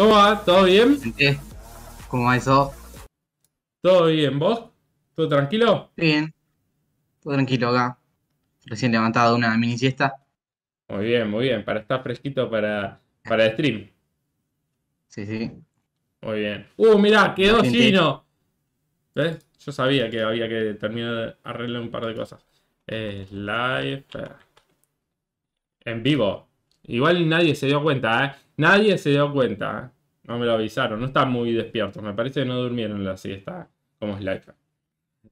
¿Cómo va? ¿Todo bien? ¿Cómo va eso? ¿Todo bien? ¿Vos? ¿Todo tranquilo? Bien. Todo tranquilo acá. Recién levantado una mini siesta. Muy bien, muy bien. Para estar fresquito para, para stream. Sí, sí. Muy bien. Uh, mirá, quedó chino. ¿Ves? Yo sabía que había que terminar de arreglar un par de cosas. Eh, live. Eh, en vivo. Igual nadie se dio cuenta, ¿eh? Nadie se dio cuenta. ¿eh? No me lo avisaron. No están muy despiertos. Me parece que no durmieron la siesta. Como Slifer.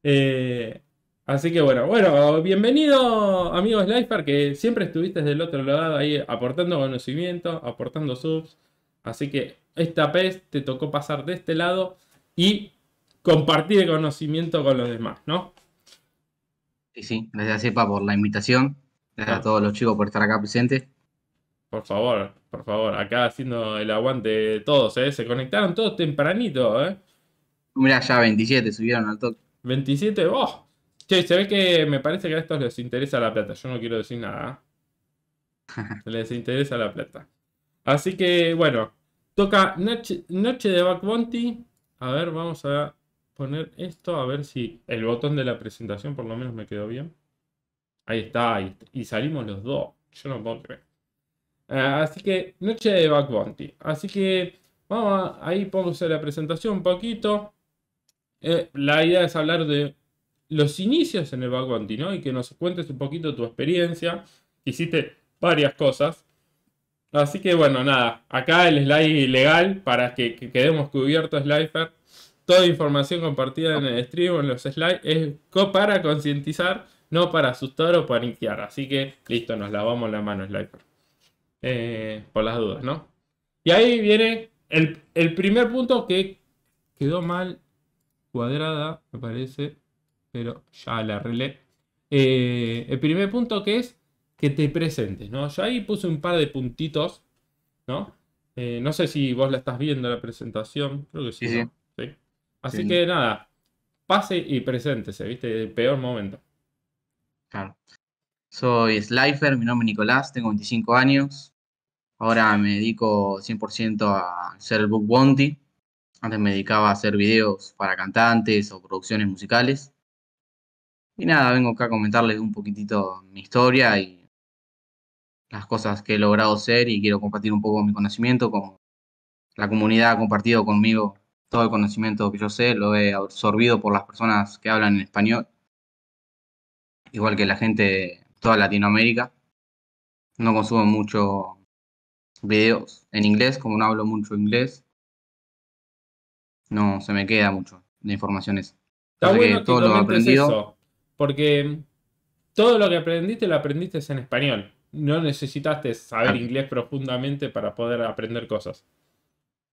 Eh, así que bueno, bueno, bienvenido amigo Slifer, que siempre estuviste del otro lado ahí aportando conocimiento, aportando subs. Así que esta vez te tocó pasar de este lado y compartir el conocimiento con los demás, ¿no? Sí, sí, gracias Epa por la invitación, gracias a ah. todos los chicos por estar acá presentes. Por favor, por favor, acá haciendo el aguante de todos, ¿eh? Se conectaron todos tempranito, ¿eh? Mira, ya 27 subieron al toque. 27, ¡oh! Che, se ve que me parece que a estos les interesa la plata. Yo no quiero decir nada. ¿eh? les interesa la plata. Así que, bueno, toca Noche, de Back Bounty. A ver, vamos a poner esto, a ver si el botón de la presentación por lo menos me quedó bien. Ahí está, y salimos los dos. Yo no puedo creer. Eh, así que noche de Back Bounty. Así que vamos, a, ahí hacer la presentación un poquito. Eh, la idea es hablar de los inicios en el Back ¿no? Y que nos cuentes un poquito tu experiencia. Hiciste varias cosas. Así que bueno, nada, acá el slide legal para que, quedemos cubiertos, Slifer. Toda información compartida en el stream en los slides es para concientizar, no para asustar o paniquear. Así que listo, nos lavamos la mano, Slifer. Eh, por las dudas, ¿no? Y ahí viene el, primer punto que quedó mal cuadrada, me parece, pero ya la arreglé. Eh, el primer punto que es que te presentes, ¿no? Yo ahí puse un par de puntitos, ¿no? Eh, no sé si vos la estás viendo la presentación, creo que sí. Así que nada, pase y preséntese, ¿viste? El peor momento. Claro. Soy Slifer, mi nombre es Nicolás, tengo 25 años, Ahora me dedico 100% a ser el book bounty. Antes me dedicaba a hacer videos para cantantes o producciones musicales. Y nada, vengo acá a comentarles un poquitito mi historia y las cosas que he logrado hacer. y quiero compartir un poco mi conocimiento con la comunidad ha compartido conmigo todo el conocimiento que yo sé, lo he absorbido por las personas que hablan en español, igual que la gente de toda Latinoamérica. No consumo mucho videos en inglés, como no hablo mucho inglés, no se me queda mucho de informaciones. Está bueno que todo lo aprendido. porque todo lo que aprendiste lo aprendiste en español. No necesitaste saber inglés profundamente para poder aprender cosas.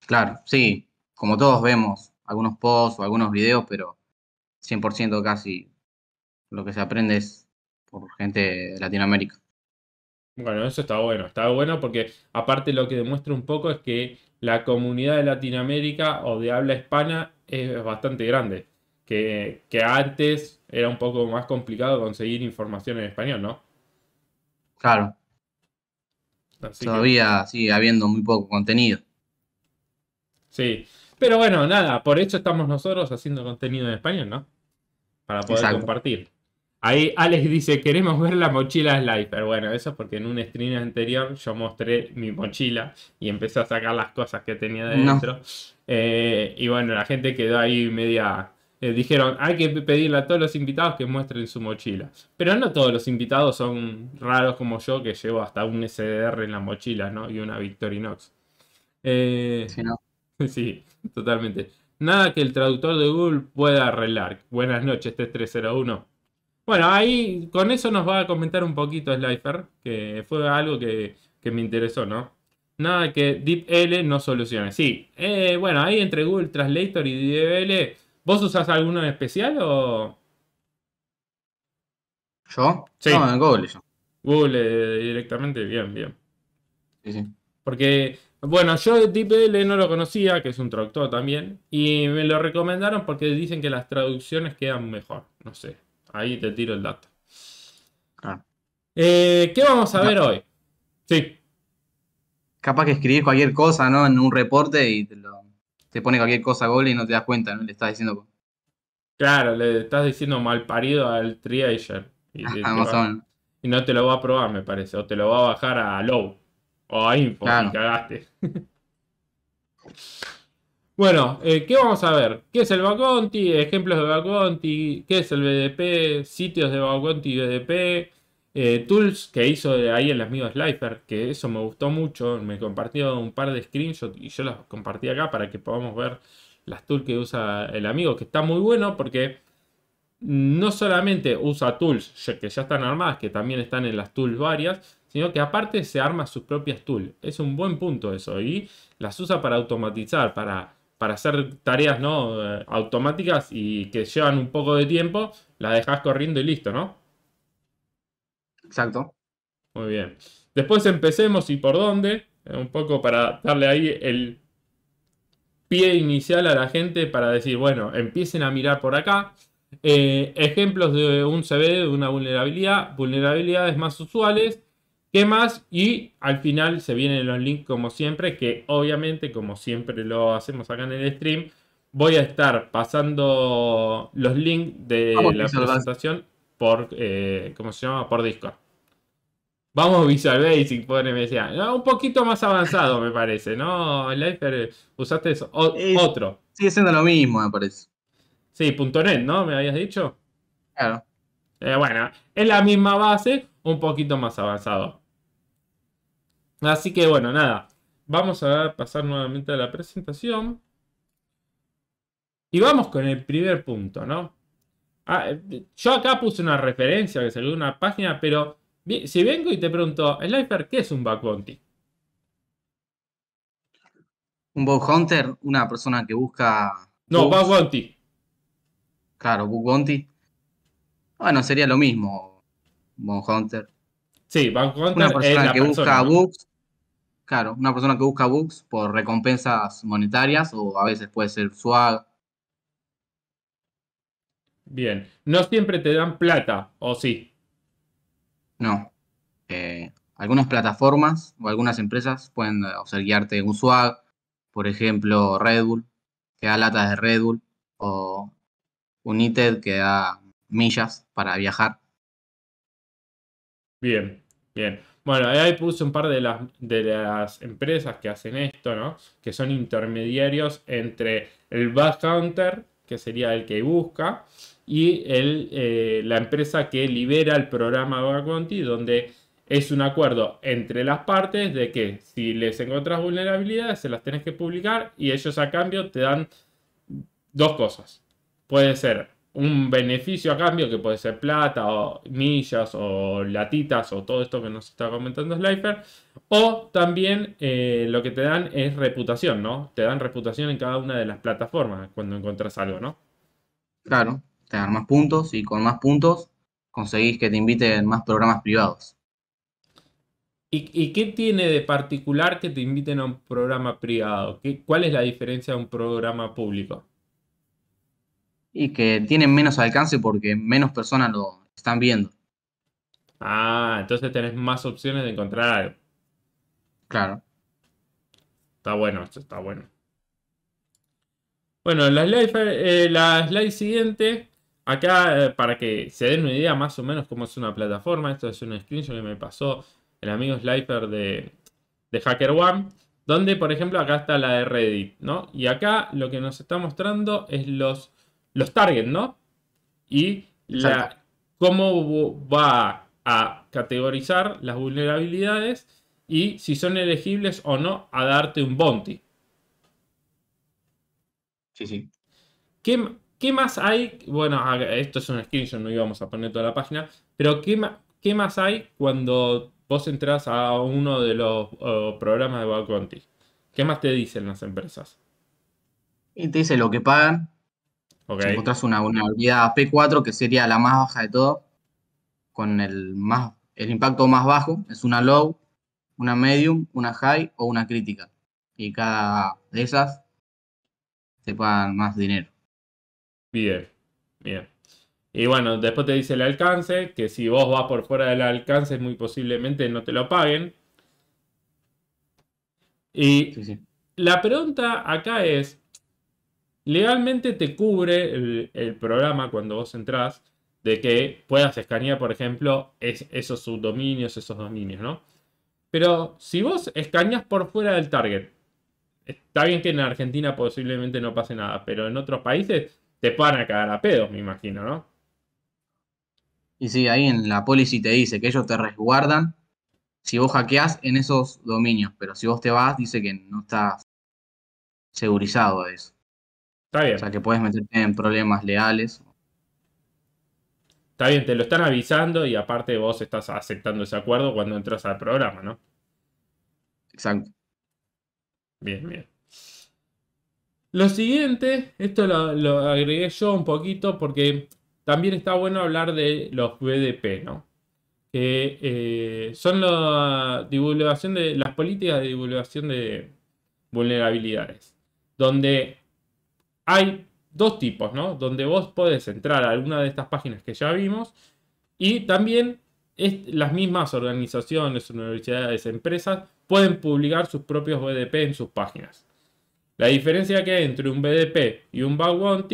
Claro, sí. Como todos vemos algunos posts o algunos videos, pero 100% casi lo que se aprende es por gente de Latinoamérica. Bueno, eso está bueno, está bueno porque aparte lo que demuestra un poco es que la comunidad de Latinoamérica o de habla hispana es bastante grande, que, antes era un poco más complicado conseguir información en español, ¿no? Claro. Todavía sigue habiendo muy poco contenido. Sí, pero bueno, nada, por eso estamos nosotros haciendo contenido en español, ¿no? Para poder compartir. Ahí Alex dice, queremos ver la mochila Pero Bueno, eso es porque en un stream anterior yo mostré mi mochila y empecé a sacar las cosas que tenía dentro. Eh, y bueno, la gente quedó ahí media... Eh, dijeron, hay que pedirle a todos los invitados que muestren su mochila. Pero no todos los invitados son raros como yo, que llevo hasta un SDR en la mochila, ¿no? Y una Victorinox. Eh, sí, sí, totalmente. Nada que el traductor de Google pueda arreglar. Buenas noches, T301. Bueno, ahí con eso nos va a comentar un poquito Slifer, que fue algo que, me interesó, ¿no? Nada que DeepL no solucione. Sí, eh, bueno, ahí entre Google Translator y DeepL, ¿vos usás alguno en especial o...? ¿Yo? Sí. No, en Google Google eh, directamente, bien, bien. Sí, sí. Porque, bueno, yo DeepL no lo conocía, que es un traductor también, y me lo recomendaron porque dicen que las traducciones quedan mejor, no sé. Ahí te tiro el dato. Ah. Eh, ¿Qué vamos a ver hoy? Sí. Capaz que escribís cualquier cosa, ¿no? En un reporte y te, pone cualquier cosa gol y no te das cuenta, ¿no? Le estás diciendo. Claro, le estás diciendo mal parido al triager. Y, ah, y no te lo va a probar, me parece. O te lo va a bajar a low. O a info, y cagaste. Bueno, eh, ¿qué vamos a ver? ¿Qué es el VACONTI? Ejemplos de VACONTI. ¿Qué es el BDP? Sitios de Baconti y BDP. Eh, tools que hizo ahí el amigo Slifer, que eso me gustó mucho. Me compartió un par de screenshots y yo las compartí acá para que podamos ver las tools que usa el amigo, que está muy bueno porque no solamente usa tools que ya están armadas, que también están en las tools varias, sino que aparte se arma sus propias tools. Es un buen punto eso y las usa para automatizar, para para hacer tareas ¿no? Eh, automáticas y que llevan un poco de tiempo, la dejas corriendo y listo, ¿no? Exacto. Muy bien. Después empecemos y por dónde, eh, un poco para darle ahí el pie inicial a la gente para decir, bueno, empiecen a mirar por acá. Eh, ejemplos de un CV, de una vulnerabilidad, vulnerabilidades más usuales ¿Qué más? Y al final se vienen los links como siempre, que obviamente como siempre lo hacemos acá en el stream, voy a estar pasando los links de la presentación por, eh, ¿cómo se llama? Por Discord. Vamos Visual Basic, por MSA. un poquito más avanzado me parece, ¿no? usaste otro. Sigue siendo lo mismo, me parece. Sí, .net, ¿no? ¿Me habías dicho? Claro. Eh, bueno, es la misma base, un poquito más avanzado. Así que bueno, nada. Vamos a pasar nuevamente a la presentación. Y vamos con el primer punto, ¿no? Ah, eh, yo acá puse una referencia que salió de una página, pero si vengo y te pregunto, Slifer, ¿qué es un bug bounty? Un bug hunter, una persona que busca. No, bug bounty. Claro, bug bounty. Bueno, sería lo mismo, bug hunter. Sí, una persona que busca books Claro, una persona que busca books por recompensas monetarias o a veces puede ser swag. Bien, no siempre te dan plata, ¿o sí? No. Eh, algunas plataformas o algunas empresas pueden eh, guiarte un swag, por ejemplo, Red Bull, que da latas de Red Bull, o United, que da millas para viajar. Bien, bien. Bueno, ahí puse un par de las, de las empresas que hacen esto, ¿no? Que son intermediarios entre el bad counter que sería el que busca, y el, eh, la empresa que libera el programa donde es un acuerdo entre las partes de que si les encontrás vulnerabilidades, se las tenés que publicar y ellos a cambio te dan dos cosas. Puede ser un beneficio a cambio que puede ser plata o millas o latitas o todo esto que nos está comentando Slifer. O también eh, lo que te dan es reputación, ¿no? Te dan reputación en cada una de las plataformas cuando encuentras algo, ¿no? Claro, te dan más puntos y con más puntos conseguís que te inviten más programas privados. ¿Y, ¿Y, qué tiene de particular que te inviten a un programa privado? ¿Qué, ¿Cuál es la diferencia de un programa público? y que tienen menos alcance porque menos personas lo están viendo. Ah, entonces tenés más opciones de encontrar algo. Claro. Está bueno, esto está bueno. Bueno, la slide, eh, la slide siguiente, acá eh, para que se den una idea más o menos cómo es una plataforma, esto es un screenshot que me pasó el amigo Slifer de, de one donde por ejemplo acá está la de Reddit, ¿no? Y acá lo que nos está mostrando es los los target, ¿no? Y la, cómo va a categorizar las vulnerabilidades y si son elegibles o no a darte un bounty. Sí, sí. ¿Qué, más hay? Bueno, ah, esto es un yo no íbamos a poner toda la página, pero ¿qué, qué más hay cuando vos entras a uno de los programas de Bounty? ¿Qué más te dicen las empresas? Y te dice lo que pagan, Okay. Encontrás una habilidad P4, que sería la más baja de todo, con el, más, el impacto más bajo, es una low, una medium, una high o una crítica. Y cada de esas te pagan más dinero. Bien, bien. Y bueno, después te dice el alcance, que si vos vas por fuera del alcance, muy posiblemente no te lo paguen. Y la pregunta acá es, legalmente te cubre el, programa cuando vos entrás de que puedas escanear, por ejemplo, esos subdominios, esos dominios, ¿no? Pero si vos escaneas por fuera del target, está bien que en Argentina posiblemente no pase nada, pero en otros países te van a cagar a pedos, me imagino, ¿no? Y sí, ahí en la policy te dice que ellos te resguardan si vos hackeas en esos dominios, pero si vos te vas, dice que no estás segurizado de eso. O sea, que puedes meterte en problemas leales. Está bien, te lo están avisando y aparte vos estás aceptando ese acuerdo cuando entras al programa, ¿no? Exacto. Bien, bien. Lo siguiente, esto lo, agregué yo un poquito porque también está bueno hablar de los BDP, ¿no? Que eh, son la divulgación de las políticas de divulgación de vulnerabilidades, donde hay dos tipos, ¿no? Donde vos podés entrar a alguna de estas páginas que ya vimos y también las mismas organizaciones, universidades, empresas pueden publicar sus propios BDP en sus páginas. La diferencia que hay entre un BDP y un bug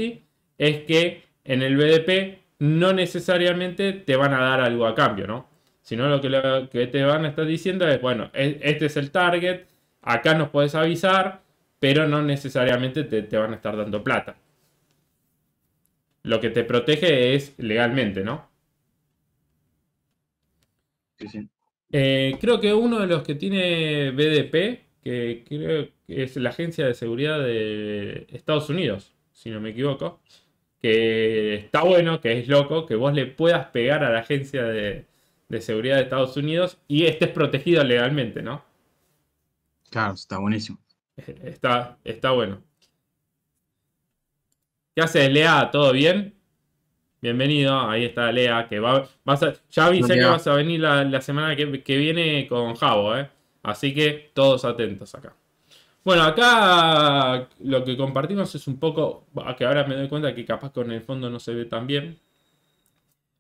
es que en el BDP no necesariamente te van a dar algo a cambio, ¿no? Sino lo que, lo que te van a estar diciendo es, bueno, e, este es el target, acá nos puedes avisar, pero no necesariamente te, van a estar dando plata. Lo que te protege es legalmente, ¿no? Sí, sí. Eh, creo que uno de los que tiene BDP, que creo que es la Agencia de Seguridad de Estados Unidos, si no me equivoco, que está bueno, que es loco, que vos le puedas pegar a la Agencia de, de Seguridad de Estados Unidos y estés protegido legalmente, ¿no? Claro, está buenísimo. Está, está bueno. ¿Qué haces, Lea? ¿Todo bien? Bienvenido, ahí está Lea, que va, ya avisé que vas a venir la, semana que, viene con Javo, eh. Así que todos atentos acá. Bueno, acá lo que compartimos es un poco, que ahora me doy cuenta que capaz con el fondo no se ve tan bien,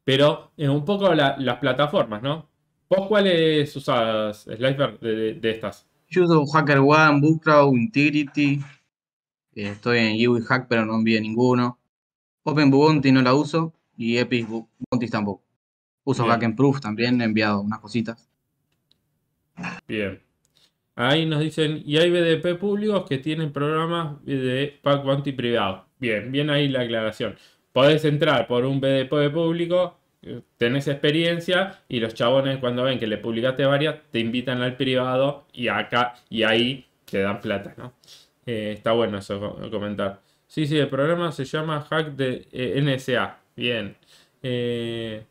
pero es un poco las plataformas, ¿no? ¿Vos cuáles usás, Slifer, de estas? Yo Hacker One, Bookcrow, Integrity. Eh, estoy en UI Hack, pero no envié ninguno. Open Bounty no la uso. Y Epic Bounty tampoco. Uso Hackenproof también, he enviado unas cositas. Bien. Ahí nos dicen, y hay BDP públicos que tienen programas de Pack Bounty privado. Bien, bien ahí la aclaración. Podés entrar por un BDP público tenés experiencia y los chabones cuando ven que le publicaste varias, te invitan al privado y acá y ahí te dan plata, ¿no? Eh, está bueno eso comentar. Sí, sí, el programa se llama Hack de eh, NSA. Bien. Eh,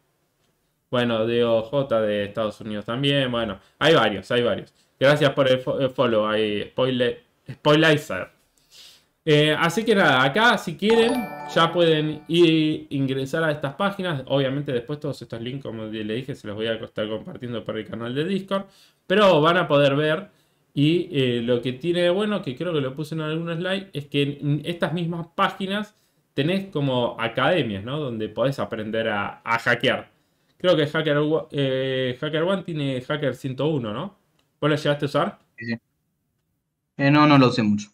bueno, de OJ de Estados Unidos también. Bueno, hay varios, hay varios. Gracias por el, follow. hay spoiler, spoilizer. Eh, así que nada, acá si quieren ya pueden ir, ingresar a estas páginas. Obviamente después todos estos links, como le dije, se los voy a estar compartiendo por el canal de Discord. Pero van a poder ver y eh, lo que tiene de bueno, que creo que lo puse en algunos slides, es que en estas mismas páginas tenés como academias, ¿no? Donde podés aprender a, hackear. Creo que Hacker, eh, Hacker One tiene Hacker 101, ¿no? ¿Vos la llegaste a usar? Sí. no, no lo sé mucho.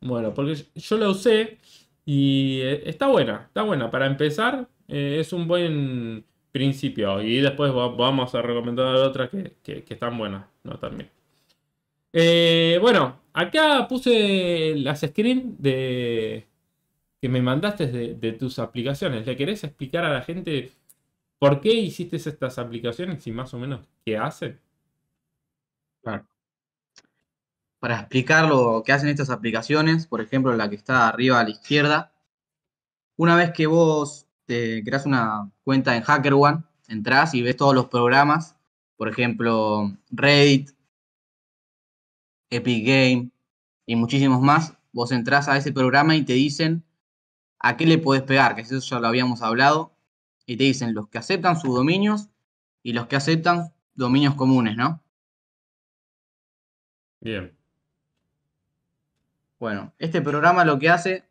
Bueno, porque yo la usé y eh, está buena, está buena. Para empezar, eh, es un buen principio. Y después vamos a recomendar otras que, que, están buenas, ¿no? También. Eh, bueno, acá puse las screens de, que me mandaste de, de, tus aplicaciones. ¿Le querés explicar a la gente por qué hiciste estas aplicaciones y más o menos qué hacen? Claro para explicar lo que hacen estas aplicaciones, por ejemplo la que está arriba a la izquierda, una vez que vos te creas una cuenta en HackerOne, entras y ves todos los programas, por ejemplo Reddit, Epic Game y muchísimos más, vos entras a ese programa y te dicen a qué le puedes pegar, que eso ya lo habíamos hablado, y te dicen los que aceptan sus dominios y los que aceptan dominios comunes, ¿no? Bien. Bueno, este programa lo que hace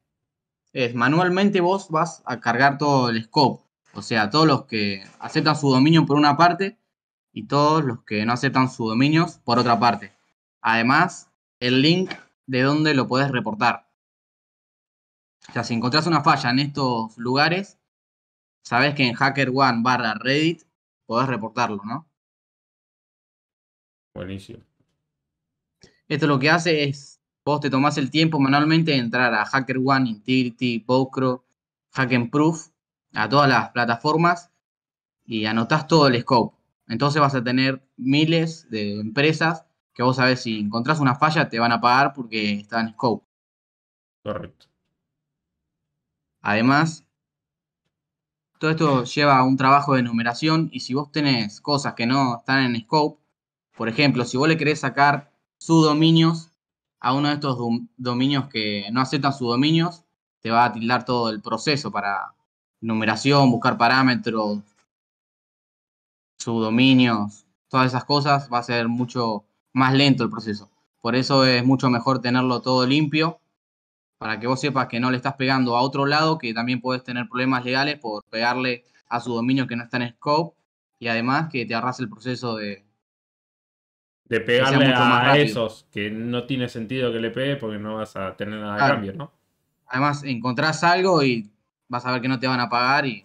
es manualmente vos vas a cargar todo el scope, o sea, todos los que aceptan su dominio por una parte y todos los que no aceptan sus dominios por otra parte. Además, el link de donde lo podés reportar. O sea, si encontrás una falla en estos lugares, sabés que en HackerOne barra Reddit podés reportarlo, ¿no? Buenísimo. Esto lo que hace es Vos te tomás el tiempo manualmente de entrar a HackerOne, Integrity, Bugcrowd, Hackenproof, a todas las plataformas y anotás todo el scope. Entonces vas a tener miles de empresas que vos sabés si encontrás una falla te van a pagar porque está en scope. Correcto. Además, todo esto lleva a un trabajo de numeración y si vos tenés cosas que no están en scope, por ejemplo, si vos le querés sacar subdominios a uno de estos dominios que no aceptan subdominios te va a tildar todo el proceso para numeración, buscar parámetros, subdominios, todas esas cosas, va a ser mucho más lento el proceso. Por eso es mucho mejor tenerlo todo limpio, para que vos sepas que no le estás pegando a otro lado, que también puedes tener problemas legales por pegarle a su dominio que no está en scope, y además que te arrase el proceso de de pegarle a esos que no tiene sentido que le pegue porque no vas a tener nada de cambio, ¿no? Además, encontrás algo y vas a ver que no te van a pagar y,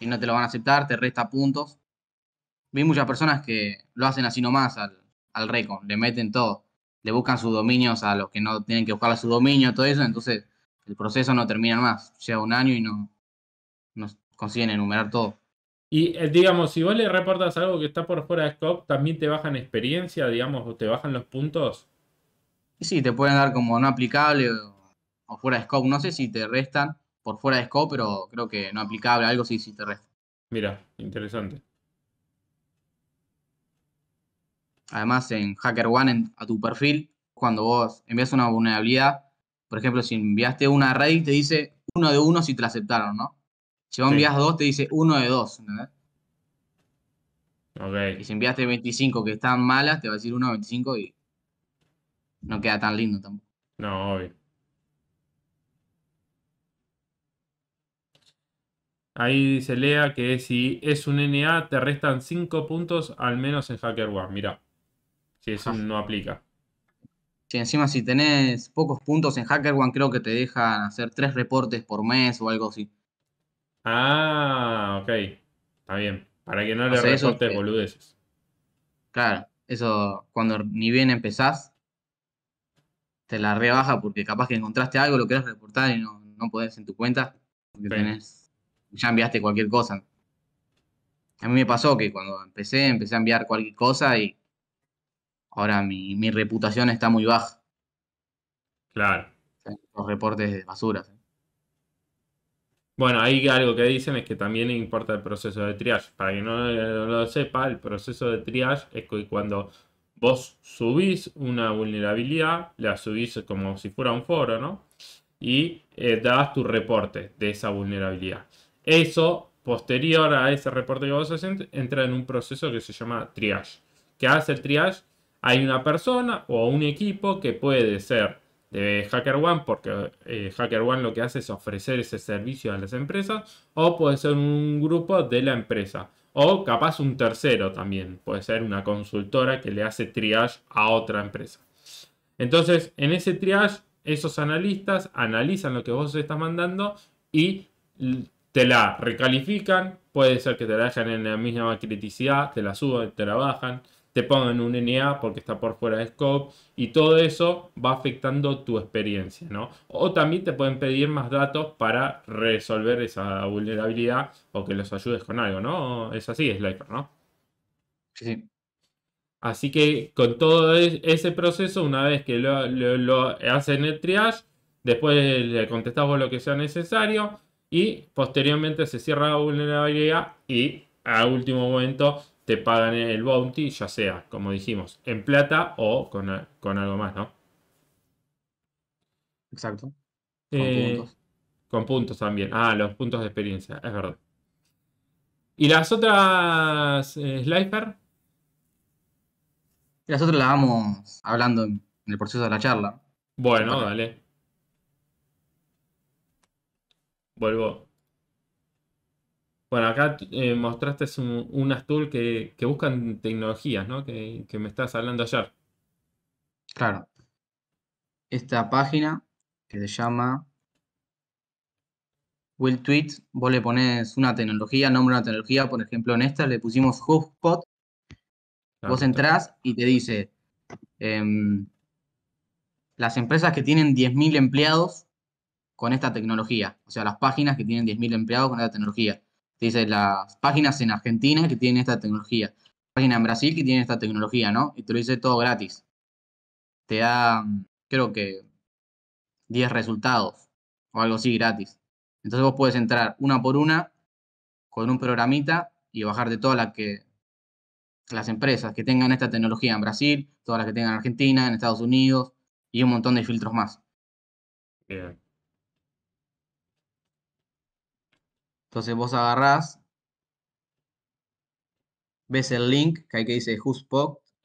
no te lo van a aceptar, te resta puntos. Vi muchas personas que lo hacen así nomás al, al récord, le meten todo, le buscan sus dominios a los que no tienen que buscar a su dominio, todo eso, entonces el proceso no termina más, lleva un año y no, no consiguen enumerar todo. Y eh, digamos, si vos le reportas algo que está por fuera de scope, también te bajan experiencia, digamos, o te bajan los puntos. Sí, te pueden dar como no aplicable o fuera de scope. No sé si te restan por fuera de scope, pero creo que no aplicable, algo sí, sí te resta. Mira, interesante. Además, en HackerOne, one a tu perfil, cuando vos envías una vulnerabilidad, por ejemplo, si enviaste una a te dice uno de uno si te la aceptaron, ¿no? Si vos envías te dice uno de dos. Ok. Y si enviaste 25 que están malas, te va a decir 1 de 25 y no queda tan lindo tampoco. No, obvio. Ahí dice Lea que si es un NA te restan 5 puntos al menos en Hacker One. Mirá, si eso no aplica. Si encima si tenés pocos puntos en Hacker One creo que te dejan hacer 3 reportes por mes o algo así. Ah, ok. Está bien. Para que no le boludeces. Claro, eso cuando ni bien empezás, te la rebaja porque capaz que encontraste algo, lo querés reportar y no, puedes podés en tu cuenta. Porque tenés, ya enviaste cualquier cosa. A mí me pasó que cuando empecé, empecé a enviar cualquier cosa y ahora mi, reputación está muy baja. Claro. los reportes de basura. ¿sí? Bueno, ahí algo que dicen es que también importa el proceso de triage. Para que no lo sepa, el proceso de triage es que cuando vos subís una vulnerabilidad, la subís como si fuera un foro, ¿no? Y eh, das tu reporte de esa vulnerabilidad. Eso, posterior a ese reporte que vos haces, entra en un proceso que se llama triage. ¿Qué hace el triage? Hay una persona o un equipo que puede ser de HackerOne, porque eh, HackerOne lo que hace es ofrecer ese servicio a las empresas, o puede ser un grupo de la empresa, o capaz un tercero también, puede ser una consultora que le hace triage a otra empresa. Entonces, en ese triage, esos analistas analizan lo que vos estás mandando y te la recalifican, puede ser que te la dejen en la misma criticidad, te la suban, te la bajan te pongan un NA porque está por fuera de scope y todo eso va afectando tu experiencia, ¿no? O también te pueden pedir más datos para resolver esa vulnerabilidad o que los ayudes con algo, ¿no? Es así, es Slifer, ¿no? Sí. Así que con todo ese proceso, una vez que lo, lo hacen el triage, después le contestamos lo que sea necesario y posteriormente se cierra la vulnerabilidad y a último momento te pagan el bounty, ya sea, como dijimos, en plata o con, algo más, ¿no? Exacto. Eh, con puntos. Con puntos también. Ah, los puntos de experiencia, es verdad. ¿Y las otras eh, Slifer? Las otras las vamos hablando en el proceso de la charla. Bueno, dale. Vuelvo. Bueno, acá eh, mostraste unas tools que, buscan tecnologías, ¿no? Que, me estás hablando ayer. Claro. Esta página que se llama Will vos le pones una tecnología, nombre una tecnología, por ejemplo, en esta le pusimos HubSpot. vos entrás y te dice, em, las empresas que tienen 10.000 empleados con esta tecnología, o sea, las páginas que tienen 10.000 empleados con esta tecnología dice las páginas en Argentina que tienen esta tecnología, página en Brasil que tiene esta tecnología, ¿no? Y te lo dice todo gratis. Te da, mm, creo que, 10 resultados o algo así gratis. Entonces vos puedes entrar una por una con un programita y bajar de todas las que las empresas que tengan esta tecnología en Brasil, todas las que tengan en Argentina, en Estados Unidos y un montón de filtros más. Entonces vos agarrás, ves el link que hay que dice Who's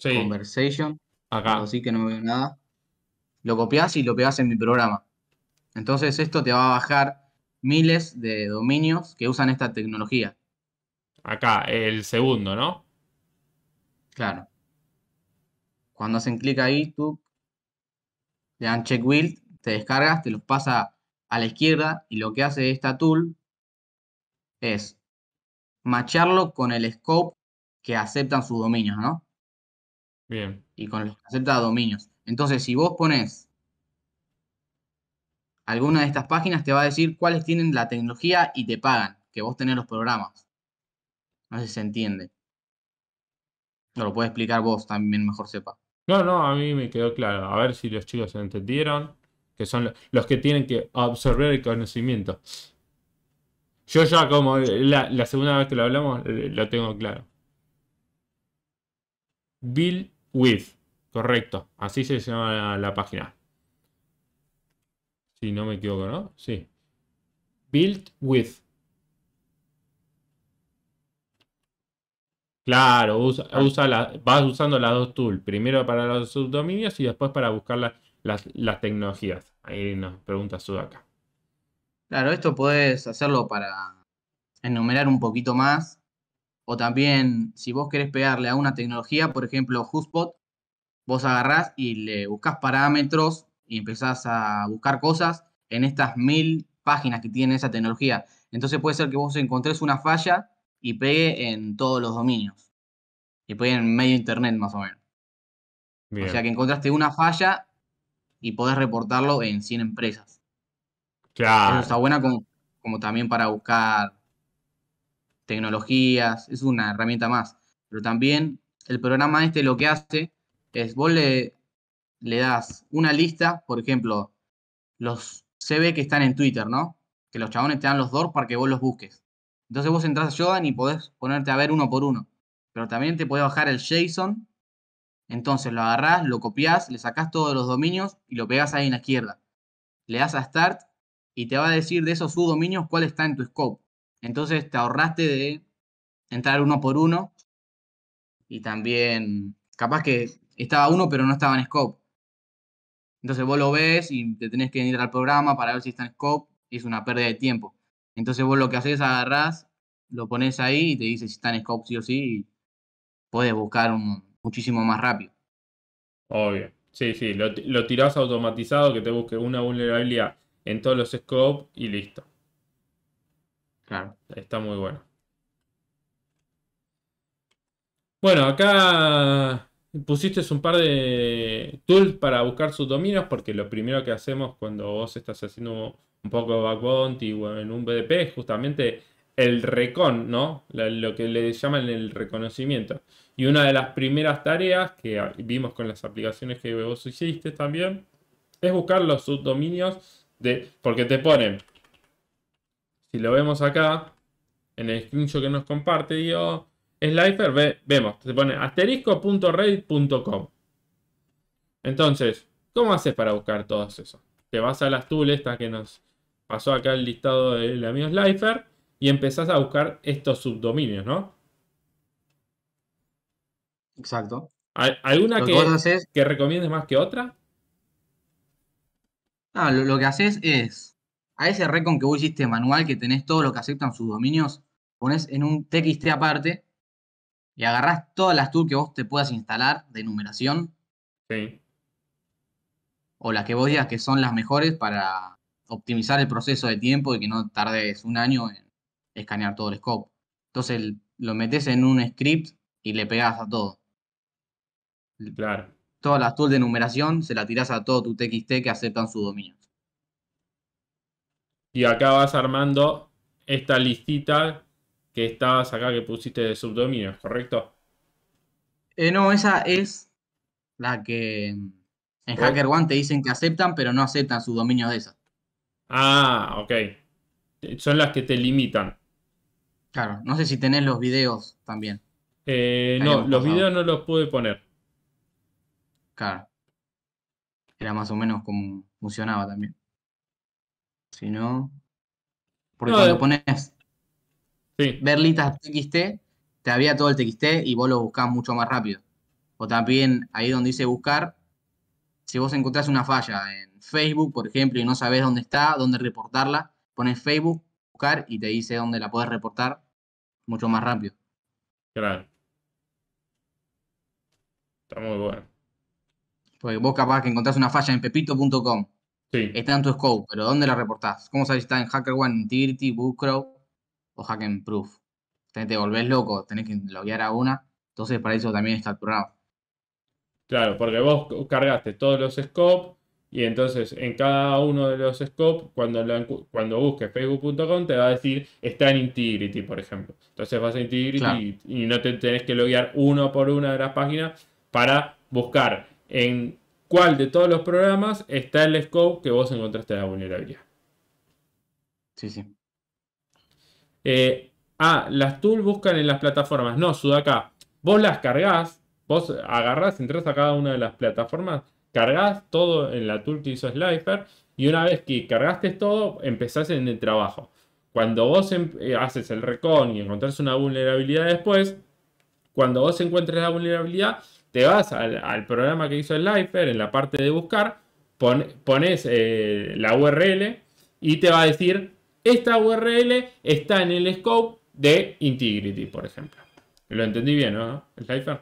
Conversation, acá. Así que no veo nada. Lo copias y lo pegas en mi programa. Entonces esto te va a bajar miles de dominios que usan esta tecnología. Acá, el segundo, ¿no? Claro. Cuando hacen clic ahí, tú le dan check build, te descargas, te los pasa a la izquierda y lo que hace esta tool es macharlo con el scope que aceptan sus dominios, ¿no? Bien. Y con los que acepta dominios. Entonces, si vos pones alguna de estas páginas, te va a decir cuáles tienen la tecnología y te pagan, que vos tenés los programas. No sé si se entiende. No lo puede explicar vos, también mejor sepa. No, no, a mí me quedó claro. A ver si los chicos se entendieron, que son los que tienen que absorber el conocimiento. Yo ya como la, segunda vez que lo hablamos, eh, lo tengo claro. build with, correcto. Así se llama la, página. Si no me equivoco, ¿no? Sí. Build with. Claro, usa, ah. vas usando las dos tools. Primero para los subdominios y después para buscar las, las, tecnologías. Ahí nos pregunta acá. Claro, esto puedes hacerlo para enumerar un poquito más. O también, si vos querés pegarle a una tecnología, por ejemplo, HubSpot, vos agarrás y le buscas parámetros y empezás a buscar cosas en estas mil páginas que tiene esa tecnología. Entonces puede ser que vos encontrés una falla y pegue en todos los dominios. Y pegue en medio internet más o menos. O sea que encontraste una falla y podés reportarlo en 100 empresas está buena como, también para buscar tecnologías, es una herramienta más. Pero también el programa este lo que hace es vos le, das una lista, por ejemplo, los CV que están en Twitter, ¿no? Que los chabones te dan los DOR para que vos los busques. Entonces vos entras a Jordan y podés ponerte a ver uno por uno. Pero también te podés bajar el JSON. Entonces lo agarrás, lo copias le sacás todos los dominios y lo pegás ahí en la izquierda. Le das a Start y te va a decir de esos subdominios cuál está en tu scope. Entonces te ahorraste de entrar uno por uno y también capaz que estaba uno pero no estaba en scope. Entonces vos lo ves y te tenés que ir al programa para ver si está en scope y es una pérdida de tiempo. Entonces vos lo que haces, agarrás, lo pones ahí y te dice si está en scope sí o sí y puedes buscar un, muchísimo más rápido. Obvio. Sí, sí, lo, lo tirás automatizado que te busque una vulnerabilidad en todos los scopes y listo. Claro. Está muy bueno. Bueno, acá pusiste un par de tools para buscar subdominios, porque lo primero que hacemos cuando vos estás haciendo un poco de en un BDP justamente el recon, ¿no? Lo que le llaman el reconocimiento. Y una de las primeras tareas que vimos con las aplicaciones que vos hiciste también es buscar los subdominios porque te ponen, si lo vemos acá, en el screenshot que nos comparte, digo, Slifer, ve, vemos, te pone asterisco.raid.com. Entonces, ¿cómo haces para buscar todos eso? Te vas a las tools esta que nos pasó acá el listado del amigo Slifer y empezás a buscar estos subdominios, ¿no? Exacto. ¿Alguna que, que recomiendes más que otra? Ah, lo, que haces es, a ese recon que vos hiciste manual, que tenés todo lo que aceptan sus dominios, pones en un TXT aparte y agarrás todas las tools que vos te puedas instalar de numeración. Sí. O las que vos digas que son las mejores para optimizar el proceso de tiempo y que no tardes un año en escanear todo el scope. Entonces lo metes en un script y le pegas a todo. Claro todas las tools de numeración se la tiras a todo tu TXT que aceptan su dominio. Y acá vas armando esta listita que estabas acá que pusiste de subdominios, ¿correcto? Eh, no, esa es la que en Hacker te dicen que aceptan, pero no aceptan subdominios de esas. Ah, ok. Son las que te limitan. Claro, no sé si tenés los videos también. Eh, no, los videos no los pude poner. Claro. Era más o menos como funcionaba también. Si no. Porque cuando pones eh. pones sí. listas TXT, te había todo el TXT y vos lo buscás mucho más rápido. O también ahí donde dice buscar, si vos encontrás una falla en Facebook, por ejemplo, y no sabés dónde está, dónde reportarla, pones Facebook, buscar y te dice dónde la podés reportar mucho más rápido. Claro. Está muy bueno. Porque vos capaz que encontrás una falla en pepito.com. Está en tu scope, pero ¿dónde la reportás? ¿Cómo sabes si está en HackerOne, Integrity, Bootcrow o Hackenproof? Te volvés loco, tenés que loguear a una. Entonces, para eso también está capturado. Claro, porque vos cargaste todos los scopes y entonces en cada uno de los scopes, cuando, cuando busques facebook.com, te va a decir está en Integrity, por ejemplo. Entonces vas a Integrity y, no te tenés que loguear uno por una de las páginas para buscar en cuál de todos los programas está el scope que vos encontraste la vulnerabilidad. Sí, sí. Eh, ah, las tools buscan en las plataformas. No, acá. Vos las cargas, vos agarras, entras a cada una de las plataformas, cargas todo en la tool que hizo Slifer y una vez que cargaste todo, empezás en el trabajo. Cuando vos em, eh, haces el recon y encontrás una vulnerabilidad después, cuando vos encuentres la vulnerabilidad, te vas al, programa que hizo el Lifer, en la parte de buscar, pones eh, la URL y te va a decir, esta URL está en el scope de Integrity, por ejemplo. Lo entendí bien, ¿no? El Lifer.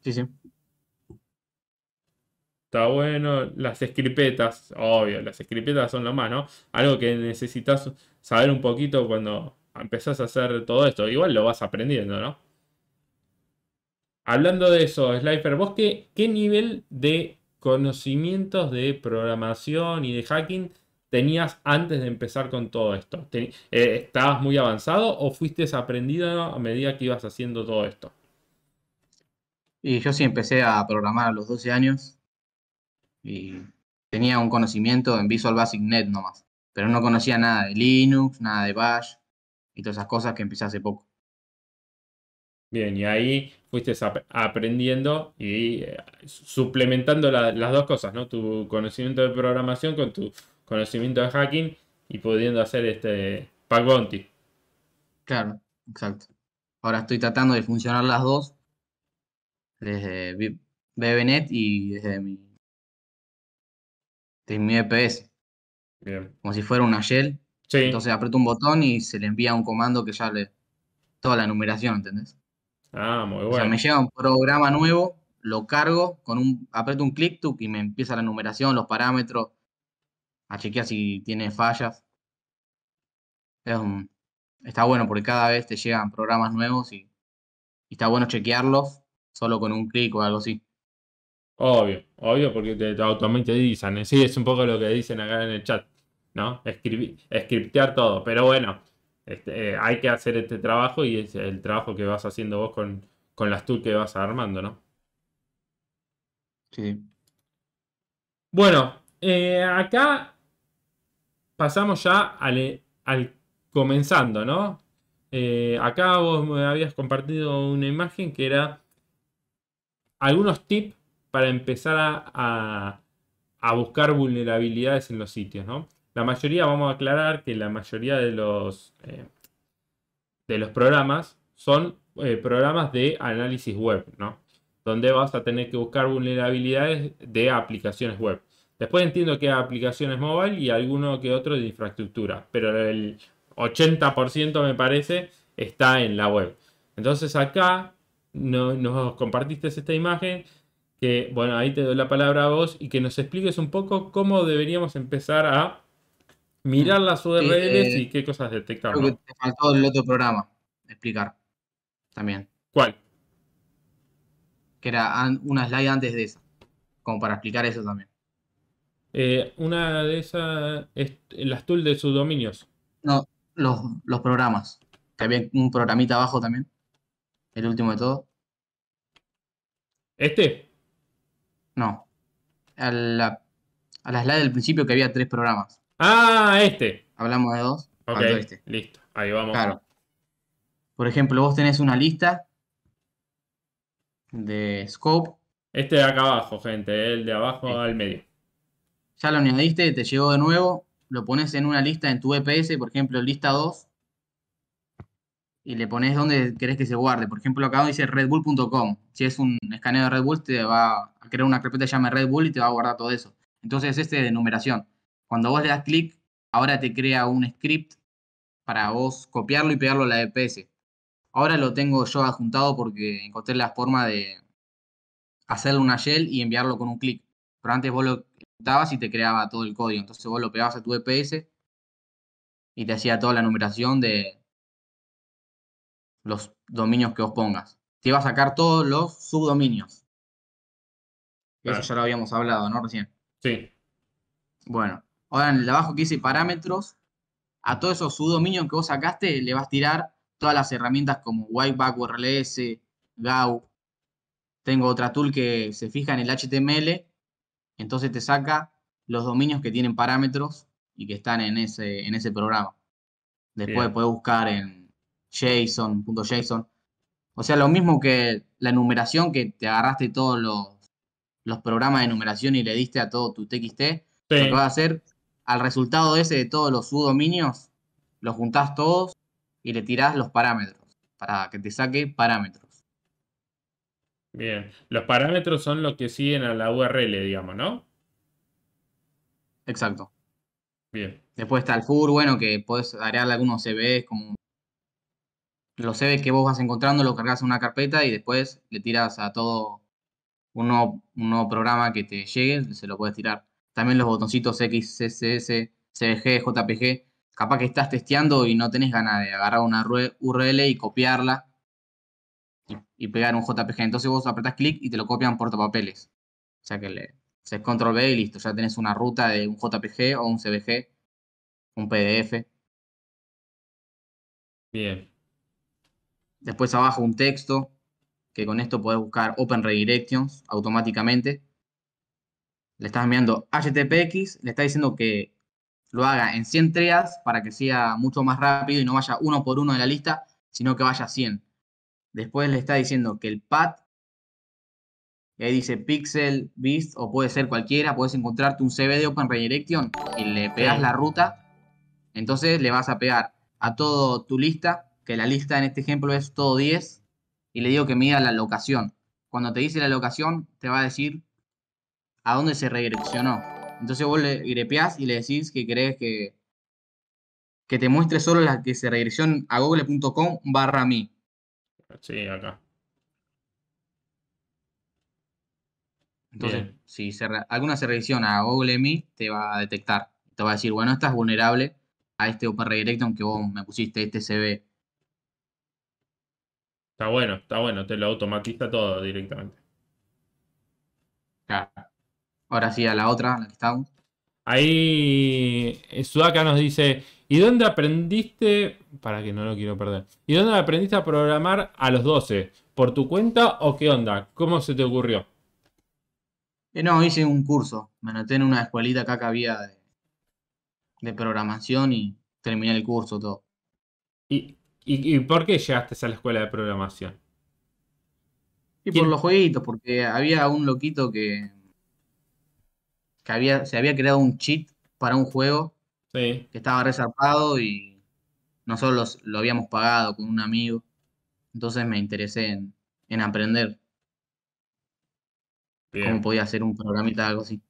Sí, sí. Está bueno. Las escripetas, obvio, las escripetas son lo más, ¿no? Algo que necesitas saber un poquito cuando empezás a hacer todo esto. Igual lo vas aprendiendo, ¿no? Hablando de eso, Slifer, ¿vos qué, nivel de conocimientos de programación y de hacking tenías antes de empezar con todo esto? Eh, ¿Estabas muy avanzado o fuiste aprendido a medida que ibas haciendo todo esto? Y yo sí empecé a programar a los 12 años y tenía un conocimiento en Visual Basic Net nomás, pero no conocía nada de Linux, nada de Bash y todas esas cosas que empecé hace poco. Bien, y ahí fuiste aprendiendo y eh, suplementando las dos cosas, ¿no? Tu conocimiento de programación con tu conocimiento de hacking y pudiendo hacer este pack bounty. Claro, exacto. Ahora estoy tratando de funcionar las dos desde BBNet y desde mi, desde mi EPS. Como si fuera una shell. Entonces aprieto un botón y se le envía un comando que ya le... Toda la numeración, ¿entendés? Ah, muy bueno. O sea, me llega un programa nuevo, lo cargo, con un, aprieto un clic y me empieza la numeración, los parámetros, a chequear si tiene fallas. está bueno porque cada vez te llegan programas nuevos y, está bueno chequearlos solo con un clic o algo así. Obvio, obvio, porque te, automáticamente dicen. Sí, es un poco lo que dicen acá en el chat, ¿no? Escribir, scriptear todo, pero bueno. Este, eh, hay que hacer este trabajo y es el trabajo que vas haciendo vos con, las tools que vas armando, ¿no? Sí. Bueno, eh, acá pasamos ya al, al comenzando, ¿no? Eh, acá vos me habías compartido una imagen que era algunos tips para empezar a buscar vulnerabilidades en los sitios, ¿no? La mayoría, vamos a aclarar que la mayoría de los, eh, de los programas son eh, programas de análisis web, ¿no? Donde vas a tener que buscar vulnerabilidades de aplicaciones web. Después entiendo que hay aplicaciones móviles y alguno que otro de infraestructura, pero el 80% me parece está en la web. Entonces acá nos compartiste esta imagen, que bueno, ahí te doy la palabra a vos y que nos expliques un poco cómo deberíamos empezar a mirar mm. las URLs eh, y eh, qué cosas detecta. Creo te faltó el otro programa explicar también. ¿Cuál? Que era una slide antes de esa, como para explicar eso también. Eh, una de esas, las tools de sus dominios. No, los, programas. Que había un programita abajo también. El último de todo. ¿Este? No. A a la slide del principio que había tres programas. Ah, este. Hablamos de dos. Ok, este. listo. Ahí vamos. Claro. Por ejemplo, vos tenés una lista de scope. Este de acá abajo, gente. El de abajo al medio. Ya lo añadiste, te llegó de nuevo. Lo pones en una lista en tu EPS, por ejemplo, lista 2. Y le pones donde querés que se guarde. Por ejemplo, acá dice redbull.com. Si es un escaneo de Red Bull, te va a crear una carpeta que llame Red Bull y te va a guardar todo eso. Entonces, este de numeración. Cuando vos le das clic, ahora te crea un script para vos copiarlo y pegarlo a la DPS. E ahora lo tengo yo adjuntado porque encontré la forma de hacerle una shell y enviarlo con un clic. Pero antes vos lo ejecutabas y te creaba todo el código. Entonces vos lo pegabas a tu DPS e y te hacía toda la numeración de los dominios que vos pongas. Te iba a sacar todos los subdominios. Eso ya lo habíamos hablado, ¿no? Recién. Sí. Bueno, Ahora en el de abajo que dice parámetros, a todos esos subdominios que vos sacaste le vas a tirar todas las herramientas como Whiteback, URLs, GAU. Tengo otra tool que se fija en el HTML, entonces te saca los dominios que tienen parámetros y que están en ese, en ese programa. Después puedes buscar en JSON.json. O sea, lo mismo que la enumeración que te agarraste todos los, los programas de enumeración y le diste a todo tu TXT, lo que vas a hacer al resultado ese de todos los subdominios, los juntás todos y le tirás los parámetros para que te saque parámetros. Bien, los parámetros son los que siguen a la URL, digamos, ¿no? Exacto. Bien. Después está el FUR, bueno, que puedes agregarle algunos CVs, como los CVs que vos vas encontrando, los cargas en una carpeta y después le tiras a todo un nuevo, un nuevo programa que te llegue, se lo puedes tirar también los botoncitos X, CSS, CBG, JPG. Capaz que estás testeando y no tenés ganas de agarrar una URL y copiarla y, pegar un JPG. Entonces vos apretás clic y te lo copian portapapeles. O sea que le haces control B y listo, ya tenés una ruta de un JPG o un CBG, un PDF. Bien. Después abajo un texto, que con esto podés buscar Open Redirections automáticamente le estás enviando HTTPX, le está diciendo que lo haga en 100 treas para que sea mucho más rápido y no vaya uno por uno de la lista, sino que vaya 100. Después le está diciendo que el path, ahí dice pixel, beast, o puede ser cualquiera, puedes encontrarte un CV de Open Redirection y le pegas la ruta. Entonces le vas a pegar a todo tu lista, que la lista en este ejemplo es todo 10, y le digo que mida la locación. Cuando te dice la locación, te va a decir a dónde se redireccionó. Entonces vos le grepeás y le decís que querés que, que te muestre solo la que se redirecciona a google.com barra Sí, acá. Entonces, si se alguna se redirecciona a google.mi te va a detectar. Te va a decir, bueno, estás vulnerable a este Open Redirect, aunque vos me pusiste este CB. Está bueno, está bueno, te lo automatiza todo directamente. Claro. Ahora sí, a la otra, en la que estamos. Ahí eh, Sudaka nos dice, ¿y dónde aprendiste, para que no lo quiero perder, ¿y dónde aprendiste a programar a los 12? ¿Por tu cuenta o qué onda? ¿Cómo se te ocurrió? Eh, no, hice un curso, me anoté en una escuelita acá que había de, programación y terminé el curso todo. ¿Y, y, por qué llegaste a la escuela de programación? Y por los jueguitos, porque había un loquito que que había, se había creado un cheat para un juego que estaba resarpado y nosotros lo habíamos pagado con un amigo. Entonces me interesé en, aprender cómo podía hacer un programita, algo así.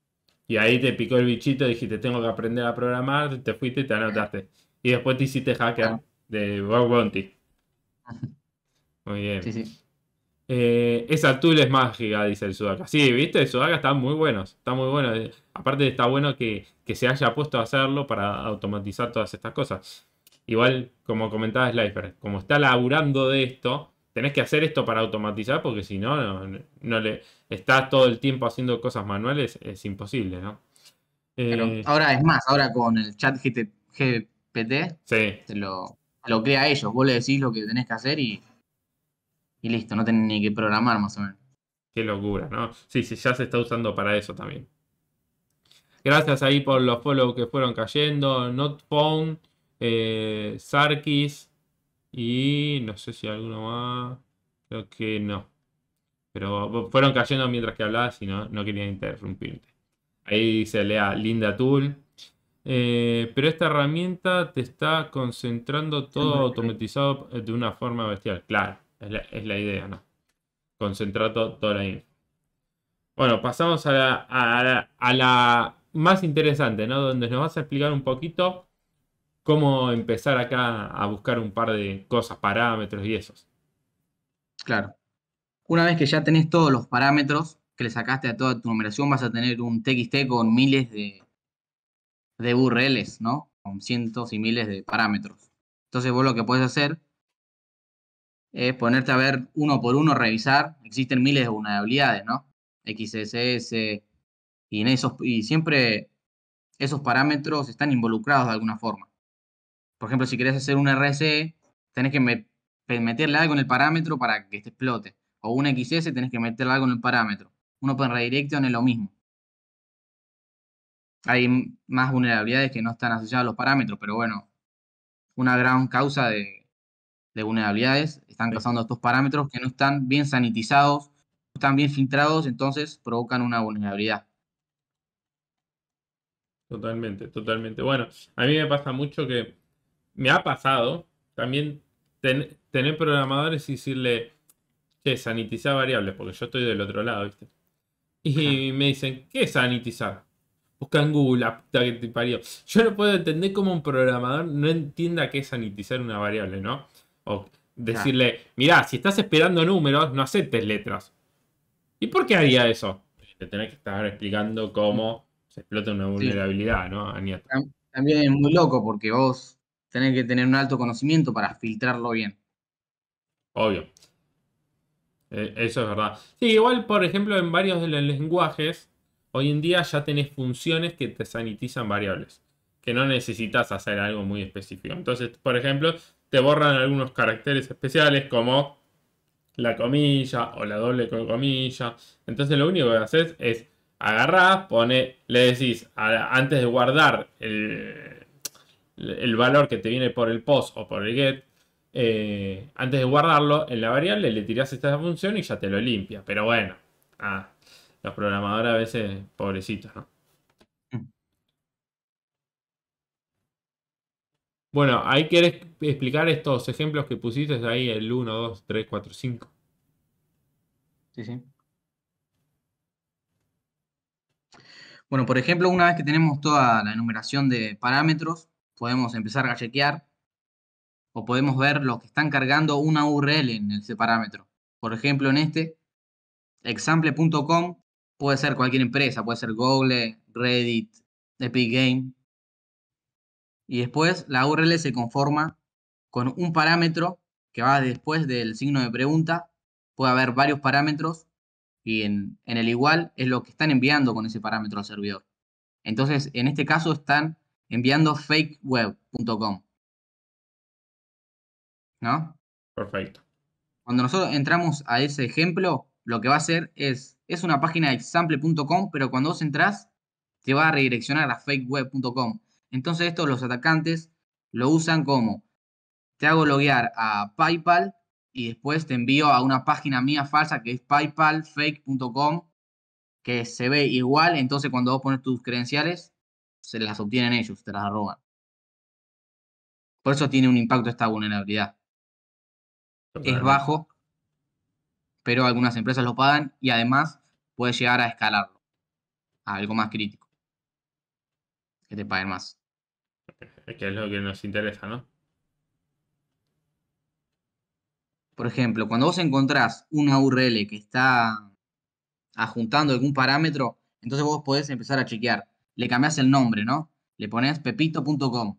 Y ahí te picó el bichito, dijiste, tengo que aprender a programar, te fuiste y te anotaste. Y después te hiciste hacker de Bob Bounty. Muy bien. Sí, sí. Eh, esa Tool es mágica, dice el Sudaka. Sí, viste, el Sudaka está muy bueno. Está muy bueno. Aparte, está bueno que, se haya puesto a hacerlo para automatizar todas estas cosas. Igual, como comentaba Slifer, como está laburando de esto, tenés que hacer esto para automatizar, porque si no, no, le está todo el tiempo haciendo cosas manuales, es imposible, ¿no? Eh, ahora es más, ahora con el chat GPT, te lo, lo crea ellos. Vos le decís lo que tenés que hacer y y listo, no tenés ni que programar más o menos. Qué locura, ¿no? Sí, sí, ya se está usando para eso también. Gracias ahí por los follow que fueron cayendo. Notphone, eh, Sarkis y no sé si alguno más. Creo que no. Pero fueron cayendo mientras que hablabas y no, no quería interrumpirte. Ahí dice Lea, linda tool. Eh, pero esta herramienta te está concentrando todo automatizado de una forma bestial. Claro. Es la, idea, ¿no? Concentrar toda la info. Bueno, pasamos a la, más interesante, ¿no? Donde nos vas a explicar un poquito cómo empezar acá a buscar un par de cosas, parámetros y esos. Claro. Una vez que ya tenés todos los parámetros que le sacaste a toda tu numeración, vas a tener un TXT con miles de, de URLs, ¿no? Con cientos y miles de parámetros. Entonces vos lo que puedes hacer es ponerte a ver uno por uno, revisar. Existen miles de vulnerabilidades, ¿no? XSS, y, en esos, y siempre esos parámetros están involucrados de alguna forma. Por ejemplo, si querés hacer un RSE, tenés que meterle algo en el parámetro para que te explote. O un XS, tenés que meterle algo en el parámetro. Un Open no es lo mismo. Hay más vulnerabilidades que no están asociadas a los parámetros, pero bueno, una gran causa de de vulnerabilidades, están causando estos parámetros que no están bien sanitizados, no están bien filtrados, entonces provocan una vulnerabilidad. Totalmente, totalmente. Bueno, a mí me pasa mucho que me ha pasado también tener programadores y decirle, che, sanitizar variables, porque yo estoy del otro lado, ¿viste? Y me dicen, ¿qué sanitizar? Buscan en Google, que te parió. Yo no puedo entender cómo un programador no entienda qué es sanitizar una variable, ¿no? O decirle, mirá, si estás esperando números, no aceptes letras. ¿Y por qué haría eso? Te tenés que estar explicando cómo se explota una vulnerabilidad, ¿no, También es muy loco porque vos tenés que tener un alto conocimiento para filtrarlo bien. Obvio. E-, eso es verdad. Sí, igual, por ejemplo, en varios de los lenguajes, hoy en día ya tenés funciones que te sanitizan variables. Que no necesitas hacer algo muy específico. Entonces, por ejemplo, te borran algunos caracteres especiales como la comilla o la doble comilla. Entonces lo único que haces es agarrar, pone, le decís, antes de guardar el, valor que te viene por el post o por el get, eh, antes de guardarlo en la variable le tirás esta función y ya te lo limpia. Pero bueno, ah, los programadores a veces pobrecitos, ¿no? Bueno, ahí quieres explicar estos ejemplos que pusiste ahí, el 1, 2, 3, 4, 5. Sí, sí. Bueno, por ejemplo, una vez que tenemos toda la enumeración de parámetros, podemos empezar a chequear o podemos ver los que están cargando una URL en ese parámetro. Por ejemplo, en este, example.com puede ser cualquier empresa, puede ser Google, Reddit, Epic Game, y después la URL se conforma con un parámetro que va después del signo de pregunta. Puede haber varios parámetros y en, el igual es lo que están enviando con ese parámetro al servidor. Entonces, en este caso están enviando fakeweb.com. ¿No? Perfecto. Cuando nosotros entramos a ese ejemplo, lo que va a hacer es, es una página de example.com, pero cuando vos entras, te va a redireccionar a fakeweb.com. Entonces esto los atacantes lo usan como, te hago loguear a PayPal y después te envío a una página mía falsa que es paypalfake.com, que se ve igual, entonces cuando vos pones tus credenciales, se las obtienen ellos, te las roban. Por eso tiene un impacto esta vulnerabilidad. Es bajo, pero algunas empresas lo pagan y además puede llegar a escalarlo a algo más crítico. Que te paguen más que es lo que nos interesa, ¿no? Por ejemplo, cuando vos encontrás una URL que está ajuntando algún parámetro, entonces vos podés empezar a chequear. Le cambiás el nombre, ¿no? Le pones pepito.com.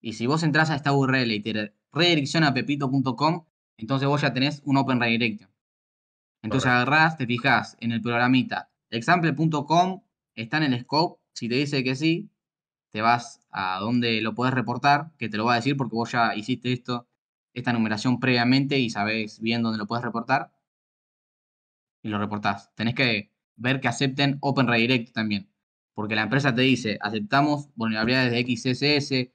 Y si vos entras a esta URL y te redirecciona a pepito.com, entonces vos ya tenés un open redirection. Entonces agarrás, te fijás en el programita. Example.com está en el scope. Si te dice que sí, te vas a dónde lo puedes reportar, que te lo va a decir porque vos ya hiciste esto, esta numeración previamente y sabés bien dónde lo puedes reportar. Y lo reportás. Tenés que ver que acepten Open Redirect también. Porque la empresa te dice, aceptamos vulnerabilidades de XSS,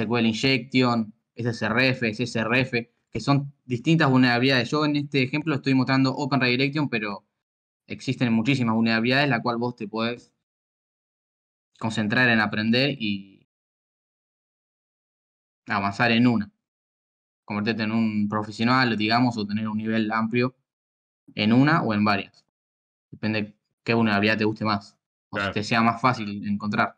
SQL Injection, SSRF, SSRF, que son distintas vulnerabilidades. Yo en este ejemplo estoy mostrando Open Redirection, pero existen muchísimas vulnerabilidades, la cual vos te puedes concentrar en aprender y avanzar en una. Convertirte en un profesional, digamos, o tener un nivel amplio en una o en varias. Depende qué vulnerabilidad te guste más. O si te sea más fácil encontrar.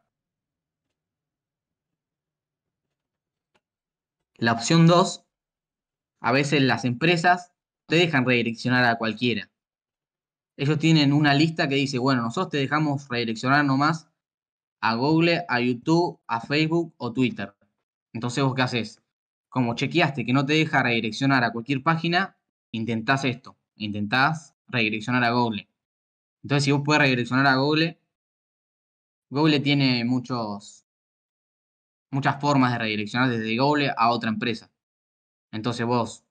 La opción 2, a veces las empresas te dejan redireccionar a cualquiera. Ellos tienen una lista que dice, bueno, nosotros te dejamos redireccionar nomás a Google, a YouTube, a Facebook o Twitter. Entonces vos qué haces? Como chequeaste que no te deja redireccionar a cualquier página, intentás esto, intentás redireccionar a Google. Entonces si vos puedes redireccionar a Google, Google tiene muchos, muchas formas de redireccionar desde Google a otra empresa. Entonces vos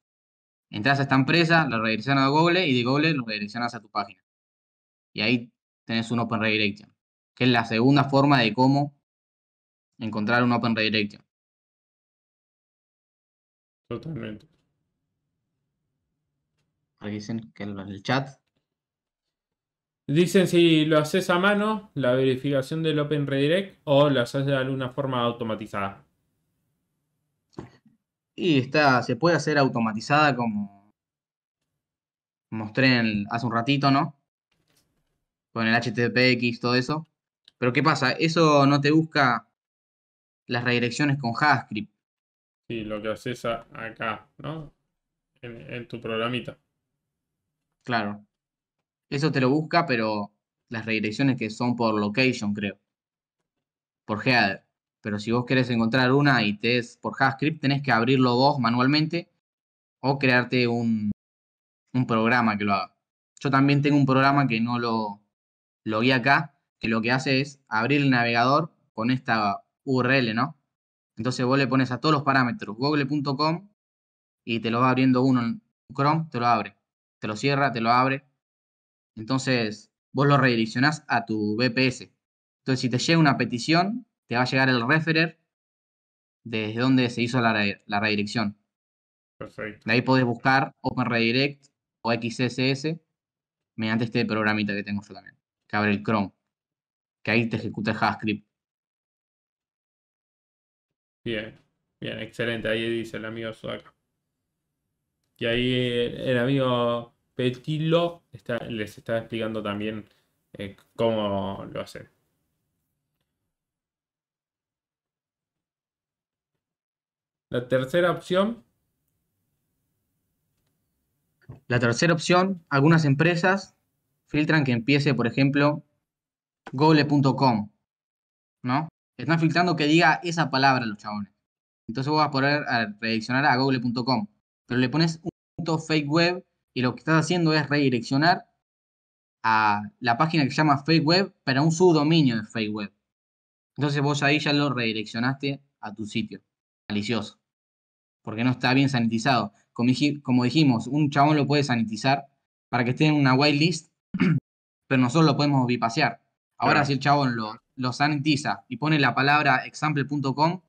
entras a esta empresa, la redireccionas a Google y de Google lo redireccionas a tu página. Y ahí tenés un Open Redirection, que es la segunda forma de cómo encontrar un Open Redirection. Totalmente. dicen que en el chat. Dicen si lo haces a mano, la verificación del Open Redirect, o lo haces de alguna forma automatizada. Y está, se puede hacer automatizada como mostré hace un ratito, ¿no? Con el HTTPX, todo eso. Pero ¿qué pasa? Eso no te busca las redirecciones con JavaScript lo que haces acá, ¿no? En, tu programita. Claro. Eso te lo busca, pero las redirecciones que son por location, creo. Por header. Pero si vos querés encontrar una y te es por JavaScript, tenés que abrirlo vos manualmente o crearte un, un programa que lo haga. Yo también tengo un programa que no lo, lo acá, que lo que hace es abrir el navegador con esta URL, ¿no? Entonces vos le pones a todos los parámetros google.com y te lo va abriendo uno en Chrome, te lo abre. Te lo cierra, te lo abre. Entonces vos lo redireccionás a tu BPS. Entonces si te llega una petición, te va a llegar el referer desde donde se hizo la, redirección. Perfecto. De ahí podés buscar Open Redirect o XSS mediante este programita que tengo yo también, que abre el Chrome, que ahí te ejecuta el JavaScript. Bien, bien, excelente. Ahí dice el amigo Suaka. Y ahí eh, el amigo Petilo está, les está explicando también eh, cómo lo hace La tercera opción. La tercera opción, algunas empresas filtran que empiece, por ejemplo, google.com, ¿no? Están filtrando que diga esa palabra los chabones. Entonces vos vas a poder redireccionar a google.com. Pero le pones un punto fake web y lo que estás haciendo es redireccionar a la página que se llama fake web para un subdominio de fake web. Entonces vos ahí ya lo redireccionaste a tu sitio. Malicioso. Porque no está bien sanitizado. Como, dijimos, un chabón lo puede sanitizar para que esté en una whitelist, pero nosotros lo podemos bipasear. Ahora, si el chabón lo lo sanitiza y pone la palabra example.com,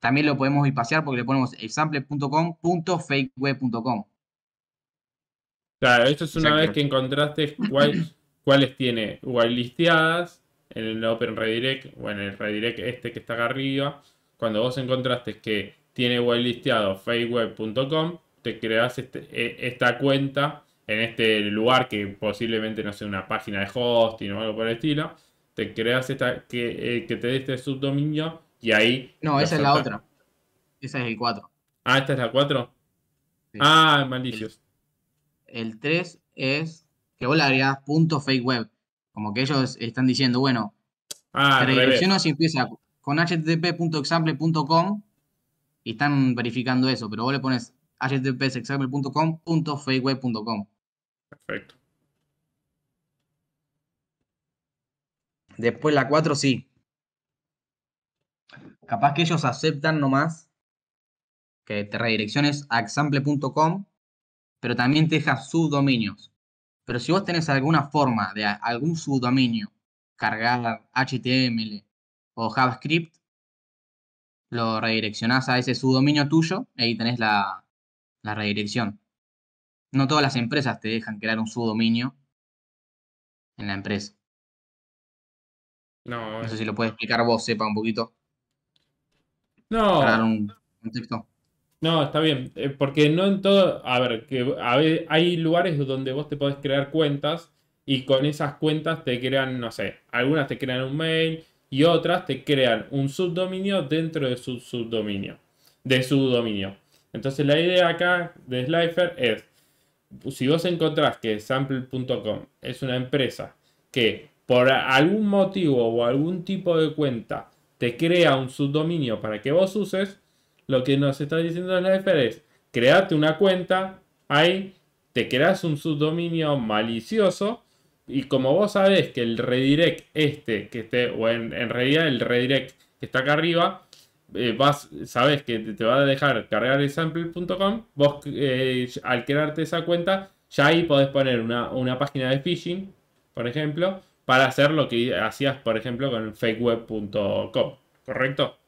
también lo podemos bypassar porque le ponemos example.com.fakeweb.com. Claro, esto es una vez que encontraste cuáles tiene whitelisteadas en el Open Redirect o en el Redirect este que está acá arriba. Cuando vos encontraste que tiene whitelisteado fakeweb.com, te creas este, e, esta cuenta en este lugar que posiblemente no sea una página de hosting o algo por el estilo te creas esta, eh, que, te dé este subdominio y ahí... No, esa es la otra. Esa es el 4. Ah, esta es la 4. Ah, malicios. El, 3 es que vos le agregás punto Como que ellos están diciendo, bueno, ah, uno se empieza con http.example.com y están verificando eso, pero vos le pones http.example.com.fakeweb.com. Perfecto. Después la 4 sí. Capaz que ellos aceptan nomás que te redirecciones a example.com, pero también te deja subdominios. Pero si vos tenés alguna forma de algún subdominio, cargar HTML o JavaScript, lo redireccionás a ese subdominio tuyo y ahí tenés la, la redirección. No todas las empresas te dejan crear un subdominio en la empresa. No, sé eh. si lo puedes explicar vos, sepa un poquito. No. Para un No, está bien, eh, porque no en todo, a ver, que a ver, hay lugares donde vos te podés crear cuentas y con esas cuentas te crean, no sé, algunas te crean un mail y otras te crean un subdominio dentro de su subdominio, de su dominio. Entonces la idea acá de Slifer es, si vos encontrás que sample.com es una empresa que por algún motivo o algún tipo de cuenta te crea un subdominio para que vos uses, lo que nos está diciendo la EFER es, create una cuenta, ahí te creas un subdominio malicioso y como vos sabés que el redirect este, que esté, o en, realidad el redirect que está acá arriba, eh, vas, sabes que te, va a dejar cargar el sample.com, vos eh, al crearte esa cuenta, ya ahí podés poner una, una página de phishing, por ejemplo, para hacer lo que hacías, por ejemplo, con fakeweb.com, ¿correcto?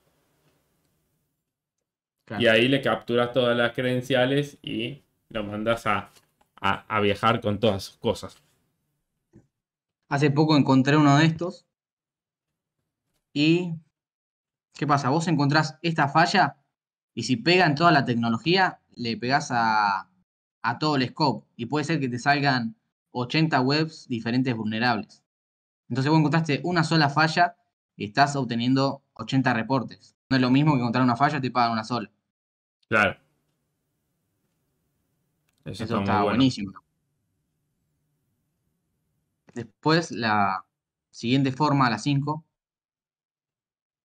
Y ahí le capturas todas las credenciales y lo mandas a, viajar con todas sus cosas. Hace poco encontré uno de estos. ¿Y qué pasa? Vos encontrás esta falla y si pegan toda la tecnología, le pegas a, a todo el scope y puede ser que te salgan 80 webs diferentes vulnerables. Entonces vos encontraste una sola falla y estás obteniendo 80 reportes. No es lo mismo que encontrar una falla y te pagan una sola. Claro. Eso, está, buenísimo. Después, la siguiente forma, la 5.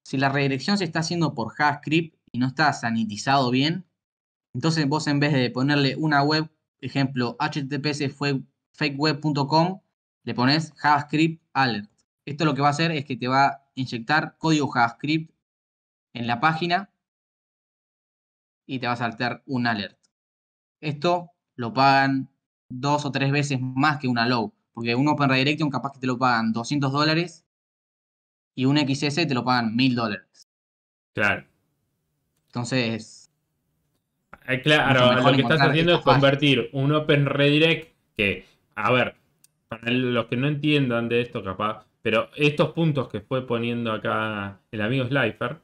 Si la redirección se está haciendo por JavaScript y no está sanitizado bien, entonces vos en vez de ponerle una web, ejemplo, https fakeweb.com, le pones JavaScript alert. Esto lo que va a hacer es que te va a inyectar código JavaScript en la página y te va a saltar un alert. Esto lo pagan dos o tres veces más que una low, porque un Open Redirection capaz que te lo pagan 200 dólares y un XS te lo pagan 1000 dólares. Claro. Entonces. Eh, claro, lo que estás haciendo es convertir un Open Redirect que, a ver, para los que no entiendan de esto capaz, pero estos puntos que fue poniendo acá el amigo Slifer,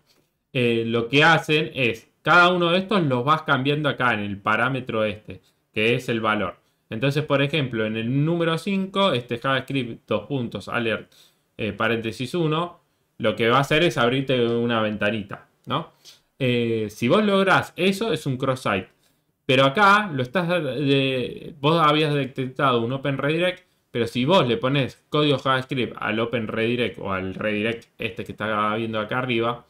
eh, lo que hacen es, cada uno de estos los vas cambiando acá en el parámetro este, que es el valor. Entonces, por ejemplo, en el número 5, este JavaScript, dos puntos, alert, eh, paréntesis 1, lo que va a hacer es abrirte una ventanita, ¿no? Eh, si vos lográs eso, es un cross-site. Pero acá lo estás de, vos habías detectado un open redirect pero si vos le pones código JavaScript al Open Redirect o al redirect este que está viendo acá arriba,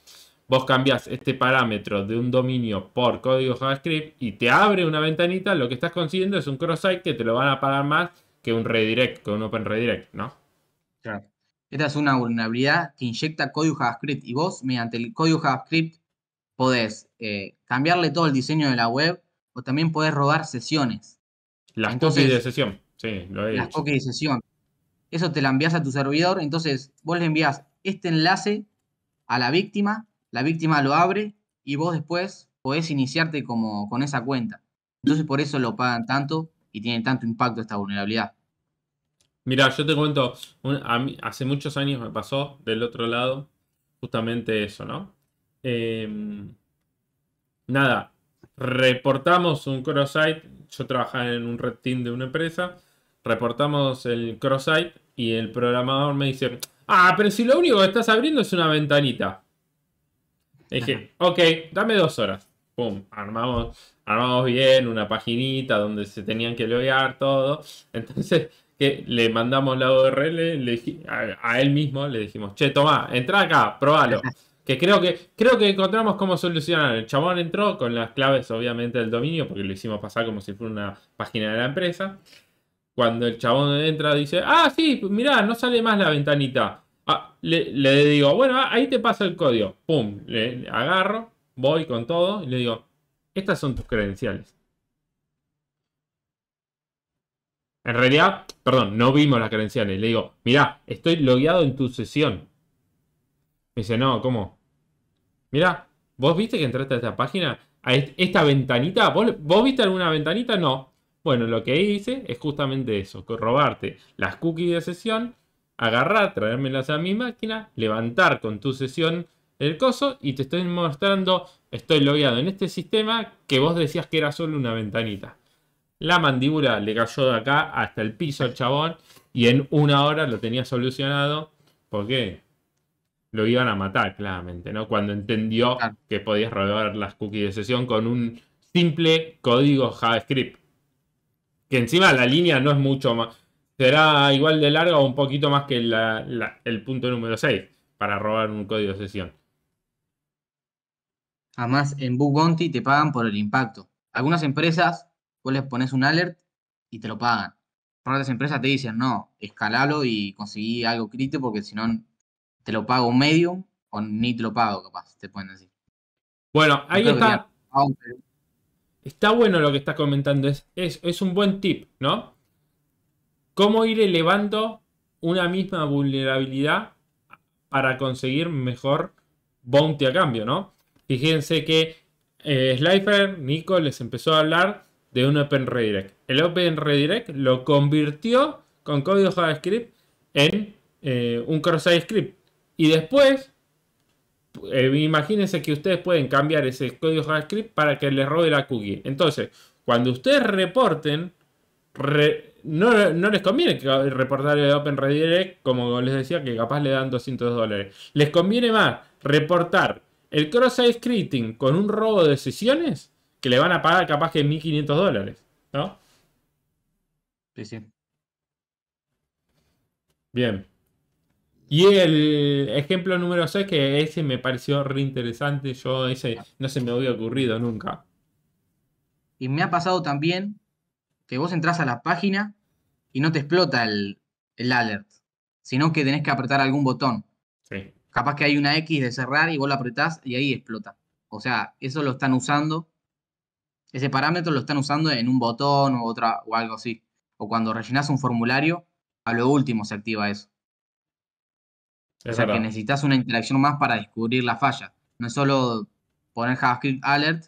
vos cambias este parámetro de un dominio por código JavaScript y te abre una ventanita, lo que estás consiguiendo es un cross-site que te lo van a pagar más que un redirect, con un Open Redirect, ¿no? Claro. Esta es una vulnerabilidad que inyecta código JavaScript y vos mediante el código JavaScript podés eh, cambiarle todo el diseño de la web o también podés robar sesiones. Las Entonces, de sesión. Sí, lo las de sesión. Eso te la envías a tu servidor, entonces vos le envías este enlace a la víctima, la víctima lo abre y vos después podés iniciarte como con esa cuenta. Entonces por eso lo pagan tanto y tiene tanto impacto esta vulnerabilidad. Mira, yo te cuento, hace muchos años me pasó del otro lado justamente eso, ¿no? Em, nada, reportamos un cross-site, yo trabajaba en un red team de una empresa, reportamos el cross-site y el programador me dice, ah, pero si lo único que estás abriendo es una ventanita. dije, ok, dame dos horas. Pum, armamos, armamos bien una paginita donde se tenían que loguear todo. Entonces que le mandamos la URL a, él mismo, le dijimos, che, tomá, entra acá, probalo. Que creo que, creo que encontramos cómo solucionar. El chabón entró con las claves, obviamente, del dominio, porque lo hicimos pasar como si fuera una página de la empresa cuando el chabón entra, dice, ah, sí, mirá, no sale más la ventanita. Ah, le, digo, bueno, ah, ahí te pasa el código. Pum, le, agarro, voy con todo y le digo, estas son tus credenciales. En realidad, perdón, no vimos las credenciales. Le digo, mirá, estoy logueado en tu sesión. Me dice, no, ¿cómo? Mirá, ¿vos viste que entraste a esta página? A esta ventanita. ¿Vos, ¿Vos viste alguna ventanita? No. Bueno, lo que hice es justamente eso, robarte las cookies de sesión, agarrar, traérmelas a mi máquina, levantar con tu sesión el coso y te estoy mostrando, estoy logueado en este sistema que vos decías que era solo una ventanita. La mandíbula le cayó de acá hasta el piso al chabón y en una hora lo tenía solucionado. porque Lo iban a matar, claramente, ¿no? Cuando entendió que podías robar las cookies de sesión con un simple código JavaScript. Que encima la línea no es mucho más. Será igual de larga o un poquito más que el punto número 6 para robar un código de sesión. Además, en Bug Bounty te pagan por el impacto. Algunas empresas, vos les pones un alert y te lo pagan. otras empresas te dicen, no, escalalo y conseguí algo crítico porque si no te lo pago medio medium o ni te lo pago, capaz, te pueden decir. Bueno, ahí está. Ah, Está bueno lo que está comentando, es, es, un buen tip, ¿no? Cómo ir elevando una misma vulnerabilidad para conseguir mejor bounty a cambio, ¿no? Fíjense que eh, Slifer, Nico, les empezó a hablar de un Open Redirect. El Open Redirect lo convirtió con código JavaScript en eh, un cross-site script. Y después eh, imagínense que ustedes pueden cambiar ese código JavaScript para que les robe la cookie. Entonces, cuando ustedes reporten, no, les conviene reportar el Open Redirect, como les decía, que capaz le dan 200 dólares. Les conviene más reportar el cross-site scripting con un robo de sesiones que le van a pagar capaz que 1500 dólares, ¿no? Bien. Y el ejemplo número 6, que ese me pareció reinteresante, yo ese no se me había ocurrido nunca. Y me ha pasado también que vos entras a la página y no te explota el, alert, sino que tenés que apretar algún botón. Capaz que hay una X de cerrar y vos la apretás y ahí explota. O sea, eso lo están usando, ese parámetro lo están usando en un botón o, otra, o algo así. O cuando rellenás un formulario, a lo último se activa eso o sea, que necesitas una interacción más para descubrir la falla. No es solo poner JavaScript alert,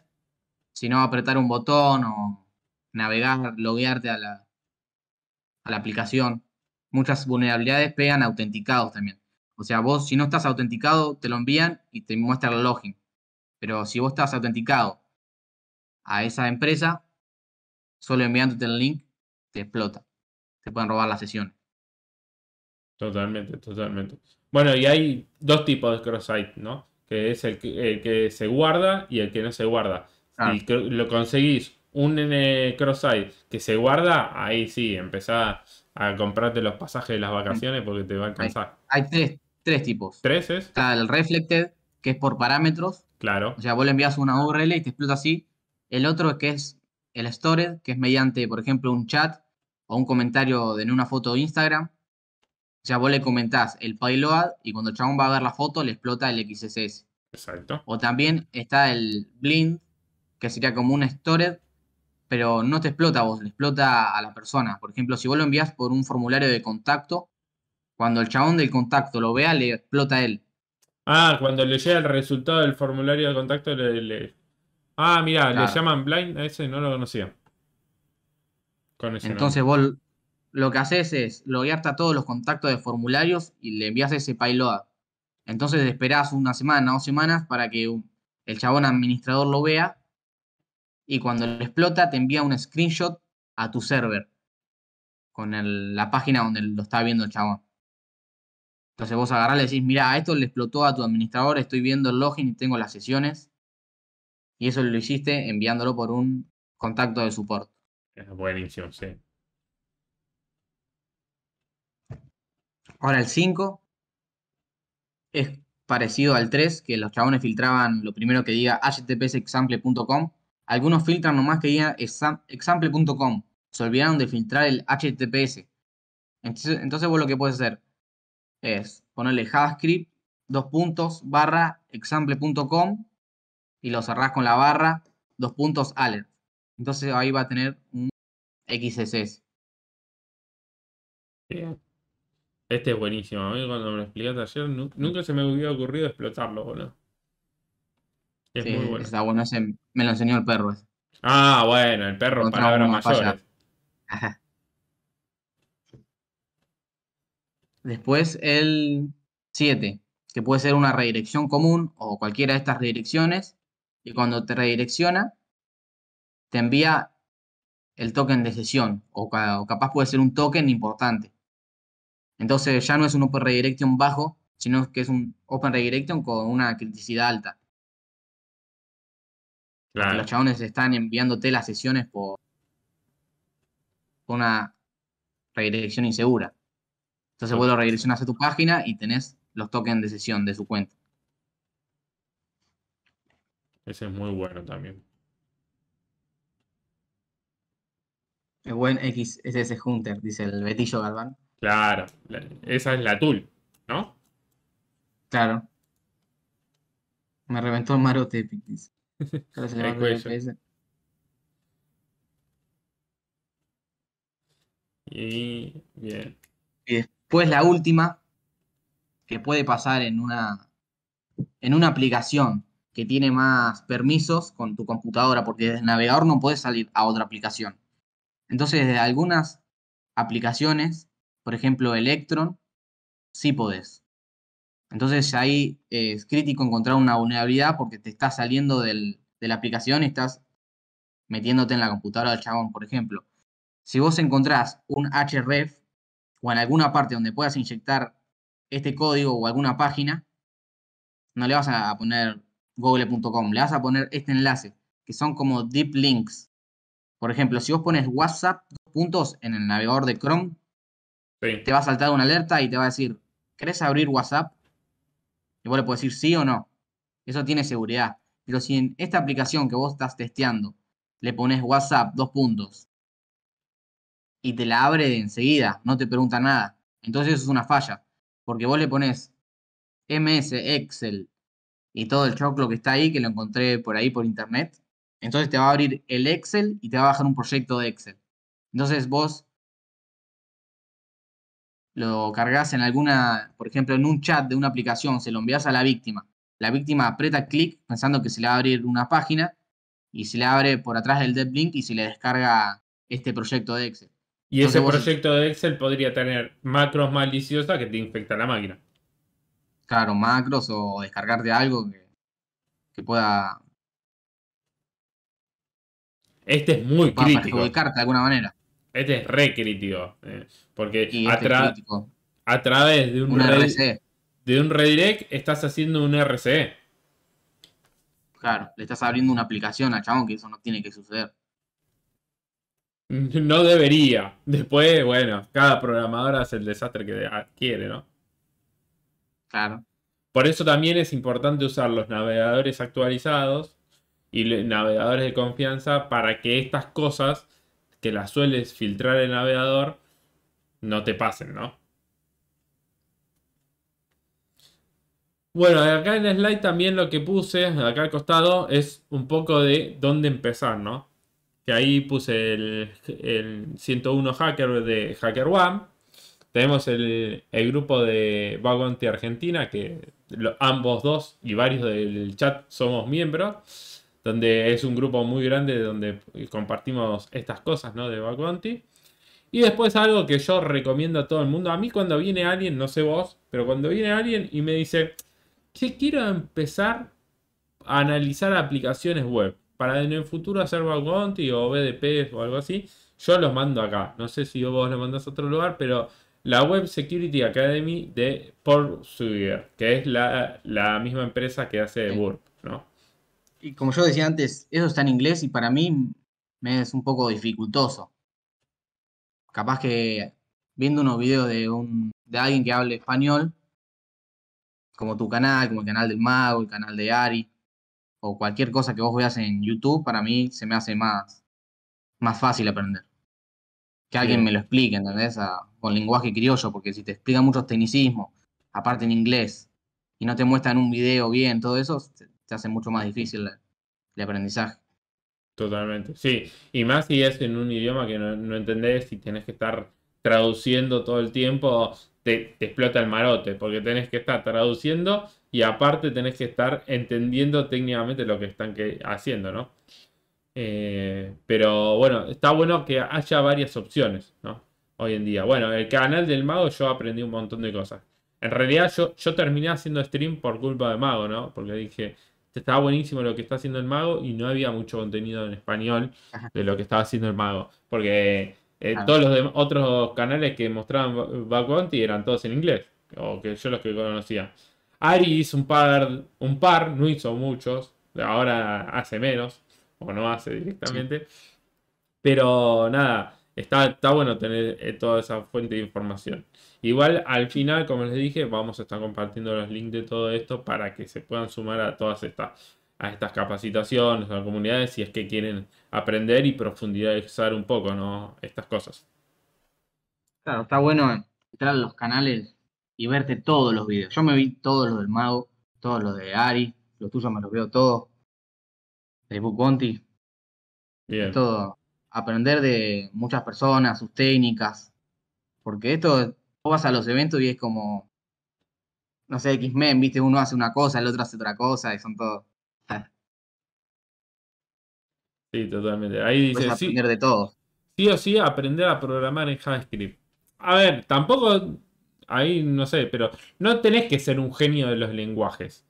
sino apretar un botón o navegar, loguearte a la, a la aplicación. Muchas vulnerabilidades pegan autenticados también. O sea, vos si no estás autenticado, te lo envían y te muestra el login. Pero si vos estás autenticado a esa empresa, solo enviándote el link, te explota. Te pueden robar las sesiones. Totalmente, totalmente. Bueno, y hay dos tipos de cross-site, ¿no? Que es el que, se guarda y el que no se guarda. Ah. Si lo conseguís un cross-site que se guarda, ahí sí, empezá a comprarte los pasajes de las vacaciones porque te va a alcanzar. Hay, tres, tres, tipos. ¿Tres es? Está el reflected, que es por parámetros. Claro. O sea, vos le envías una URL y te explota así. El otro que es el stored, que es mediante, por ejemplo, un chat o un comentario en una foto de Instagram sea, vos le comentás el payload y cuando el chabón va a ver la foto le explota el XSS. Exacto. O también está el blind, que sería como un stored, pero no te explota a vos, le explota a la persona. Por ejemplo, si vos lo envías por un formulario de contacto, cuando el chabón del contacto lo vea, le explota a él. Ah, cuando le llega el resultado del formulario de contacto, le. Ah, mira, le llaman blind, a ese no lo conocía. Con Entonces vos lo que haces es loguearte a todos los contactos de formularios y le envías ese payload. Entonces esperás una semana, dos semanas para que el chabón administrador lo vea y cuando lo explota te envía un screenshot a tu server con la página donde lo está viendo el chabón. Entonces vos agarrás y le decís, mira, esto le explotó a tu administrador, estoy viendo el login y tengo las sesiones. Y eso lo hiciste enviándolo por un contacto de soporte. Es buenísimo, sí. Ahora el 5 es parecido al 3, que los chabones filtraban lo primero que diga example.com. Algunos filtran nomás que diga example.com. Se olvidaron de filtrar el https. Entonces, entonces vos lo que puedes hacer es ponerle JavaScript, dos puntos, barra, example.com y lo cerrás con la barra, dos puntos, alert. Entonces ahí va a tener un XSS. Este es buenísimo. A mí cuando me lo explicaste ayer, nunca se me hubiera ocurrido explotarlo, boludo. Es muy bueno. está bueno. me lo enseñó el perro. Ah, bueno, el perro, palabras mayores. Después el 7, que puede ser una redirección común o cualquiera de estas redirecciones. Y cuando te redirecciona, te envía el token de sesión. o capaz puede ser un token importante. Entonces ya no es un Open Redirection bajo, sino que es un Open Redirection con una criticidad alta. Los chabones están enviándote las sesiones por, una redirección insegura. Entonces vos lo redireccionas a tu página y tenés los tokens de sesión de su cuenta. Ese es muy bueno también. El buen XSS Hunter, dice el Betillo Galván. Claro, esa es la tool, ¿no? Claro. Me reventó el marote, Y después la última, que puede pasar en una, en una aplicación que tiene más permisos con tu computadora, porque desde el navegador no puedes salir a otra aplicación. Entonces, desde algunas aplicaciones por ejemplo, Electron, sí podés. Entonces ahí eh, es crítico encontrar una vulnerabilidad porque te estás saliendo del, de la aplicación estás metiéndote en la computadora del chabón, por ejemplo. Si vos encontrás un href o en alguna parte donde puedas inyectar este código o alguna página, no le vas a poner google.com, le vas a poner este enlace, que son como deep links. Por ejemplo, si vos pones WhatsApp, puntos en el navegador de Chrome, te va a saltar una alerta y te va a decir, ¿querés abrir WhatsApp? Y vos le podés decir sí o no. Eso tiene seguridad. Pero si en esta aplicación que vos estás testeando le pones WhatsApp, dos puntos, y te la abre de enseguida, no te pregunta nada, entonces eso es una falla. Porque vos le pones MS, Excel y todo el choclo que está ahí, que lo encontré por ahí por internet, entonces te va a abrir el Excel y te va a bajar un proyecto de Excel. Entonces vos lo cargas en alguna, por ejemplo, en un chat de una aplicación, se lo envías a la víctima. La víctima aprieta clic pensando que se le va a abrir una página y se le abre por atrás del dead link y se le descarga este proyecto de Excel. Y ese proyecto de Excel podría tener macros maliciosas que te infecta la máquina. Claro, macros o descargarte algo que, pueda. Este es muy crítico. pueda perjudicarte de alguna manera. Este es re eh, porque este a, través de un, de un redirect estás haciendo un RCE. Claro, le estás abriendo una aplicación a chabón que eso no tiene que suceder. No debería. Después, bueno, cada programador hace el desastre que quiere, ¿no? Claro. Por eso también es importante usar los navegadores actualizados y navegadores de confianza para que estas cosas que las sueles filtrar el navegador, no te pasen, ¿no? Bueno, acá en el slide también lo que puse, acá al costado, es un poco de dónde empezar, ¿no? Que ahí puse el, 101 Hacker de Hacker One. Tenemos el, el grupo de Vagonti Argentina, que ambos dos y varios del chat somos miembros donde es un grupo muy grande donde compartimos estas cosas, ¿no? De Bug Y después algo que yo recomiendo a todo el mundo. A mí cuando viene alguien, no sé vos, pero cuando viene alguien y me dice, que quiero empezar a analizar aplicaciones web para en el futuro hacer Bug o BDP o algo así, yo los mando acá. No sé si vos los mandás a otro lugar, pero la Web Security Academy de Paul que es la, la misma empresa que hace Burp, ¿no? y como yo decía antes, eso está en inglés y para mí me es un poco dificultoso. Capaz que viendo unos videos de, un, de alguien que hable español, como tu canal, como el canal del Mago, el canal de Ari, o cualquier cosa que vos veas en YouTube, para mí se me hace más, más fácil aprender. Que alguien me lo explique, ¿entendés? con lenguaje criollo, porque si te explican muchos tecnicismos, aparte en inglés, y no te muestran un video bien, todo eso, se hace mucho más difícil el aprendizaje. Totalmente, sí. Y más si es en un idioma que no, entendés y tenés que estar traduciendo todo el tiempo, te, explota el marote, porque tenés que estar traduciendo y aparte tenés que estar entendiendo técnicamente lo que están haciendo, ¿no? Eh, pero bueno, está bueno que haya varias opciones, ¿no? Hoy en día. Bueno, el canal del mago yo aprendí un montón de cosas. En realidad yo, yo terminé haciendo stream por culpa de mago, ¿no? Porque dije, estaba buenísimo lo que está haciendo el mago y no había mucho contenido en español de lo que estaba haciendo el mago. Porque eh, todos los otros canales que mostraban Back eran todos en inglés. O que yo los que conocía. Ari hizo un par, un par, no hizo muchos. Ahora hace menos. O no hace directamente. Pero nada, está, está bueno tener eh, toda esa fuente de información. Igual al final, como les dije, vamos a estar compartiendo los links de todo esto para que se puedan sumar a todas estas, a estas capacitaciones, a las comunidades, si es que quieren aprender y profundizar un poco ¿no? estas cosas. Claro, está bueno entrar en los canales y verte todos los videos. Yo me vi todos los del Mago, todos los de Ari, los tuyos me los veo todos. Facebook Book Bien. Todo. Aprender de muchas personas, sus técnicas. Porque esto vos vas a los eventos y es como, no sé, X-Men, viste, uno hace una cosa, el otro hace otra cosa y son todos. Ah. sí, totalmente. Ahí dice, aprender de todo. Sí o sí, aprender a programar en JavaScript. A ver, tampoco, ahí no sé, pero no tenés que ser un genio de los lenguajes.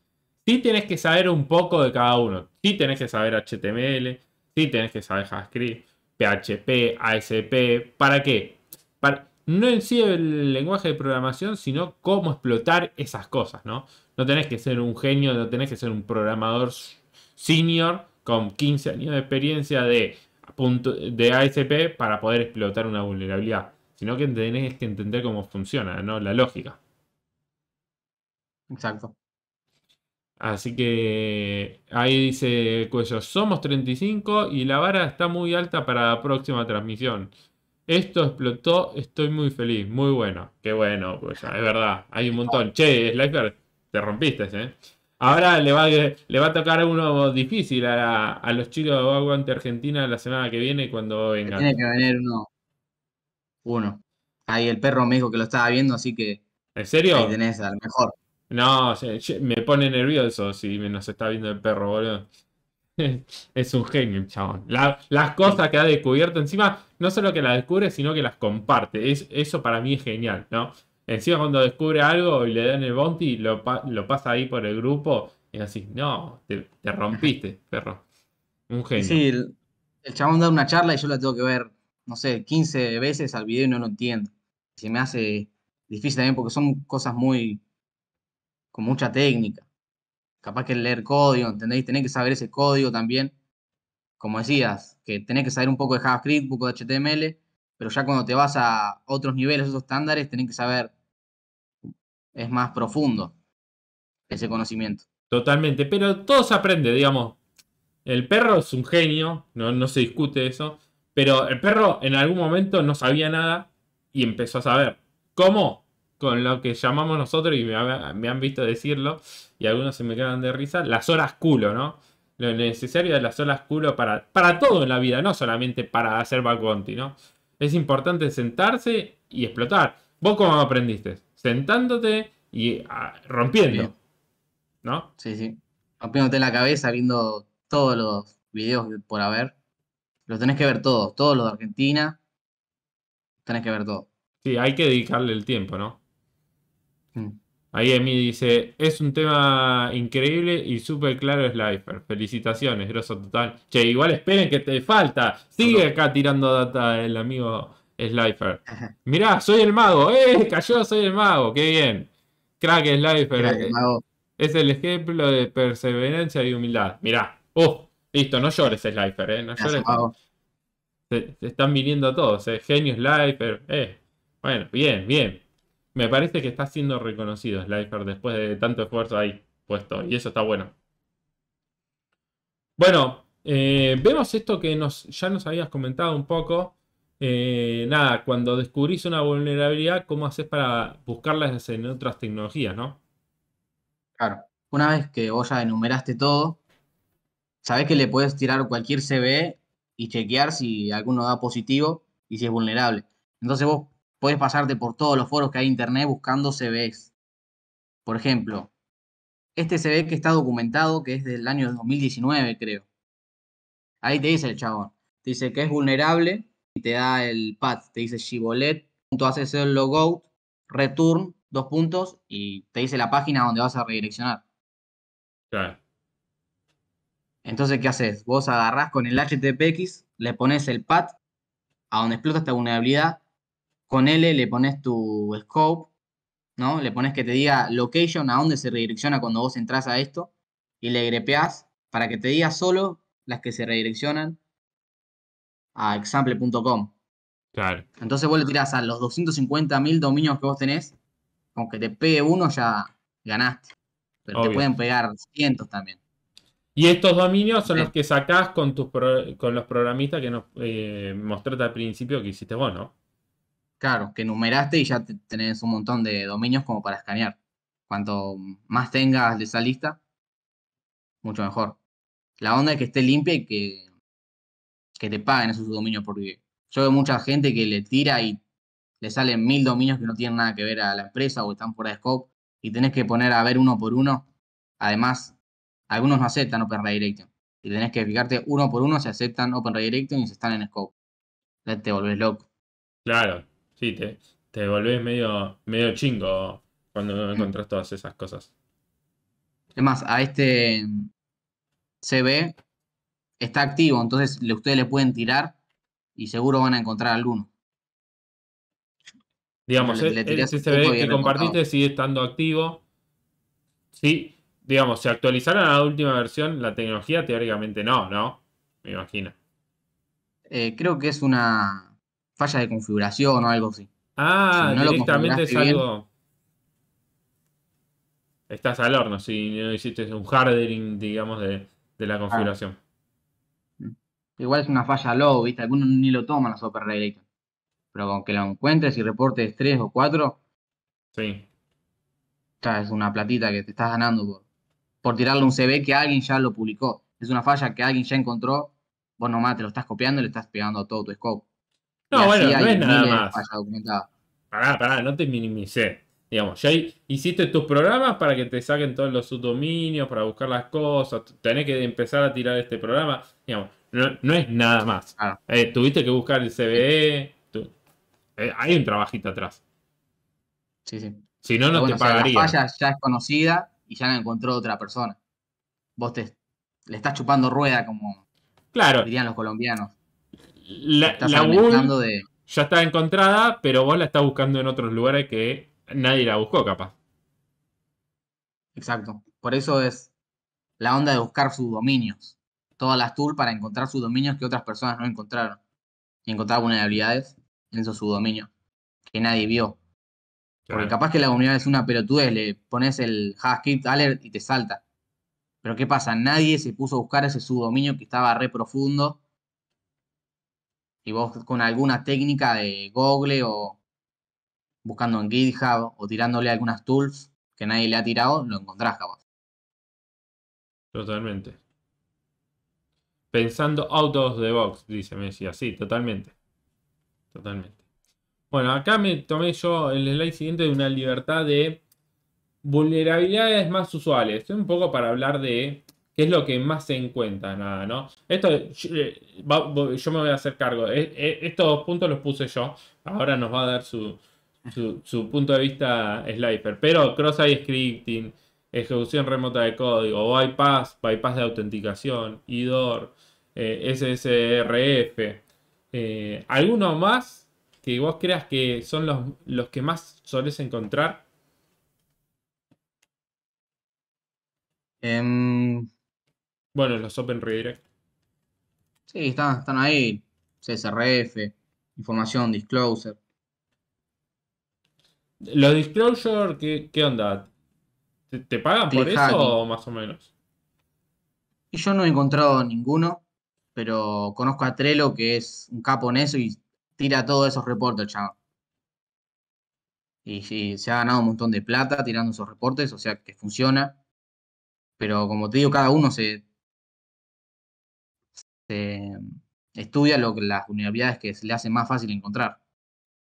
Sí tenés que saber un poco de cada uno. Sí tenés que saber HTML, sí tenés que saber JavaScript, PHP, ASP. ¿Para qué? Para, no en sí el lenguaje de programación, sino cómo explotar esas cosas, ¿no? No tenés que ser un genio, no tenés que ser un programador senior con 15 años de experiencia de, de ASP para poder explotar una vulnerabilidad, sino que tenés que entender cómo funciona, ¿no? La lógica. Exacto. Así que ahí dice Cuello, somos 35 y la vara está muy alta para la próxima transmisión. Esto explotó, estoy muy feliz, muy bueno. Qué bueno, pues es verdad, hay un montón. Che, Slifer, te rompiste, ¿eh? Ahora le va, le va a tocar uno difícil a, los chicos de Aguante Argentina la semana que viene cuando venga. Tiene que venir uno. Uno. Ahí el perro me dijo que lo estaba viendo, así que. ¿En serio? Ahí tenés al mejor. No, me pone nervioso si nos está viendo el perro, boludo. Es un genio el chabón. las cosas que ha descubierto, encima, no solo que las descubre, sino que las comparte. Es, eso para mí es genial, ¿no? Encima cuando descubre algo y le dan el bounty, lo, lo pasa ahí por el grupo y así, no, te, rompiste, perro. Un genio. Sí, el, el, chabón da una charla y yo la tengo que ver, no sé, 15 veces al video y no lo entiendo. Se me hace difícil también porque son cosas muy... con mucha técnica capaz que leer código, ¿entendéis? Tenés que saber ese código también. Como decías, que tenés que saber un poco de JavaScript, un poco de HTML, pero ya cuando te vas a otros niveles, esos estándares, tenés que saber, es más profundo ese conocimiento. Totalmente, pero todo se aprende, digamos. El perro es un genio, no, no se discute eso, pero el perro en algún momento no sabía nada y empezó a saber. ¿Cómo? con lo que llamamos nosotros, y me, han visto decirlo, y algunos se me quedan de risa, las horas culo, ¿no? Lo necesario de las horas culo para, para todo en la vida, no solamente para hacer back ¿no? Es importante sentarse y explotar. ¿Vos cómo aprendiste? Sentándote y ah, rompiendo. ¿No? Sí, sí. Rompiéndote la cabeza viendo todos los videos por haber. Los tenés que ver todos, todos los de Argentina. Tenés que ver todo. Sí, hay que dedicarle el tiempo, ¿no? Mm. Ahí Emi dice, es un tema increíble y súper claro Slifer. Felicitaciones, grosso total. Che, igual esperen que te falta. Sigue acá tirando data el amigo Slifer. Mirá, soy el mago. ¡Eh! Cayó, soy el mago. ¡Qué bien! Crack Slifer. Eh. Es el ejemplo de perseverancia y humildad. Mirá. Oh Listo, no llores Slifer, ¿eh? No llores. Se, están viniendo todos, ¿eh? Slifer. ¡Eh! Bueno, bien, bien me parece que está siendo reconocido Slifer después de tanto esfuerzo ahí puesto. Y eso está bueno. Bueno, eh, vemos esto que nos, ya nos habías comentado un poco. Eh, nada, cuando descubrís una vulnerabilidad, ¿cómo haces para buscarla en otras tecnologías, no? Claro. Una vez que vos ya enumeraste todo, sabés que le puedes tirar cualquier CVE y chequear si alguno da positivo y si es vulnerable. Entonces vos Puedes pasarte por todos los foros que hay en internet buscando CVs. Por ejemplo, este CV que está documentado, que es del año 2019, creo. Ahí te dice el chabón. Te dice que es vulnerable y te da el path. Te dice el logout return, dos puntos, y te dice la página donde vas a redireccionar. Claro. Entonces, ¿qué haces? Vos agarrás con el HTTPX, le pones el path a donde explota esta vulnerabilidad, con L le pones tu scope, ¿no? Le pones que te diga location, a dónde se redirecciona cuando vos entras a esto, y le grepeás para que te diga solo las que se redireccionan a example.com. Claro. Entonces vos le tirás a los 250.000 dominios que vos tenés, con que te pegue uno ya ganaste. Pero te pueden pegar cientos también. Y estos dominios son los que sacás con, tus con los programistas que nos eh, mostraste al principio que hiciste vos, ¿no? Claro, que numeraste y ya tenés un montón de dominios como para escanear. Cuanto más tengas de esa lista, mucho mejor. La onda es que esté limpia y que, que te paguen esos dominios, porque yo veo mucha gente que le tira y le salen mil dominios que no tienen nada que ver a la empresa o están fuera de scope y tenés que poner a ver uno por uno. Además, algunos no aceptan Open Redirection y tenés que fijarte uno por uno si aceptan Open Redirection y si están en scope. te volvés loco. Claro, Sí, te, te volvés medio, medio chingo cuando encontrás todas esas cosas. Es más, a este CB está activo, entonces ustedes le pueden tirar y seguro van a encontrar alguno. Digamos, le, e, ese CB que compartiste sigue estando activo. Sí, digamos, se actualizará a la última versión, la tecnología teóricamente no, ¿no? Me imagino. Eh, creo que es una falla de configuración o algo así. Ah, directamente es algo. Estás al horno si no hiciste un hardening, digamos, de, la ah. configuración. Mm. Igual es una falla low, ¿viste? Algunos ni lo toman la super Pero aunque lo encuentres y reportes 3 o 4. Sí. es una platita que te estás ganando por, por tirarle un CV que alguien ya lo publicó. Es una falla que alguien ya encontró. Vos nomás te lo estás copiando y le estás pegando a todo tu scope. No, bueno, no es nada más. Pará, pará, no te minimicé. Digamos, ya hiciste tus programas para que te saquen todos los subdominios, para buscar las cosas, tenés que empezar a tirar este programa. Digamos, no, es nada más. Eh, tuviste que buscar el CBE. Eh, hay un trabajito atrás. Sí, sí. Si no, no te pagaría. la falla ya es conocida y ya la encontró otra persona. Vos te, le estás chupando rueda, como claro. dirían los colombianos. La, ya está encontrada, pero vos la estás buscando en otros lugares que nadie la buscó, capaz. Exacto. Por eso es la onda de buscar subdominios. dominios. Todas las tools para encontrar subdominios que otras personas no encontraron. Y encontrar vulnerabilidades en esos subdominios que nadie vio. Porque capaz que la comunidad es una pelotudez, le pones el JavaScript alert y te salta. Pero ¿qué pasa? Nadie se puso a buscar ese subdominio que estaba re profundo y vos con alguna técnica de Google o buscando en GitHub o tirándole algunas tools que nadie le ha tirado, lo encontrás capaz. Totalmente. Pensando out of the box, dice Messi. Sí, totalmente. Totalmente. Bueno, acá me tomé yo el slide siguiente de una libertad de vulnerabilidades más usuales. Un poco para hablar de ¿Qué es lo que más se encuentra, nada, ¿no? Esto, yo eh, me voy a hacer cargo. E, e, estos dos puntos los puse yo. Ahora nos va a dar su, punto de vista Slifer. Pero cross-site scripting, ejecución remota de código, bypass, bypass de autenticación, IDOR, eh, SSRF. Eh, ¿Alguno más que vos creas que son los, los que más solés encontrar? Em, bueno, los Open Redirect. Sí, están, ahí. CSRF, información, disclosure. ¿Los disclosure qué, qué onda? ¿Te, pagan por eso o más o menos? Y yo no he encontrado ninguno, pero conozco a Trello que es un capo en eso y tira todos esos reportes, Y sí, se ha ganado un montón de plata tirando esos reportes, o sea que funciona. Pero como te digo, cada uno se Mm, estudia lo que las universidades que le hacen más fácil encontrar.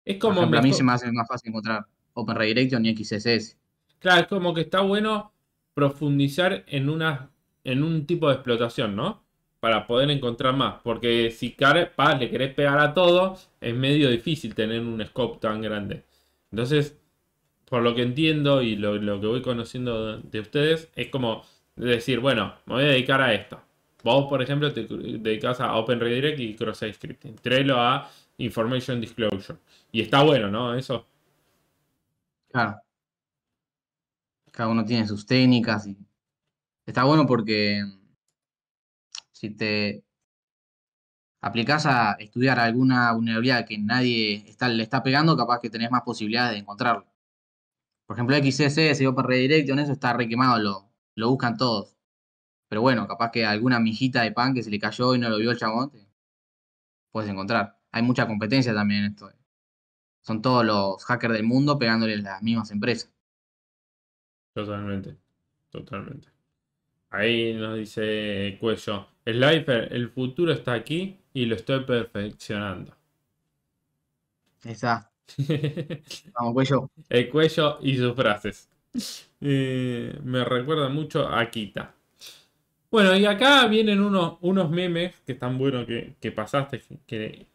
Es como para a mí se me hace más fácil encontrar Open Redirection y XSS. Claro, es como que está bueno profundizar en una en un tipo de explotación, ¿no? Para poder encontrar más, porque si le querés pegar a todo, es medio difícil tener un scope tan grande. Entonces, por lo que entiendo y lo, lo que voy conociendo de ustedes, es como decir, bueno, me voy a dedicar a esto Vos, por ejemplo, te dedicas a Open Redirect y Cross-Site Scripting. Trello a Information Disclosure. Y está bueno, ¿no? Eso. Claro. Cada uno tiene sus técnicas y está bueno porque mm, si te aplicás a estudiar alguna vulnerabilidad que nadie está, le está pegando, capaz que tenés más posibilidades de encontrarlo. Por ejemplo, XSS, Open en eso está re lo, lo buscan todos. Pero bueno, capaz que alguna mijita de pan que se le cayó y no lo vio el chabón, te puedes encontrar. Hay mucha competencia también en esto. Eh. Son todos los hackers del mundo pegándole las mismas empresas. Totalmente, totalmente. Ahí nos dice Cuello, Slifer, el futuro está aquí y lo estoy perfeccionando. Exacto. Vamos, Cuello. El eh, Cuello y sus frases. Eh, me recuerda mucho a Kita. Bueno, y acá vienen unos, unos memes que están buenos que, pasaste. Que,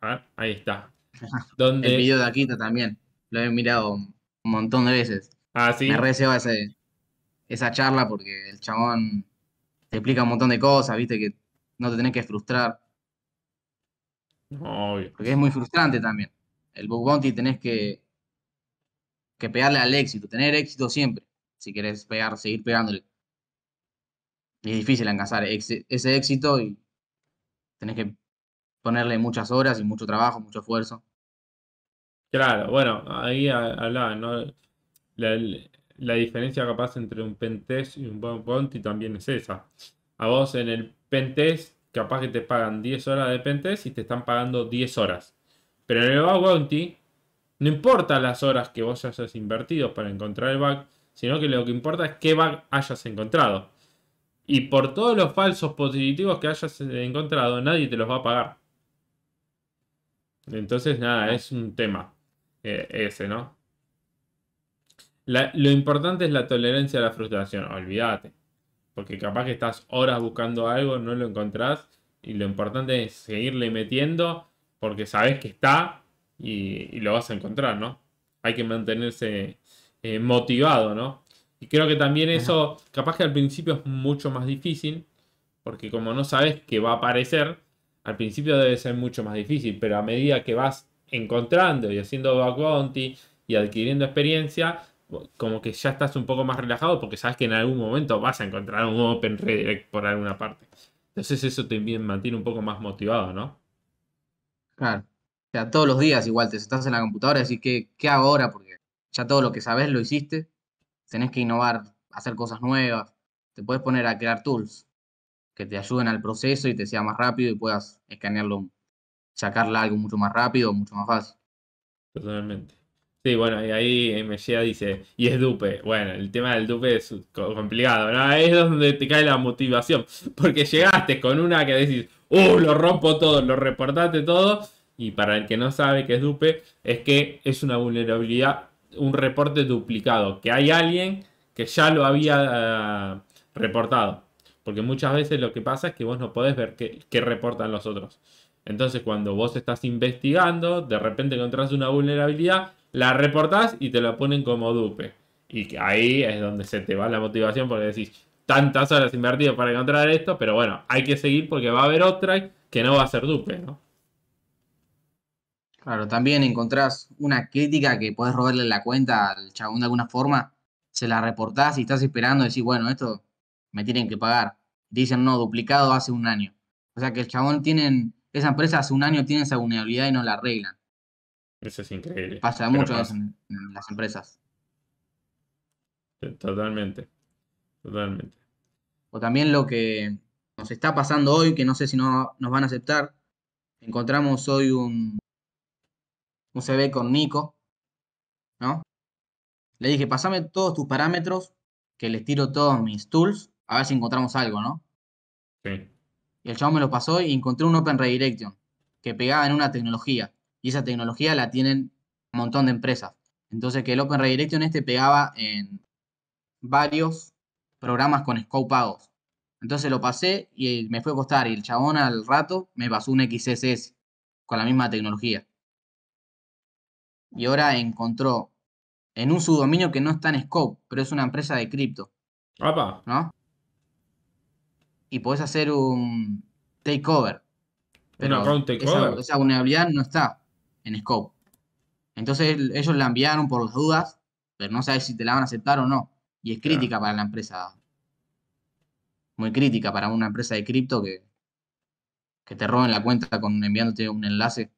ahí está. Donde... El video de Aquita también. Lo he mirado un montón de veces. Ah, sí. Me ese esa charla porque el chabón te explica un montón de cosas, viste, que no te tenés que frustrar. Obvio. Porque es muy frustrante también. El bug tenés que, que pegarle al éxito, tener éxito siempre, si querés pegar, seguir pegándole. Y es difícil alcanzar ese éxito y tenés que ponerle muchas horas y mucho trabajo, mucho esfuerzo. Claro, bueno, ahí hablaba, ¿no? La, diferencia capaz entre un pentest y un bounty también es esa. A vos en el pentest, capaz que te pagan 10 horas de pentest y te están pagando 10 horas. Pero en el bounty, no importa las horas que vos hayas invertido para encontrar el bug, sino que lo que importa es qué bug hayas encontrado. Y por todos los falsos positivos que hayas eh, encontrado, nadie te los va a pagar. Entonces, nada, ah. es un tema eh, ese, ¿no? lo importante es la tolerancia a la frustración, olvídate. Porque capaz que estás horas buscando algo, no lo encontrás. Y lo importante es seguirle metiendo porque sabes que está y, lo vas a encontrar, ¿no? Hay que mantenerse eh, motivado, ¿no? Y creo que también eso, capaz que al principio es mucho más difícil, porque como no sabes qué va a aparecer, al principio debe ser mucho más difícil, pero a medida que vas encontrando y haciendo back bounty y adquiriendo experiencia, como que ya estás un poco más relajado porque sabes que en algún momento vas a encontrar un open redirect por alguna parte. Entonces eso te mantiene un poco más motivado, ¿no? Claro. O sea, todos los días igual te estás en la computadora y decís, ¿qué, ¿qué hago ahora? Porque ya todo lo que sabes lo hiciste tenés que innovar, hacer cosas nuevas, te puedes poner a crear tools que te ayuden al proceso y te sea más rápido y puedas escanearlo, sacarle algo mucho más rápido, mucho más fácil. Personalmente. Sí, bueno, y ahí Mechea dice, y es dupe. Bueno, el tema del dupe es complicado, ¿no? es donde te cae la motivación. Porque llegaste con una que decís, ¡uh! Lo rompo todo, lo reportaste todo. Y para el que no sabe que es dupe, es que es una vulnerabilidad un reporte duplicado, que hay alguien que ya lo había eh, reportado. Porque muchas veces lo que pasa es que vos no podés ver qué, reportan los otros. Entonces cuando vos estás investigando, de repente encontrás una vulnerabilidad, la reportás y te la ponen como dupe. Y que ahí es donde se te va la motivación porque decís, tantas horas invertidas para encontrar esto, pero bueno, hay que seguir porque va a haber otra que no va a ser dupe, ¿no? Claro, también encontrás una crítica que podés robarle la cuenta al chabón de alguna forma, se la reportás y estás esperando decir, bueno, esto me tienen que pagar. Dicen, no, duplicado hace un año. O sea que el chabón tienen, esa empresa hace un año tiene esa vulnerabilidad y no la arreglan. Eso es increíble. Pasa mucho En, las empresas. Totalmente, totalmente. O también lo que nos está pasando hoy, que no sé si no, nos van a aceptar, encontramos hoy un, un CV con Nico, ¿no? Le dije, pasame todos tus parámetros, que les tiro todos mis tools, a ver si encontramos algo, ¿no? Sí. Y el chabón me lo pasó y encontré un Open Redirection que pegaba en una tecnología. Y esa tecnología la tienen un montón de empresas. Entonces que el Open Redirection este pegaba en varios programas con scope pagos. Entonces lo pasé y me fue a costar. Y el chabón al rato me pasó un XSS con la misma tecnología y ahora encontró en un subdominio que no está en Scope, pero es una empresa de cripto. ¿No? Y podés hacer un takeover. Pero Esa, vulnerabilidad no está en Scope. Entonces ellos la enviaron por las dudas, pero no sabes si te la van a aceptar o no. Y es crítica para la empresa. Muy crítica para una empresa de cripto que, que te roben la cuenta con enviándote un enlace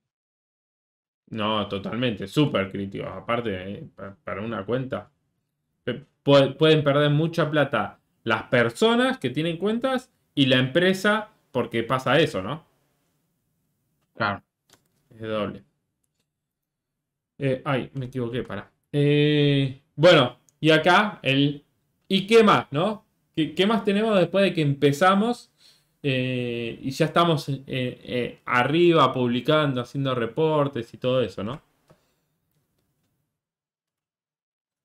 no, totalmente, súper críticos. Aparte, eh, para una cuenta. Pueden perder mucha plata las personas que tienen cuentas y la empresa porque pasa eso, ¿no? Claro. Es doble. Eh, ay, me equivoqué, para. Eh, bueno, y acá el... ¿Y qué más, no? ¿Qué, más tenemos después de que empezamos eh, y ya estamos eh, eh, arriba publicando, haciendo reportes y todo eso, ¿no?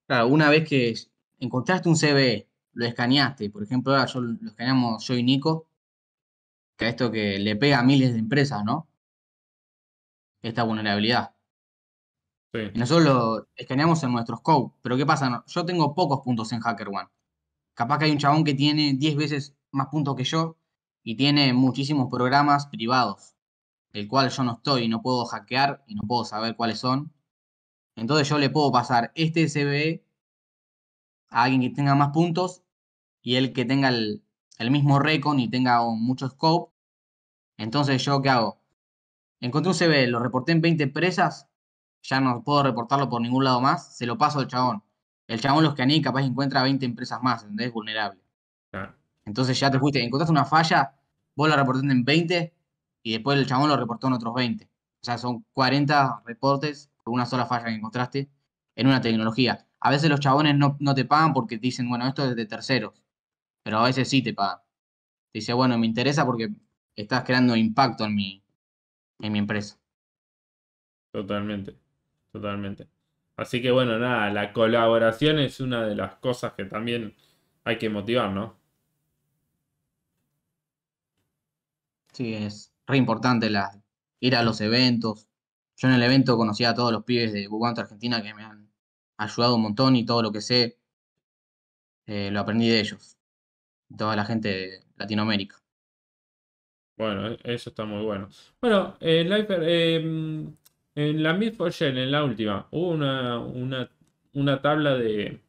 Claro, una vez que encontraste un CBE, lo escaneaste, por ejemplo, yo, lo escaneamos yo y Nico, que esto que le pega a miles de empresas, ¿no? Esta vulnerabilidad. Y nosotros lo escaneamos en nuestros scope pero ¿qué pasa? Yo tengo pocos puntos en HackerOne. Capaz que hay un chabón que tiene 10 veces más puntos que yo y tiene muchísimos programas privados, El cual yo no estoy, Y no puedo hackear y no puedo saber cuáles son. Entonces yo le puedo pasar este CBE. a alguien que tenga más puntos y el que tenga el, mismo recon y tenga mucho scope. Entonces yo qué hago? Encontré un CBE. lo reporté en 20 empresas, ya no puedo reportarlo por ningún lado más, se lo paso al chabón. El chabón los que y capaz encuentra 20 empresas más, es Vulnerable. Ah. Entonces ya te fuiste, encontraste una falla, vos la reportaste en 20 y después el chabón lo reportó en otros 20. O sea, son 40 reportes por una sola falla que encontraste en una tecnología. A veces los chabones no, no te pagan porque dicen, bueno, esto es de terceros. Pero a veces sí te pagan. Te dice, bueno, me interesa porque estás creando impacto en mi, en mi empresa. Totalmente, totalmente. Así que bueno, nada, la colaboración es una de las cosas que también hay que motivar, ¿no? Sí, es re importante ir a los eventos. Yo en el evento conocí a todos los pibes de Bucanto Argentina que me han ayudado un montón y todo lo que sé eh, lo aprendí de ellos. Toda la gente de Latinoamérica. Bueno, e, eso está muy bueno. Bueno, eh, em, en la Mid Gen, en la última, hubo una, una, una tabla de,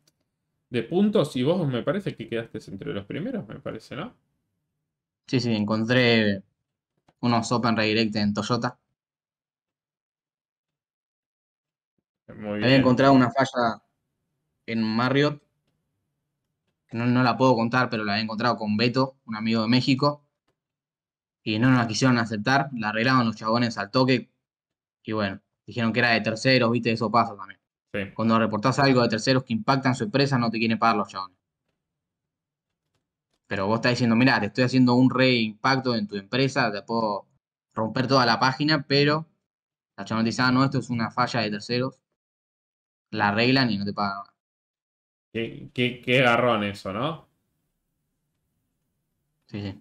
de puntos y vos me parece que quedaste entre los primeros, me parece, ¿no? Sí, sí, encontré unos Open Redirect en Toyota. Había encontrado una falla en Marriott, no, la puedo contar, pero la había encontrado con Beto, un amigo de México, y no nos la quisieron aceptar, la arreglaron los chabones al toque, y bueno, dijeron que era de terceros, viste, eso pasa también. Cuando reportás algo de terceros que impactan su empresa, no te quieren pagar los chabones pero vos estás diciendo, mira, te estoy haciendo un reimpacto en tu empresa, te puedo romper toda la página, pero la chamatizada ah, no, esto es una falla de terceros, la arreglan y no te pagan nada. Qué, qué, garrón eso, ¿no? Sí, sí.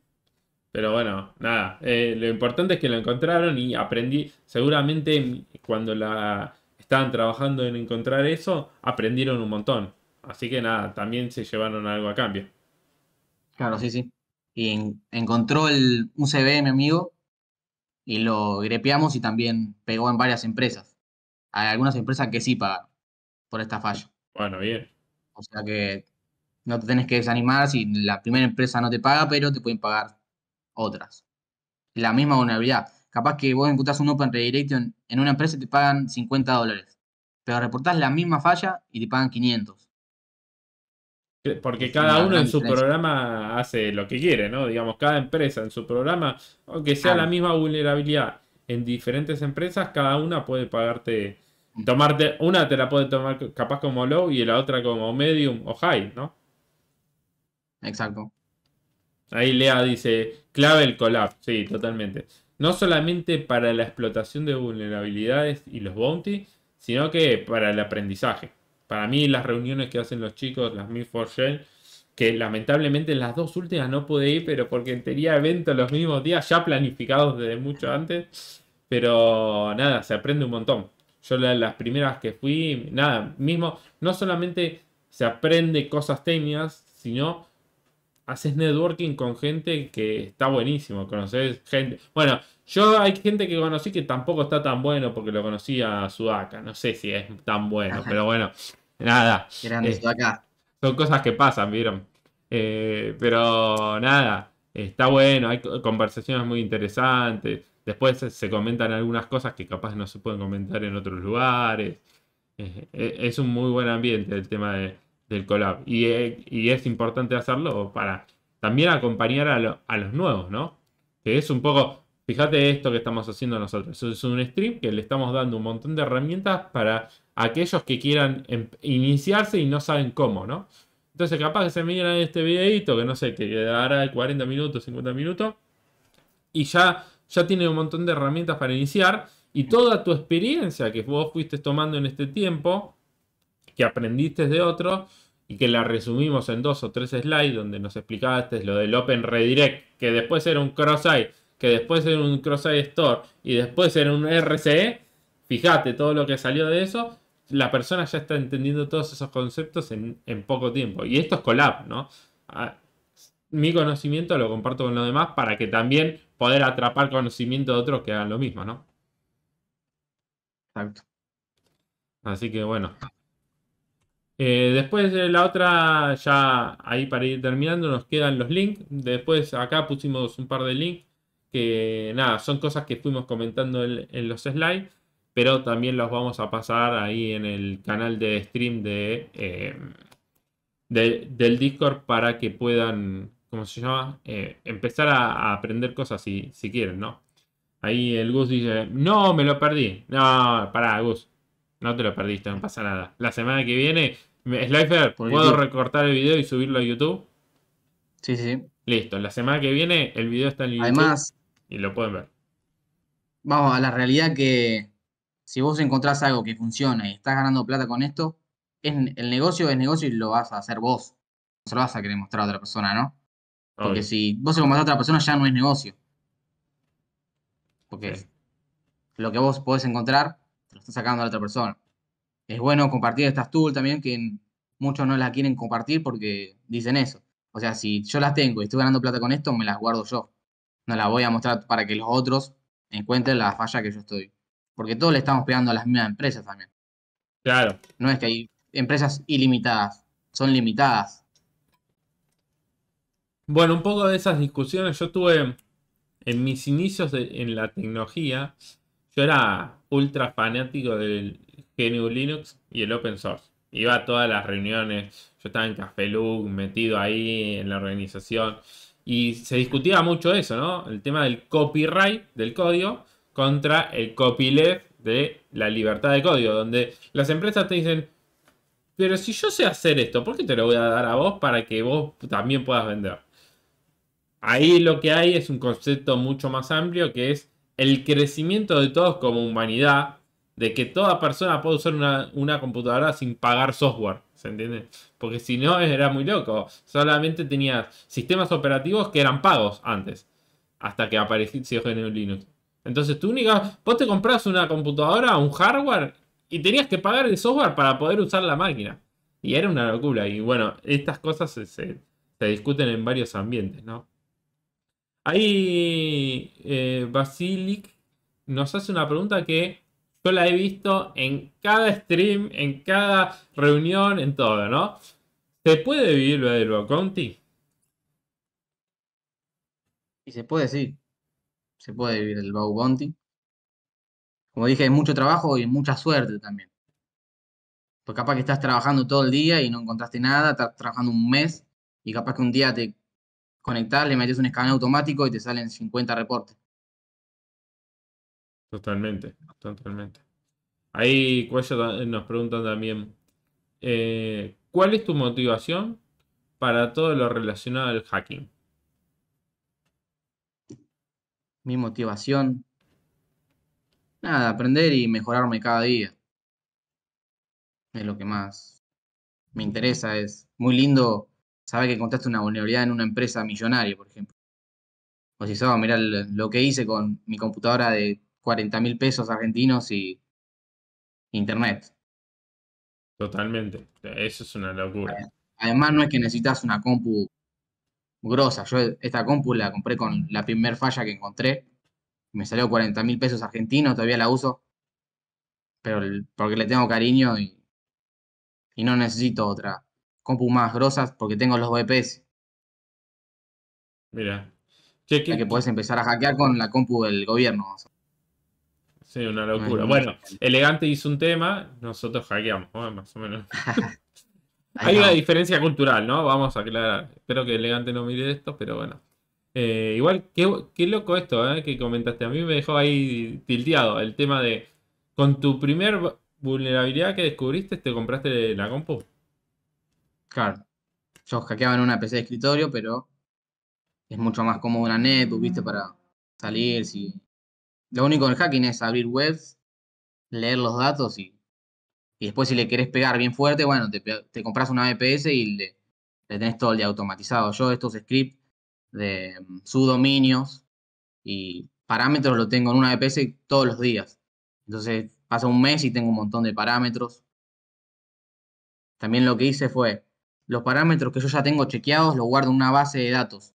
Pero bueno, nada, eh, lo importante es que lo encontraron y aprendí, seguramente cuando la estaban trabajando en encontrar eso, aprendieron un montón. Así que nada, también se llevaron algo a cambio. Claro, sí, sí. Y encontró un CV mi amigo y lo grepeamos y también pegó en varias empresas. Hay algunas empresas que sí pagan por esta falla. Bueno, bien. O sea que no te tenés que desanimar si la primera empresa no te paga, pero te pueden pagar otras. La misma vulnerabilidad. Capaz que vos encontrás un Open Redirection en una empresa y te pagan 50 dólares. Pero reportás la misma falla y te pagan 500. Porque cada uno en su programa hace lo que quiere, ¿no? Digamos, cada empresa en su programa, aunque sea la misma vulnerabilidad en diferentes empresas, cada una puede pagarte, tomarte, una te la puede tomar capaz como low y la otra como medium o high, ¿no? Exacto. Ahí Lea dice, clave el collab, sí, totalmente. No solamente para la explotación de vulnerabilidades y los bounty, sino que para el aprendizaje. Para mí las reuniones que hacen los chicos, las Meet for Shell, que lamentablemente las dos últimas no pude ir, pero porque tenía eventos los mismos días ya planificados desde mucho antes. Pero nada, se aprende un montón. Yo las primeras que fui, nada, mismo, no solamente se aprende cosas técnicas, sino haces networking con gente que está buenísimo, conoces gente. Bueno, yo hay gente que conocí que tampoco está tan bueno porque lo conocí a Sudaka, no sé si es tan bueno, pero bueno, Nada. Eh, acá. Son cosas que pasan, ¿vieron? Eh, pero nada, está bueno, hay conversaciones muy interesantes. Después se comentan algunas cosas que capaz no se pueden comentar en otros lugares. Eh, es un muy buen ambiente el tema del collab. Y, es importante hacerlo para también acompañar a, a los nuevos, ¿no? Que es un poco, fíjate esto que estamos haciendo nosotros. Es un stream que le estamos dando un montón de herramientas para aquellos que quieran em, iniciarse y no saben cómo, ¿no? Entonces capaz que se miran este videito, que no sé, que dará 40 minutos, 50 minutos, y ya, ya tienen un montón de herramientas para iniciar, y toda tu experiencia que vos fuiste tomando en este tiempo, que aprendiste de otro, y que la resumimos en dos o tres slides donde nos explicaste lo del Open Redirect, que después era un cross-site, que después era un cross-site store, y después era un RCE, fíjate todo lo que salió de eso, la persona ya está entendiendo todos esos conceptos en, poco tiempo. Y esto es collab, ¿no? mi conocimiento lo comparto con los demás para que también poder atrapar conocimiento de otros que hagan lo mismo, ¿no? Exacto. Así que bueno. Eh, después de la otra, ya ahí para ir terminando, nos quedan los links. Después acá pusimos un par de links que nada, son cosas que fuimos comentando en los slides pero también los vamos a pasar ahí en el canal de stream de, eh, del Discord para que puedan, ¿cómo se llama? Eh, empezar a, aprender cosas si, si quieren, ¿no? Ahí el Gus dice, no, me lo perdí. No, pará, Gus, no te lo perdiste, no pasa nada. La semana que viene, Slifer, ¿puedo recortar el video y subirlo a YouTube? Sí, sí, Listo, la semana que viene el video está en YouTube. Además, y lo pueden ver. Vamos a la realidad que si vos encontrás algo que funciona y estás ganando plata con esto, es, el negocio es negocio y lo vas a hacer vos. No se lo vas a querer mostrar a otra persona, ¿no? Porque si vos se lo mostrás a otra persona ya no es negocio. Porque lo que vos podés encontrar, te lo estás sacando a la otra persona. Es bueno compartir estas tools también, que muchos no las quieren compartir porque dicen eso. O sea, si yo las tengo y estoy ganando plata con esto, me las guardo yo. No las voy a mostrar para que los otros encuentren la falla que yo estoy porque todos le estamos pegando a las mismas empresas también. Claro. No es que hay empresas ilimitadas, son limitadas. Bueno, un poco de esas discusiones yo tuve en mis inicios en la tecnología. Yo era ultra fanático del GNU Linux y el open source. Iba a todas las reuniones, yo estaba en Café metido ahí en la organización. Y se discutía mucho eso, ¿no? El tema del copyright del código contra el copyleft de la libertad de código, donde las empresas te dicen, pero si yo sé hacer esto, ¿por qué te lo voy a dar a vos para que vos también puedas vender? Ahí lo que hay es un concepto mucho más amplio que es el crecimiento de todos como humanidad, de que toda persona puede usar una, computadora sin pagar software, ¿se entiende? Porque si no, era muy loco. Solamente tenías sistemas operativos que eran pagos antes, hasta que apareció GNU Linux. Entonces, tú única. Vos te compras una computadora, un hardware, y tenías que pagar el software para poder usar la máquina. Y era una locura. Y bueno, estas cosas se, discuten en varios ambientes, ¿no? Ahí eh, Basilic nos hace una pregunta que yo la he visto en cada stream, en cada reunión, en todo, ¿no? ¿Se puede vivir de County? Y se puede, sí se puede vivir el Bow Bounty. Como dije, es mucho trabajo y mucha suerte también. Pues capaz que estás trabajando todo el día y no encontraste nada, estás trabajando un mes y capaz que un día te conectas le metes un escaneo automático y te salen 50 reportes. Totalmente, totalmente. Ahí Cuello eh, nos preguntan también, eh, ¿cuál es tu motivación para todo lo relacionado al hacking? mi motivación. Nada, aprender y mejorarme cada día. Es lo que más me interesa. Es muy lindo saber que encontraste una vulnerabilidad en una empresa millonaria, por ejemplo. O si sabes, mirá lo que hice con mi computadora de 40 mil pesos argentinos y internet. Totalmente. Eso es una locura. Además, no es que necesitas una compu grosa. Yo esta compu la compré con la primer falla que encontré. Me salió 40 mil pesos argentinos, todavía la uso. Pero porque le tengo cariño y, no necesito otra compu más grosas porque tengo los VPS. E Mira. cheque que, que podés empezar a hackear con la compu del gobierno. Sí, una locura. Bueno, Elegante hizo un tema, nosotros hackeamos, más o menos. Hay una diferencia cultural, ¿no? Vamos a aclarar. Espero que elegante no mire esto, pero bueno. Eh, igual, qué, loco esto ¿eh? que comentaste. A mí me dejó ahí tildeado el tema de, con tu primer vulnerabilidad que descubriste, te compraste la compu. Claro. Yo hackeaba en una PC de escritorio, pero es mucho más cómodo una net viste, para salir. Si... Lo único del hacking es abrir webs, leer los datos y y después si le querés pegar bien fuerte, bueno, te, compras una VPS y le, tenés todo el día automatizado. Yo estos scripts de mm, subdominios y parámetros lo tengo en una VPS todos los días. Entonces pasa un mes y tengo un montón de parámetros. También lo que hice fue, los parámetros que yo ya tengo chequeados los guardo en una base de datos.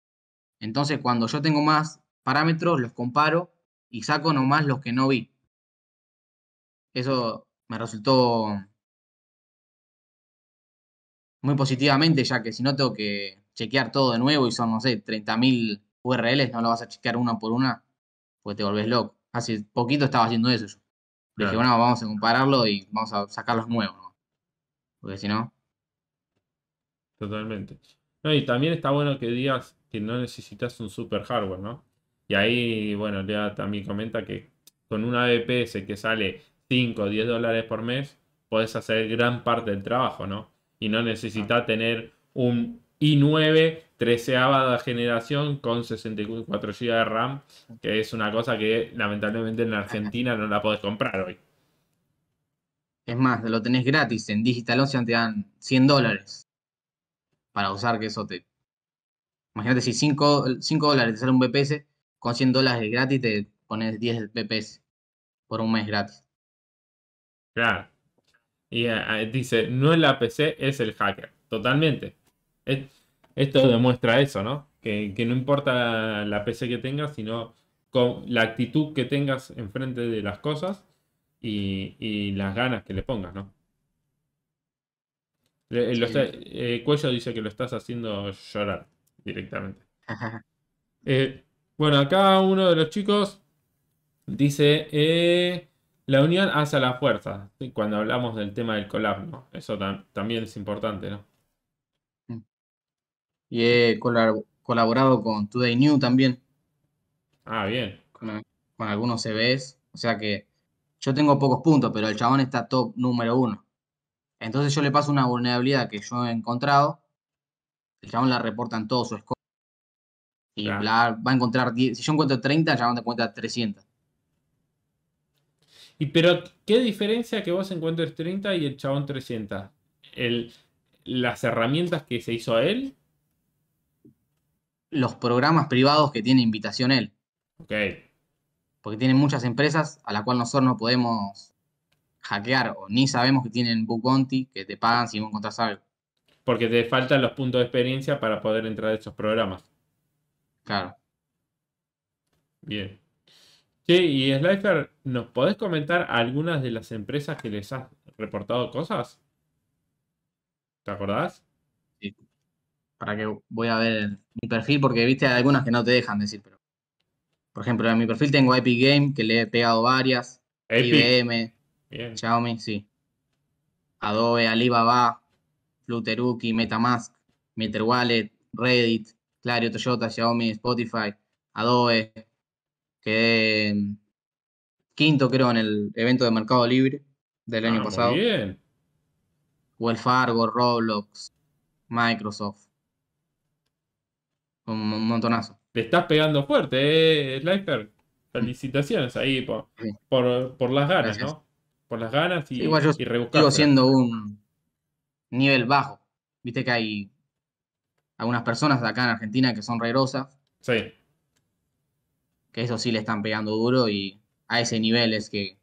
Entonces cuando yo tengo más parámetros, los comparo y saco nomás los que no vi. Eso me resultó muy positivamente, ya que si no tengo que chequear todo de nuevo y son, no sé, 30.000 URLs, no lo vas a chequear una por una, pues te volvés loco. Hace poquito estaba haciendo eso yo. Dije, bueno, vamos a compararlo y vamos a sacar los nuevos, ¿no? Porque si no. Totalmente. No, y también está bueno que digas que no necesitas un super hardware, ¿no? Y ahí, bueno, Lea también comenta que con una VPS que sale 5 o 10 dólares por mes, podés hacer gran parte del trabajo, ¿no? Y no necesitas tener un i9 13 generación con 64 GB de RAM, que es una cosa que lamentablemente en la Argentina no la podés comprar hoy. Es más, lo tenés gratis. En Digital Ocean te dan 100 dólares para usar que eso te... Imagínate si 5, dólares te sale un BPS, con 100 dólares gratis te pones 10 BPS por un mes gratis. Claro. Y eh, eh, dice, no es la PC, es el hacker. Totalmente. esto demuestra eso, ¿no? Que, no importa la, PC que tengas, sino con la actitud que tengas enfrente de las cosas y, las ganas que le pongas, ¿no? Eh, Cuello dice que lo estás haciendo llorar directamente. bueno, acá uno de los chicos dice, la unión hace la fuerza, cuando hablamos del tema del no, Eso también es importante, ¿no? Y he colaborado con Today New también. Ah, bien. Con, algunos CBs. O sea que yo tengo pocos puntos, pero el chabón está top número uno. Entonces yo le paso una vulnerabilidad que yo he encontrado. El chabón la reporta en todo su score. Y va a encontrar Si yo encuentro 30, el chabón te cuenta 300. Y pero, ¿qué diferencia que vos encuentres 30 y el chabón 300? El, ¿Las herramientas que se hizo a él? Los programas privados que tiene invitación él. Ok. Porque tiene muchas empresas a las cuales nosotros no podemos hackear o ni sabemos que tienen book bounty que te pagan si no encontrás algo. Porque te faltan los puntos de experiencia para poder entrar a esos programas. Claro. Bien. Sí, y Slifer, ¿nos podés comentar algunas de las empresas que les has reportado cosas? ¿Te acordás? Sí. Para que voy a ver mi perfil, porque viste, algunas que no te dejan decir, pero. Por ejemplo, en mi perfil tengo Epic Game, que le he pegado varias. IBM, Xiaomi, sí. Adobe, Alibaba, Flutteruki, MetaMask, Wallet, Reddit, Clario, Toyota, Xiaomi, Spotify, Adobe, Quedé eh, quinto, creo, en el evento de Mercado Libre del año ah, pasado. Muy bien. el Fargo, Roblox, Microsoft. Un, montonazo. Te estás pegando fuerte, eh, Felicitaciones ahí por, las ganas, ¿no? Por las ganas y, Igual yo Sigo siendo un nivel bajo. Viste que hay algunas personas de acá en Argentina que son regrosas. Sí eso sí le están pegando duro y a ese nivel es que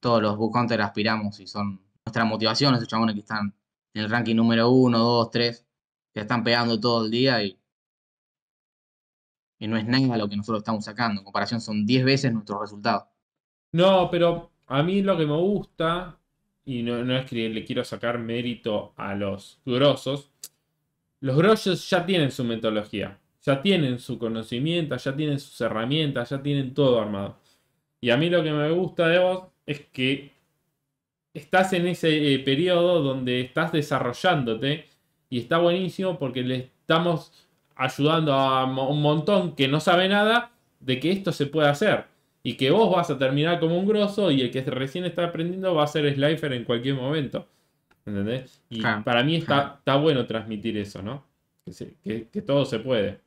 todos los Book Hunters aspiramos y son nuestra motivación, esos chabones que están en el ranking número 1, 2, 3, que están pegando todo el día y, y no es nada lo que nosotros estamos sacando. En comparación son 10 veces nuestros resultados. No, pero a mí lo que me gusta, y no, no es que le quiero sacar mérito a los grosos, los grosos ya tienen su metodología ya tienen su conocimiento, ya tienen sus herramientas, ya tienen todo armado. Y a mí lo que me gusta de vos es que estás en ese eh, periodo donde estás desarrollándote y está buenísimo porque le estamos ayudando a un montón que no sabe nada de que esto se puede hacer y que vos vas a terminar como un grosso y el que recién está aprendiendo va a ser slifer en cualquier momento. ¿Entendés? Y para mí está, bueno transmitir eso, ¿no? que, que todo se puede.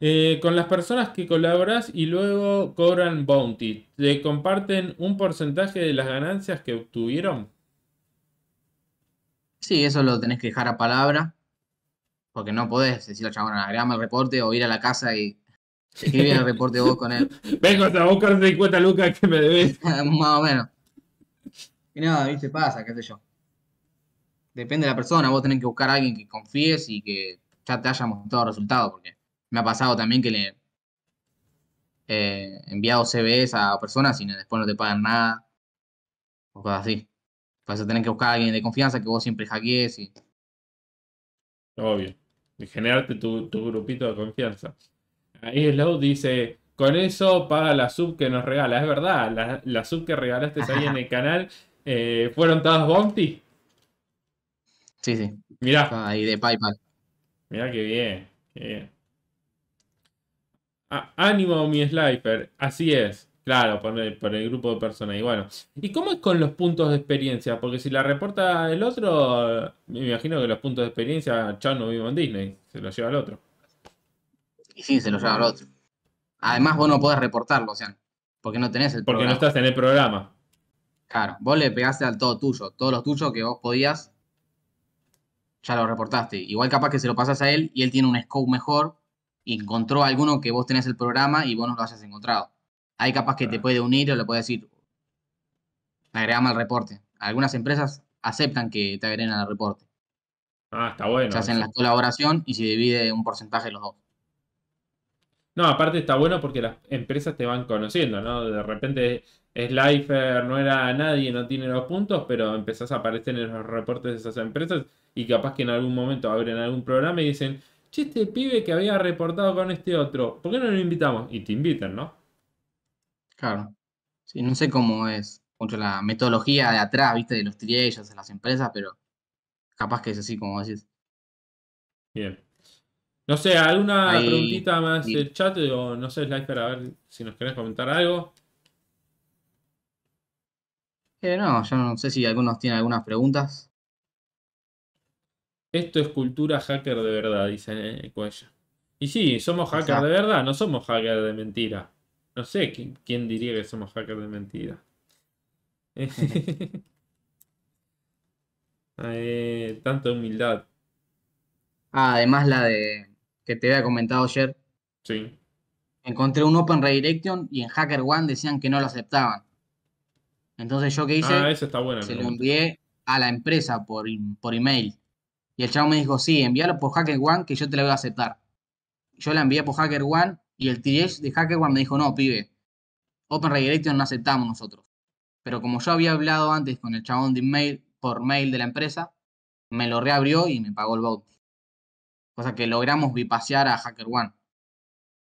Eh, con las personas que colaboras y luego cobran bounty, ¿te comparten un porcentaje de las ganancias que obtuvieron? Sí, eso lo tenés que dejar a palabra. Porque no podés decirle a chabón, grama el reporte o ir a la casa y escribir el reporte vos con él. Vengo a buscar 50 lucas que me debes. Más o menos. Y nada, mí se pasa, qué sé yo. Depende de la persona, vos tenés que buscar a alguien que confíes y que ya te hayamos dado resultados, porque me ha pasado también que le he eh, enviado CVs a personas y después no te pagan nada, o cosas así. Vas a tener que buscar a alguien de confianza que vos siempre hackees y. Obvio. Y generarte tu, grupito de confianza. Ahí Slow dice: Con eso paga la sub que nos regala. Es verdad, la, sub que regalaste ahí en el canal eh, fueron todas Bounty. Sí, sí. Mirá. Ahí de PayPal. Mirá qué bien. Qué bien. Ah, ánimo mi sniper. Así es. Claro, por el, por el, grupo de personas. Y bueno. ¿Y cómo es con los puntos de experiencia? Porque si la reporta el otro, me imagino que los puntos de experiencia, ya no vivo en Disney. Se los lleva el otro. Y sí, se los lleva el otro. Además, vos no podés reportarlo, o sea, porque no tenés el Porque no estás en el programa. Claro, vos le pegaste al todo tuyo. Todos los tuyos que vos podías ya lo reportaste. Igual capaz que se lo pasas a él y él tiene un scope mejor y encontró alguno que vos tenés el programa y vos no lo hayas encontrado. Hay capaz que te puede unir o le puede decir, agregame al reporte. Algunas empresas aceptan que te agreguen al reporte. Ah, está bueno. Se hacen la colaboración y se divide un porcentaje los dos. No, aparte está bueno porque las empresas te van conociendo, ¿no? De repente Slifer no era nadie, no tiene los puntos, pero empezás a aparecer en los reportes de esas empresas y capaz que en algún momento abren algún programa y dicen, che, este pibe que había reportado con este otro, ¿por qué no lo invitamos? Y te invitan, ¿no? Claro. Sí, no sé cómo es contra la metodología de atrás, viste, de los triellos, de las empresas, pero capaz que es así como decís. Bien. No sé, ¿alguna preguntita más del chat? O no sé, Slifer, a ver si nos querés comentar algo. Eh, no, yo no sé si algunos tienen algunas preguntas. Esto es cultura hacker de verdad, dice eh, Cuella. Y sí, somos hackers de verdad, no somos hackers de mentira. No sé quién, diría que somos hackers de mentira. Eh, tanta humildad. Ah, además la de que te había comentado ayer. Sí. Encontré un Open Redirection y en Hacker One decían que no lo aceptaban. Entonces yo qué hice, ah, se lo envié a la empresa por, por email. Y el chavo me dijo, sí, envíalo por Hacker One que yo te la voy a aceptar. Yo la envié por Hacker One y el TDS de Hacker One me dijo, no, pibe, Open Redirection no aceptamos nosotros. Pero como yo había hablado antes con el chabón de email, por mail de la empresa, me lo reabrió y me pagó el bounty. Cosa que logramos bipasear a Hacker One.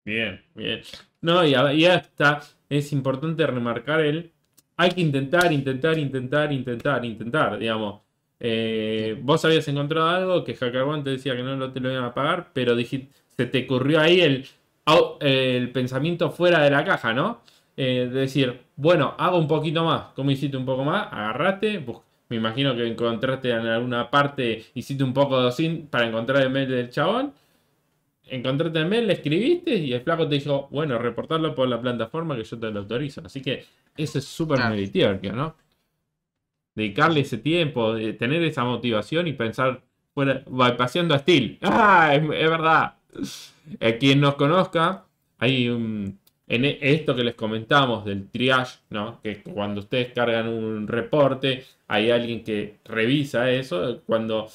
Bien, bien. No, y, y hasta es importante remarcar el hay que intentar, intentar, intentar, intentar, intentar, digamos. Eh, vos habías encontrado algo que HackerOne te decía que no te lo iban a pagar, pero dijiste, se te ocurrió ahí el, pensamiento fuera de la caja, ¿no? Eh, de decir, bueno, hago un poquito más. ¿Cómo hiciste un poco más? Agarraste, me imagino que encontraste en alguna parte, hiciste un poco de para encontrar el mail del chabón. Encontraste el mail, le escribiste y el flaco te dijo, bueno, reportarlo por la plataforma que yo te lo autorizo. Así que eso es súper ah. ¿no? Dedicarle ese tiempo, de tener esa motivación y pensar, bueno, va paseando a Steel. ¡Ah! Es, verdad. quien nos conozca, hay un, en e, esto que les comentamos del triage, ¿no? Que cuando ustedes cargan un reporte, hay alguien que revisa eso. Cuando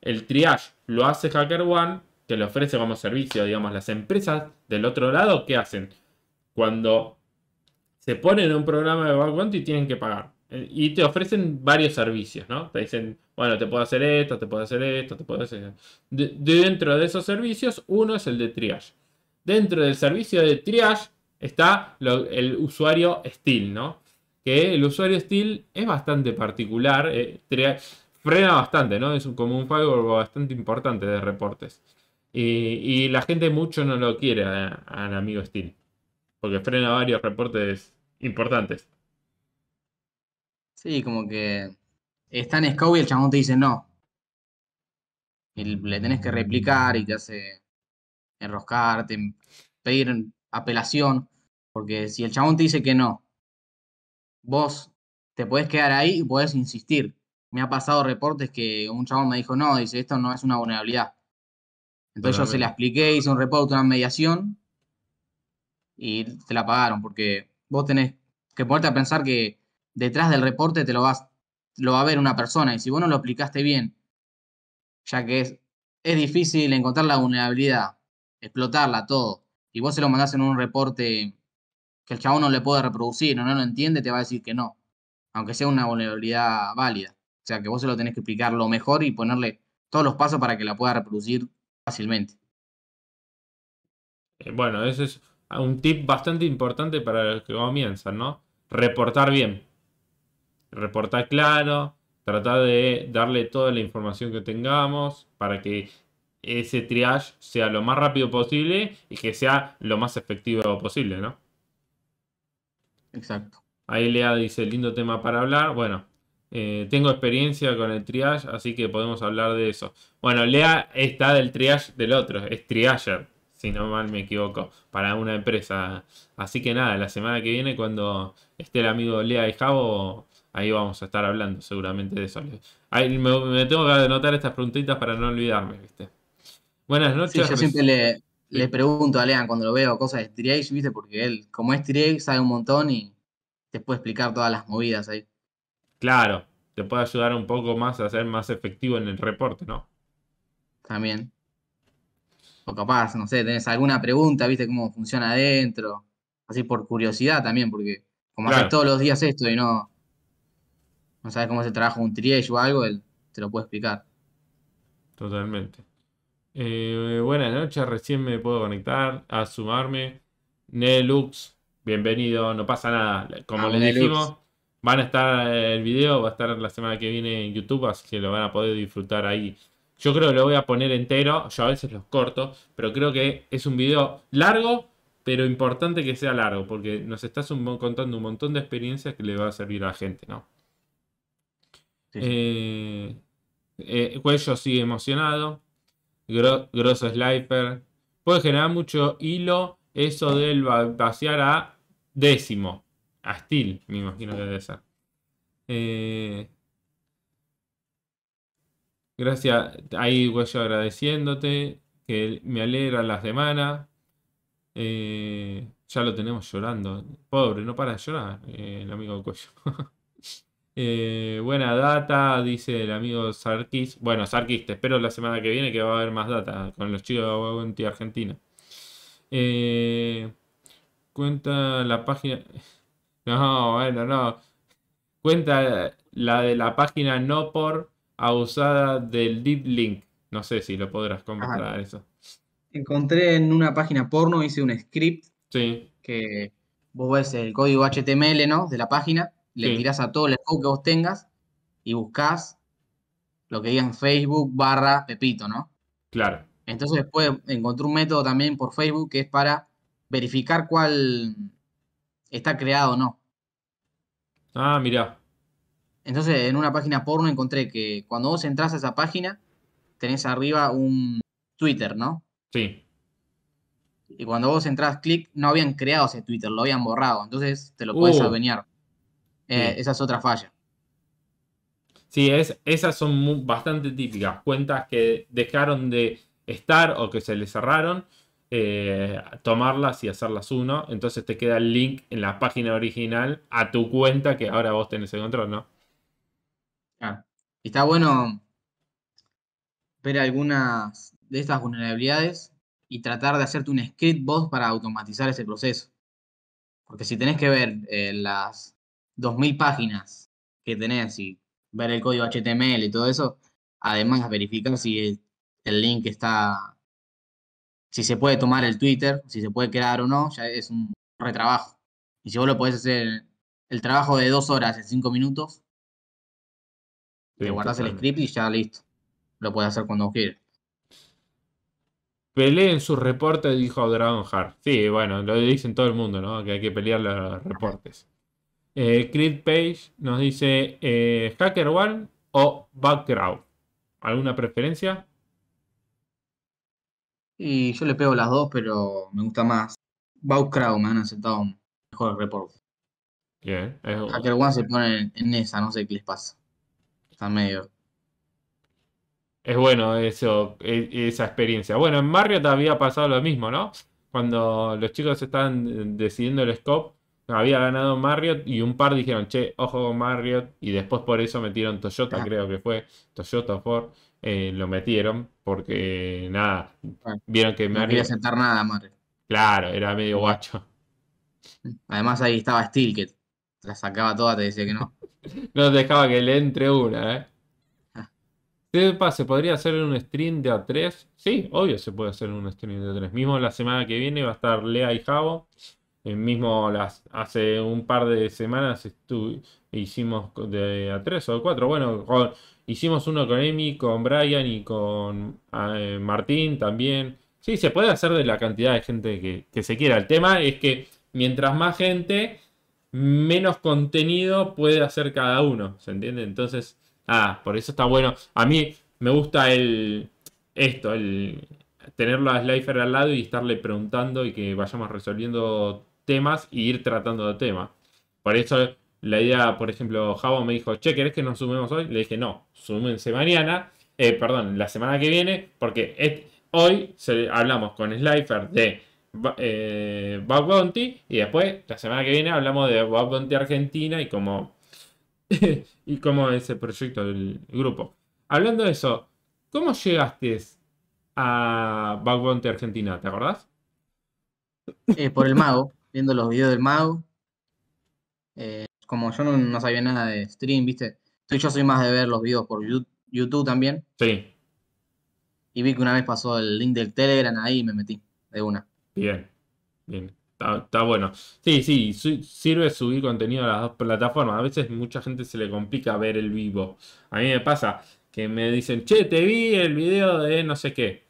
el triage lo hace HackerOne, que le ofrece como servicio, digamos, las empresas del otro lado, ¿qué hacen? Cuando se ponen en un programa de background y tienen que pagar. Eh, y te ofrecen varios servicios, ¿no? Te dicen, bueno, te puedo hacer esto, te puedo hacer esto, te puedo hacer esto. dentro de esos servicios, uno es el de triage. Dentro del servicio de triage está el usuario Steel, ¿no? Que el usuario Steel es bastante particular, eh, frena bastante, ¿no? Es como un firewall bastante importante de reportes. Y, la gente mucho no lo quiere al amigo Steel, porque frena varios reportes importantes. Sí, como que está en Scout y el chabón te dice no. Y le tenés que replicar y te hace enroscarte, pedir apelación. Porque si el chabón te dice que no, vos te podés quedar ahí y podés insistir. Me ha pasado reportes que un chabón me dijo, no, dice, esto no es una vulnerabilidad. Entonces yo se la expliqué, hice un reporte, una mediación y te la pagaron porque vos tenés que ponerte a pensar que detrás del reporte te lo, vas, lo va a ver una persona y si vos no lo explicaste bien, ya que es, es difícil encontrar la vulnerabilidad, explotarla, todo, y vos se lo mandás en un reporte que el chabón no le puede reproducir o no lo entiende, te va a decir que no, aunque sea una vulnerabilidad válida. O sea que vos se lo tenés que explicar lo mejor y ponerle todos los pasos para que la pueda reproducir fácilmente. Eh, bueno, eso es un tip bastante importante para los que comienzan, ¿no? Reportar bien. Reportar claro, tratar de darle toda la información que tengamos para que ese triage sea lo más rápido posible y que sea lo más efectivo posible, ¿no? Exacto. Ahí Lea dice, lindo tema para hablar. Bueno, eh, tengo experiencia con el triage, así que podemos hablar de eso. Bueno, Lea está del triage del otro, es triager si no mal me equivoco, para una empresa. Así que nada, la semana que viene cuando esté el amigo Lea y Javo, ahí vamos a estar hablando seguramente de eso. me, tengo que anotar estas preguntitas para no olvidarme, ¿viste? Buenas noches. yo siempre le, pregunto a Lea cuando lo veo cosas de Strix, ¿viste? Porque él, como es Strix, sabe un montón y te puede explicar todas las movidas ahí. Claro, te puede ayudar un poco más a ser más efectivo en el reporte, ¿no? También o capaz, no sé, tenés alguna pregunta, viste cómo funciona adentro, así por curiosidad también, porque como haces todos los días esto y no, no sabes cómo se trabaja un triage o algo, él te lo puede explicar. Totalmente. Eh, buenas noches, recién me puedo conectar, a sumarme. Nelux, bienvenido, no pasa nada. Como ah, les dijimos, van a estar eh, el video, va a estar la semana que viene en YouTube, así que lo van a poder disfrutar ahí yo creo que lo voy a poner entero, yo a veces los corto, pero creo que es un video largo, pero importante que sea largo, porque nos estás contando un montón de experiencias que le va a servir a la gente, ¿no? Eh, eh, cuello sigue emocionado, grosso sniper. puede generar mucho hilo, eso del vaciar a décimo, a steel, me imagino que debe ser. Eh, Gracias, ahí voy agradeciéndote, que me alegra la semana. Eh, ya lo tenemos llorando. Pobre, no para de llorar eh, el amigo Cuello. Eh, buena data, dice el amigo Sarkis. Bueno, Sarkis, te espero la semana que viene que va a haber más data con los chicos de Bounty Argentina. cuenta la página. No, bueno, no. Cuenta la de la página no por abusada del deep link. No sé si lo podrás comprar eso. Encontré en una página porno, hice un script. Sí. Que vos ves el código HTML, ¿no? De la página. Le tirás a todo el code que vos tengas y buscas lo que digan Facebook barra Pepito, ¿no? Claro. Entonces después encontré un método también por Facebook que es para verificar cuál está creado o no. Ah, mira. Entonces, en una página porno encontré que cuando vos entras a esa página, tenés arriba un Twitter, ¿no? Sí. Y cuando vos entras, clic, no habían creado ese Twitter, lo habían borrado. Entonces te lo puedes uh. adueñar. Eh, esa es otra falla. Sí, es, esas son bastante típicas. Cuentas que dejaron de estar o que se les cerraron, eh, tomarlas y hacerlas uno. Entonces te queda el link en la página original a tu cuenta que ahora vos tenés el control, ¿no? está bueno ver algunas de estas vulnerabilidades y tratar de hacerte un script bot para automatizar ese proceso. Porque si tenés que ver eh, las las 2.000 páginas que tenés y ver el código HTML y todo eso, además verificar si el link está, si se puede tomar el Twitter, si se puede crear o no, ya es un retrabajo. Y si vos lo podés hacer el trabajo de dos horas en cinco minutos, le guardas el script y ya listo. Lo puedes hacer cuando quieras. Peleen sus reportes, dijo Dragonheart. Sí, bueno, lo dicen todo el mundo, ¿no? Que hay que pelear los reportes. Eh, Page nos dice eh, Hacker One o Background. ¿Alguna preferencia? Y yo le pego las dos, pero me gusta más. Background me han aceptado mejor report. Bien. Hacker One se pone en esa, no sé qué les pasa. Está medio. Es bueno eso, e, esa experiencia. Bueno, en Marriott había pasado lo mismo, ¿no? Cuando los chicos estaban decidiendo el scope, había ganado Marriott y un par dijeron, che, ojo con Marriott. Y después por eso metieron Toyota, creo que fue. Toyota Ford. Eh, lo metieron porque nada. vieron que Marriott. No quería sentar nada, Marriott. Claro, era medio guacho. Además ahí estaba Steel, que la sacaba toda, te decía que no. No dejaba que le entre una, ¿eh? Ah. Sepa, ¿se podría hacer un stream de A3? Sí, obvio se puede hacer un stream de A3. Mismo la semana que viene va a estar Lea y Javo. El eh, mismo las, hace un par de semanas hicimos de A3 o de 4. Bueno, hicimos uno con Emi, con Brian y con ah, eh, Martín también. Sí, se puede hacer de la cantidad de gente que se quiera. El tema es que mientras más gente, menos contenido puede hacer cada uno, ¿se entiende? Entonces, ah, por eso está bueno. A mí me gusta el esto, el tenerlo a Slifer al lado y estarle preguntando y que vayamos resolviendo temas y ir tratando de temas. Por eso la idea, por ejemplo, Javo me dijo, che, ¿querés que nos sumemos hoy? Le dije, no, súmense mañana, eh, perdón, la semana que viene, porque hoy hablamos con Slifer de eh, Bounty y después la semana que viene hablamos de Bob Bounty Argentina y cómo, y cómo es el proyecto del grupo. Hablando de eso, ¿cómo llegaste a Bob Bounty Argentina? ¿Te acordás? Eh, por el mago, viendo los videos del mago. Eh, como yo no, sabía nada de stream, ¿viste? yo soy más de ver los videos por YouTube también. Sí. Y vi que una vez pasó el link del Telegram ahí y me metí de una. Bien, bien. Está, bueno. Sí, sí, sirve subir contenido a las dos plataformas. A veces mucha gente se le complica ver el vivo. A mí me pasa que me dicen, che, te vi el video de no sé qué.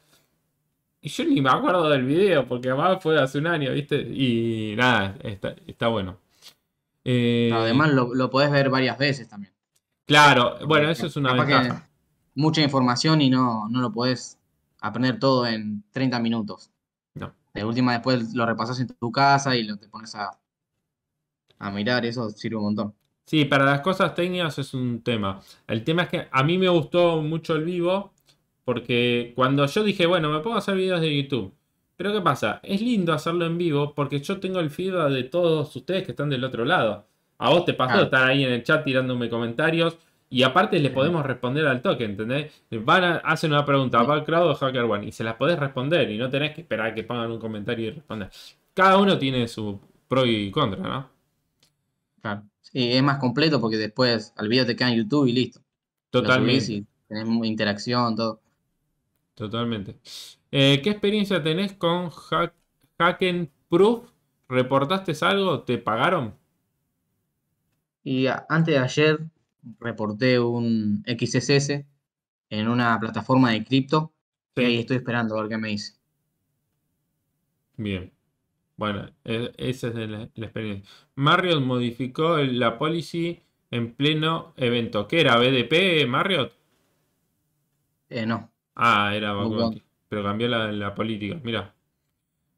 Y yo ni me acuerdo del video, porque además fue hace un año, ¿viste? Y nada, está, bueno. Eh, además, lo, lo, podés ver varias veces también. Claro, bueno, eh, eso es una ventaja. Mucha información y no, no lo podés aprender todo en 30 minutos. De última, después lo repasas en tu casa y lo te pones a, a mirar, eso sirve un montón. Sí, para las cosas técnicas es un tema. El tema es que a mí me gustó mucho el vivo, porque cuando yo dije, bueno, me puedo hacer videos de YouTube. Pero ¿qué pasa? Es lindo hacerlo en vivo porque yo tengo el feedback de todos ustedes que están del otro lado. A vos te pasó estar ahí en el chat tirándome comentarios y aparte le podemos responder al token, ¿entendés? Van hacen una pregunta, va Crowd o Hacker One, y se las podés responder y no tenés que esperar que pongan un comentario y responder. Cada uno tiene su pro y contra, ¿no? Claro. Sí, es más completo porque después al video te queda en YouTube y listo. Totalmente. Tienes tenés interacción, todo. Totalmente. Eh, ¿Qué experiencia tenés con hack, Hacken Proof? ¿Reportaste algo? ¿Te pagaron? Y antes de ayer reporté un XSS en una plataforma de cripto y ahí estoy esperando a ver qué me dice. Bien. Bueno, e, esa es la, experiencia. Marriott modificó la policy en pleno evento. ¿Qué era? ¿BDP Marriott? Eh, no. Ah, era Pero cambió la, política. Mira.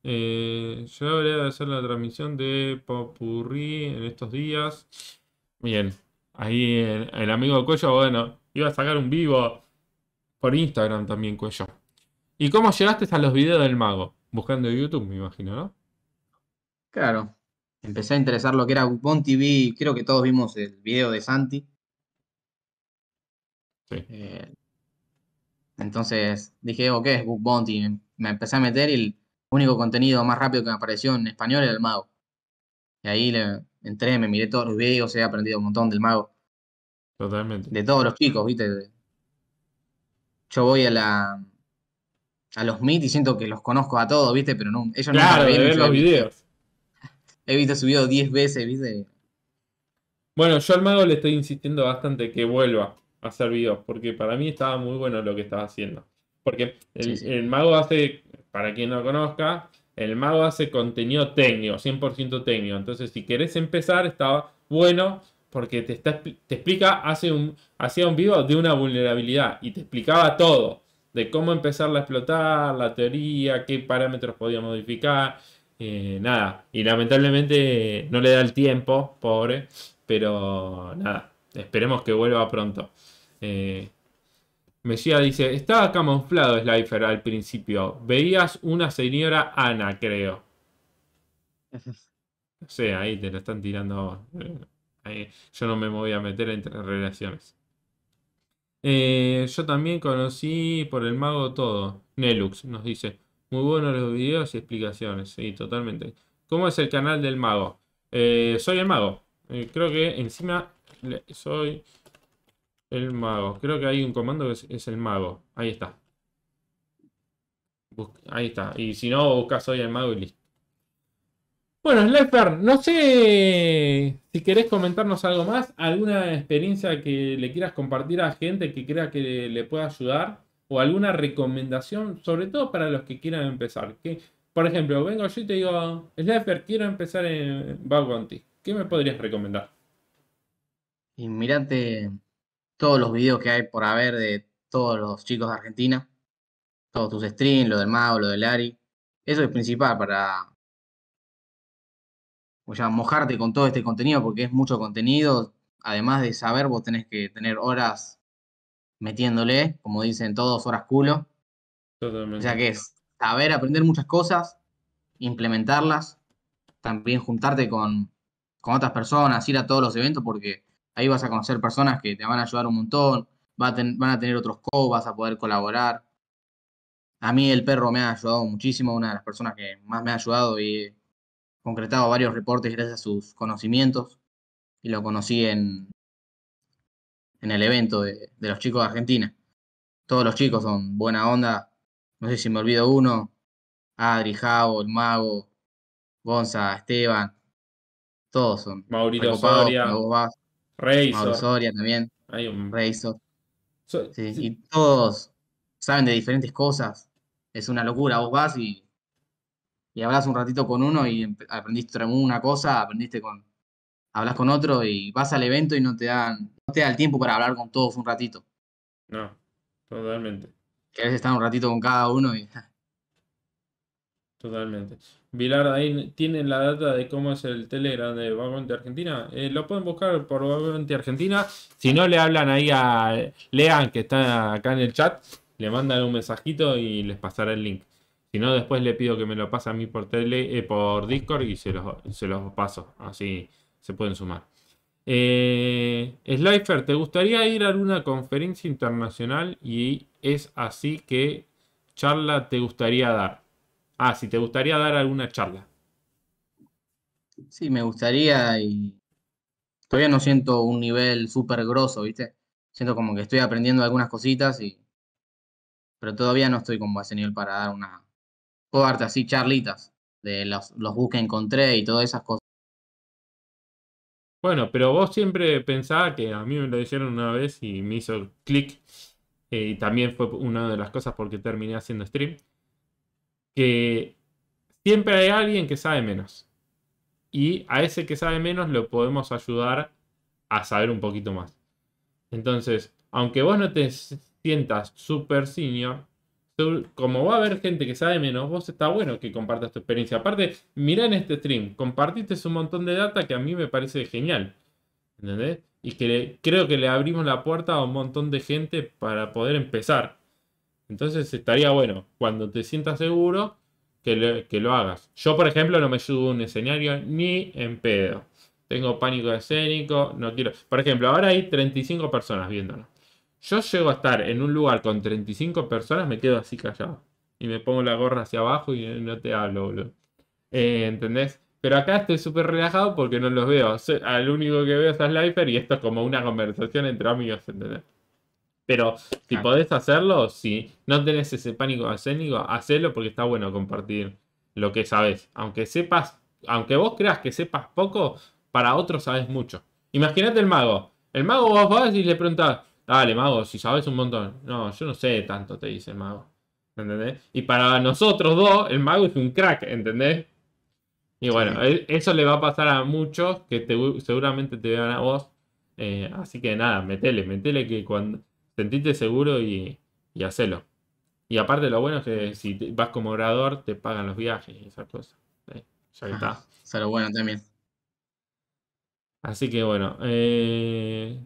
Eh, yo habría de hacer la transmisión de Popurrí en estos días. Bien. Ahí el, amigo Cuello, bueno, iba a sacar un vivo por Instagram también, Cuello. ¿Y cómo llegaste a los videos del mago? Buscando YouTube, me imagino, ¿no? Claro. Empecé a interesar lo que era Groupon TV. Creo que todos vimos el video de Santi. Sí. Eh, entonces dije, oh, ¿qué es Book Me empecé a meter y el único contenido más rápido que me apareció en español era el mago. Y ahí le, entré, miré todos los videos, he aprendido un montón del mago. Totalmente. De todos los chicos, ¿viste? Yo voy a la a los Meet y siento que los conozco a todos, ¿viste? Pero no, ellos claro, no de ver los videos. He visto su video 10 veces, ¿viste? Bueno, yo al mago le estoy insistiendo bastante que vuelva a hacer videos, porque para mí estaba muy bueno lo que estaba haciendo. Porque el, el mago hace, para quien no lo conozca, el mago hace contenido técnico, 100% técnico. Entonces, si querés empezar, está bueno porque te, explica, hace un, hacía un vivo de una vulnerabilidad y te explicaba todo. De cómo empezarla a explotar, la teoría, qué parámetros podía modificar. Eh, nada, y lamentablemente no le da el tiempo, pobre, pero nada, esperemos que vuelva pronto. Eh, Mejía dice, estaba camuflado Slifer al principio. Veías una señora Ana, creo. No sé, ahí te lo están tirando yo no me voy a meter entre relaciones. Eh, yo también conocí por el mago todo. Nelux nos dice, muy buenos los videos y explicaciones. Sí, totalmente. ¿Cómo es el canal del mago? Eh, soy el mago. Eh, creo que encima soy... El mago. Creo que hay un comando que es, el mago. Ahí está. ahí está. Y si no, buscas hoy el mago y listo. Bueno, Slapper, no sé si querés comentarnos algo más, alguna experiencia que le quieras compartir a gente que crea que le pueda ayudar o alguna recomendación, sobre todo para los que quieran empezar. Que, por ejemplo, vengo yo y te digo, Slapper, quiero empezar en Bug ¿Qué me podrías recomendar? Y mirate todos los videos que hay por haber de todos los chicos de Argentina, todos tus streams, lo del Mago, lo del Ari. Eso es principal para o sea, mojarte con todo este contenido porque es mucho contenido. Además de saber, vos tenés que tener horas metiéndole, como dicen todos, horas culo. Totalmente. O sea que es saber aprender muchas cosas, implementarlas, también juntarte con otras personas, ir a todos los eventos, porque Ahí vas a conocer personas que te van a ayudar un montón, van a, tener otros co, vas a poder colaborar. A mí el perro me ha ayudado muchísimo, una de las personas que más me ha ayudado y he concretado varios reportes gracias a sus conocimientos. Y lo conocí en, en el evento de, los chicos de Argentina. Todos los chicos son buena onda. No sé si me olvido uno. Adri, Javo, el Mago, Gonza, Esteban. Todos son. Maurito Razor. también. Hay un... Y todos saben de diferentes cosas. Es una locura. Vos vas y, y hablas un ratito con uno y aprendiste una cosa, aprendiste con. Hablas con otro y vas al evento y no te dan. No te da el tiempo para hablar con todos un ratito. No, totalmente. Querés estar un ratito con cada uno y. totalmente. Vilar ahí tienen la data de cómo es el Telegram de de Argentina. Eh, lo pueden buscar por de Argentina. Si no le hablan ahí a Lean, que está acá en el chat, le mandan un mensajito y les pasará el link. Si no, después le pido que me lo pase a mí por, tele, eh, por Discord y se los, se los paso. Así se pueden sumar. Eh, Slifer, ¿te gustaría ir a una conferencia internacional? Y es así que charla te gustaría dar. Ah, si te gustaría dar alguna charla. Sí, me gustaría y todavía no siento un nivel súper grosso, ¿viste? Siento como que estoy aprendiendo algunas cositas y... Pero todavía no estoy como a ese nivel para dar una... darte así charlitas de los, los bus que encontré y todas esas cosas. Bueno, pero vos siempre pensaba que a mí me lo dijeron una vez y me hizo clic. Eh, y también fue una de las cosas porque terminé haciendo stream que siempre hay alguien que sabe menos. Y a ese que sabe menos lo podemos ayudar a saber un poquito más. Entonces, aunque vos no te sientas súper senior, como va a haber gente que sabe menos, vos está bueno que compartas tu experiencia. Aparte, mirá en este stream, compartiste un montón de data que a mí me parece genial. ¿Entendés? Y que creo que le abrimos la puerta a un montón de gente para poder empezar entonces estaría bueno, cuando te sientas seguro, que lo, hagas. Yo, por ejemplo, no me subo a un escenario ni en pedo. Tengo pánico escénico, no quiero... Por ejemplo, ahora hay 35 personas viéndolo. Yo llego a estar en un lugar con 35 personas, me quedo así callado. Y me pongo la gorra hacia abajo y no te hablo, boludo. Eh, ¿Entendés? Pero acá estoy súper relajado porque no los veo. al único que veo es a Slifer y esto es como una conversación entre amigos, ¿entendés? Pero si podés hacerlo, si no tenés ese pánico escénico, hacelo porque está bueno compartir lo que sabes. Aunque sepas, aunque vos creas que sepas poco, para otros sabes mucho. Imagínate el mago. El mago vos vas y le preguntás, dale mago, si sabes un montón. No, yo no sé tanto, te dice el mago. ¿Entendés? Y para nosotros dos, el mago es un crack, ¿entendés? Y bueno, e-, eso le va a pasar a muchos que seguramente te vean a vos. Eh, así que nada, metele, metele que cuando sentite seguro y, y hacelo. Y aparte lo bueno es que si vas como orador te pagan los viajes y esas cosas. Eh, ya está. Eso es lo bueno también. Así que bueno. Eh,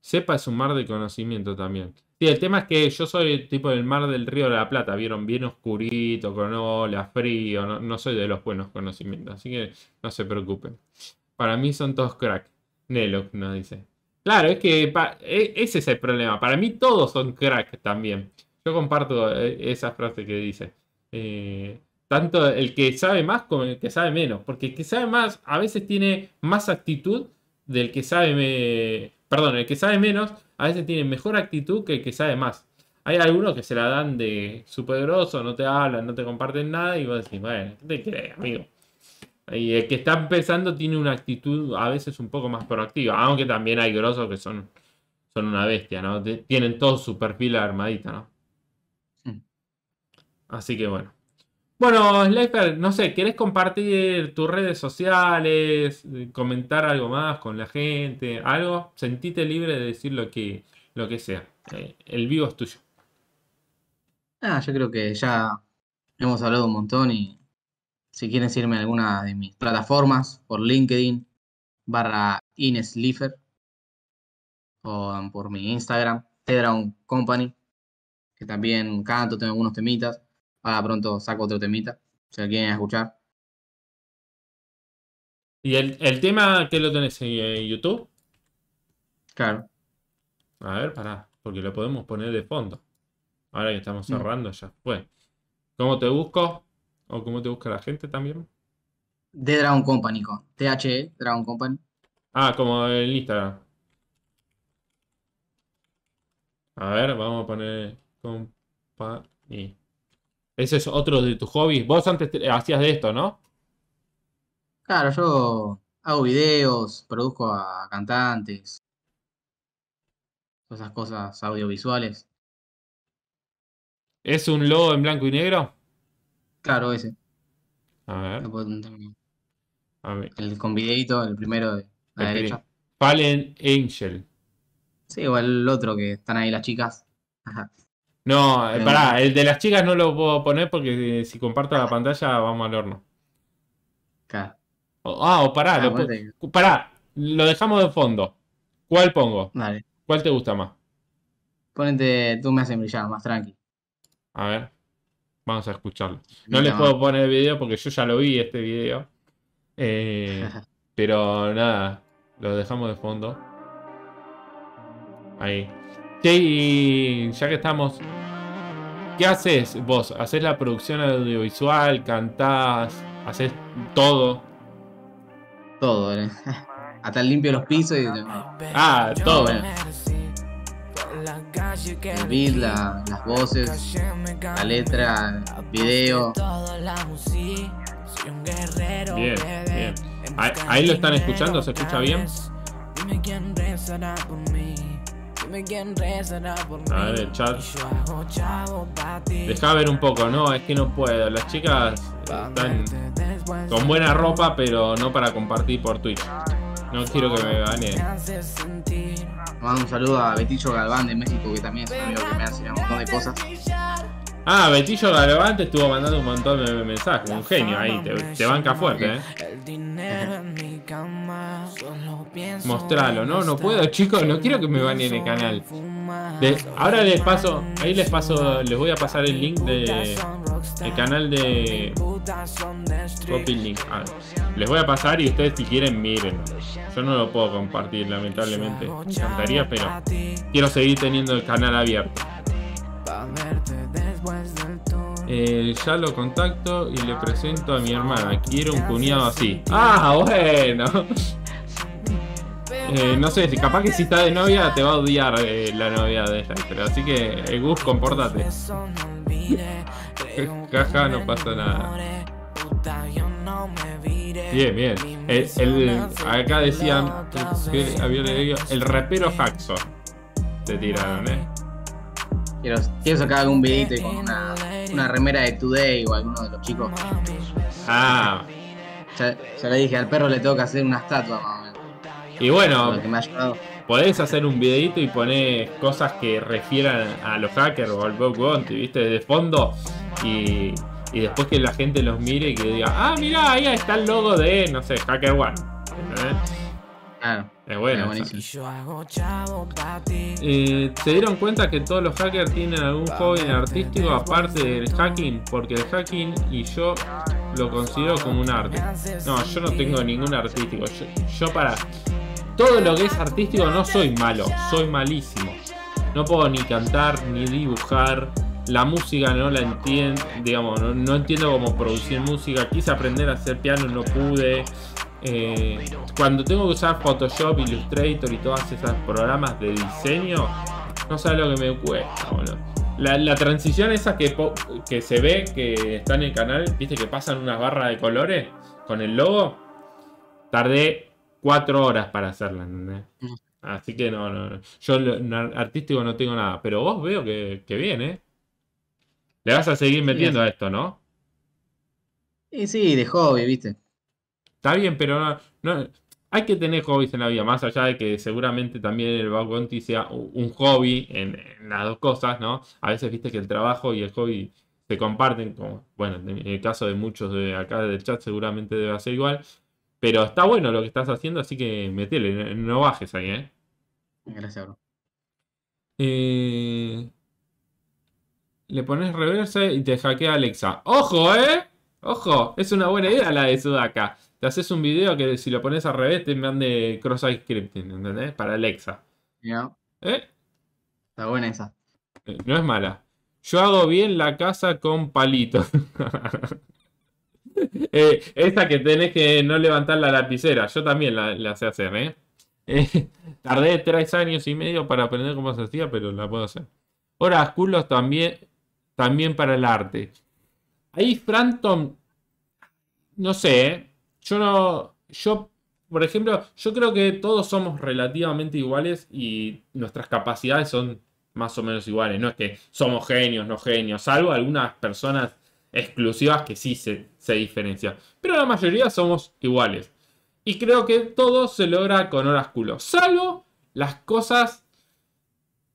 sepa es un mar de conocimiento también. Sí, el tema es que yo soy tipo del mar del río de la Plata, vieron, bien oscurito, con olas, frío, no, soy de los buenos conocimientos, así que no se preocupen. Para mí son todos crack. Nelo nos dice. Claro, es que e, ese es el problema. Para mí todos son crack también. Yo comparto eh, esa frase que dice. Eh, tanto el que sabe más como el que sabe menos. Porque el que sabe más a veces tiene más actitud del que sabe... Perdón, el que sabe menos a veces tiene mejor actitud que el que sabe más. Hay algunos que se la dan de supergroso, no te hablan, no te comparten nada y vos decís, bueno, ¿qué te crees, amigo? Y el que está empezando tiene una actitud a veces un poco más proactiva, aunque también hay grosos que son, son una bestia, ¿no? tienen todo su perfil armadita, ¿no? Así que bueno. Bueno, Slifer, no sé, ¿querés compartir tus redes sociales? Comentar algo más con la gente, algo. Sentite libre de decir lo que, lo que sea. Eh, el vivo es tuyo. Ah, yo creo que ya hemos hablado un montón y si quieren irme a alguna de mis plataformas, por LinkedIn, barra Ines o um, por mi Instagram, Tedrown Company, que también canto, tengo algunos temitas. Ahora pronto saco otro temita, si lo quieren escuchar. ¿Y el, tema que lo tenés en, YouTube? Claro. A ver, pará, porque lo podemos poner de fondo. Ahora que estamos mm. cerrando, ya Bueno, ¿Cómo te busco? ¿O cómo te busca la gente también? De Dragon Company, con THE, Dragon Company. Ah, como en Instagram. A ver, vamos a poner Ese es otro de tus hobbies. Vos antes hacías de esto, ¿no? Claro, yo hago videos, produzco a cantantes, esas cosas audiovisuales. ¿Es un logo en blanco y negro? Claro, ese. A ver. El con videito, el primero de la derecha. Fallen Angel. Sí, o el otro que están ahí las chicas. No, eh, pará, el de las chicas no lo puedo poner porque eh, si comparto la pantalla vamos al horno. Claro. ah, o pará, ah, lo, pará, lo dejamos de fondo. ¿Cuál pongo? Dale. ¿Cuál te gusta más? Ponete, tú me haces brillar, más tranqui. A ver. Vamos a escucharlo. No, les puedo poner el video porque yo ya lo vi este video. Eh, pero nada, lo dejamos de fondo. Ahí. Sí, ya que estamos. ¿Qué haces vos? ¿Haces la producción audiovisual? ¿Cantás? ¿Haces todo? Todo, ¿eh? Hasta limpio los pisos y. Ah, todo, ¿eh? el las voces, la letra, el video. Bien, bien. Ahí, lo están escuchando, ¿se escucha bien? A ver, el chat. Deja ver un poco, no, es que no puedo. Las chicas están con buena ropa, pero no para compartir por Twitch. No quiero que me gane. Mando un saludo a Betillo Galván de México, que también es un amigo que me hace un montón de cosas. Ah, Betillo Galván te estuvo mandando un montón de mensajes, un genio ahí, te, banca fuerte, eh. Mostralo, no, no puedo, chicos, no quiero que me en el canal. ahora les paso, ahí les paso, les voy a pasar el link de, el canal de Copy ah, les voy a pasar y ustedes si quieren miren. Yo no lo puedo compartir, lamentablemente. Me encantaría, pero quiero seguir teniendo el canal abierto. Eh, ya lo contacto y le presento a mi hermana. Quiero un cuñado así. Ah, bueno. Eh, no sé, capaz que si está de novia te va a odiar eh, la novia de esta Pero así que, Gus, compórtate caja no pasa nada. Bien, bien. acá decían había el rapero Jackson. Te tiraron, eh. Quiero, sacar algún videito con una, remera de Today o alguno de los chicos. Ah. Ya, le dije, al perro le tengo que hacer una estatua, Y bueno, podés hacer un videito y poner cosas que refieran a los hackers o al Bob Bounty, ¿viste? De fondo y, después que la gente los mire y que diga, ah, mira, ahí está el logo de, no sé, Hacker One. ¿Eh? Es bueno. Eh, ¿Se dieron cuenta que todos los hackers tienen algún hobby artístico aparte del hacking? Porque el hacking y yo lo considero como un arte. No, yo no tengo ningún artístico. yo para todo lo que es artístico no soy malo, soy malísimo. No puedo ni cantar, ni dibujar, la música no la entiendo, digamos, no, entiendo cómo producir música. Quise aprender a hacer piano, no pude. Eh, cuando tengo que usar Photoshop, Illustrator y todos esos programas de diseño, no sabe lo que me cuesta, boludo. La, transición esa que, que se ve, que está en el canal, viste que pasan unas barras de colores con el logo, tardé cuatro horas para hacerla, ¿entendés? Mm. Así que no, no, yo artístico no tengo nada, pero vos veo que, viene, ¿eh? Le vas a seguir metiendo a esto, ¿no? Y sí, de hobby, viste. Está bien, pero no, hay que tener hobbies en la vida, más allá de que seguramente también el Bug sea un hobby en, las dos cosas, ¿no? A veces viste que el trabajo y el hobby se comparten, como, bueno, en el caso de muchos de acá del chat seguramente debe ser igual, pero está bueno lo que estás haciendo, así que metele, no bajes ahí, ¿eh? Gracias, bro. Eh, le pones reverse y te hackea Alexa. ¡Ojo, eh! ¡Ojo! Es una buena idea la de Sudaka. Te haces un video que si lo pones al revés te mande cross-site scripting, ¿entendés? Para Alexa. ¿Ya? ¿Eh? Está buena esa. Eh, no es mala. Yo hago bien la casa con palitos. esta eh, que tenés que no levantar la lapicera. Yo también la, la sé hacer, ¿eh? ¿eh? Tardé tres años y medio para aprender cómo se hacía, pero la puedo hacer. Horas culos también también para el arte. Ahí Phantom no sé, ¿eh? yo no, yo, por ejemplo, yo creo que todos somos relativamente iguales y nuestras capacidades son más o menos iguales. No es que somos genios, no genios, salvo algunas personas exclusivas que sí se, se diferencian. Pero la mayoría somos iguales. Y creo que todo se logra con oráculos salvo las cosas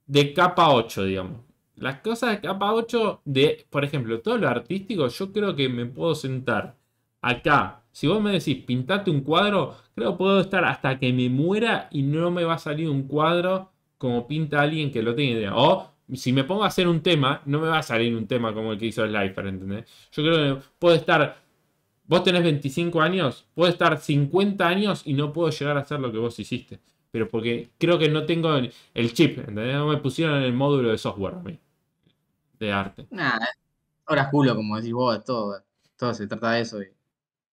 de capa 8, digamos. Las cosas de capa 8 de, por ejemplo, todo lo artístico, yo creo que me puedo sentar acá. Si vos me decís, pintate un cuadro, creo que puedo estar hasta que me muera y no me va a salir un cuadro como pinta alguien que lo tiene idea. O si me pongo a hacer un tema, no me va a salir un tema como el que hizo Slifer, ¿entendés? Yo creo que puedo estar. Vos tenés 25 años, puedo estar 50 años y no puedo llegar a hacer lo que vos hiciste. Pero porque creo que no tengo el chip, ¿entendés? No me pusieron en el módulo de software a mí de arte. Nada, ahora culo, como decís vos, todo, todo se trata de eso.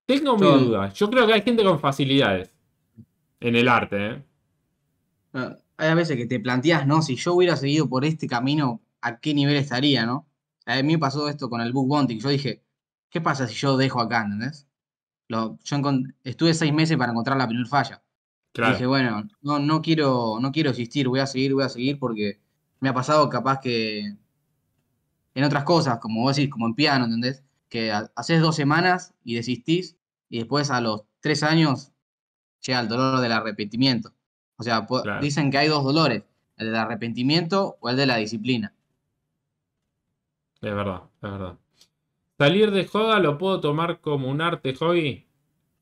Tengo mi duda. Yo creo que hay gente con facilidades en el arte. ¿eh? hay veces que te planteas, ¿no? Si yo hubiera seguido por este camino, ¿a qué nivel estaría, no? A mí me pasó esto con el book Yo dije, ¿qué pasa si yo dejo acá, ¿entendés? yo estuve seis meses para encontrar la primera falla. Claro. Dije, bueno, no, no, quiero, no quiero existir, voy a seguir, voy a seguir, porque me ha pasado capaz que en otras cosas, como vos decís, como en piano, ¿entendés? Que haces dos semanas y desistís y después a los tres años llega el dolor del arrepentimiento. O sea, dicen que hay dos dolores, el del arrepentimiento o el de la disciplina. Es verdad, es verdad. ¿Salir de joda lo puedo tomar como un arte hobby?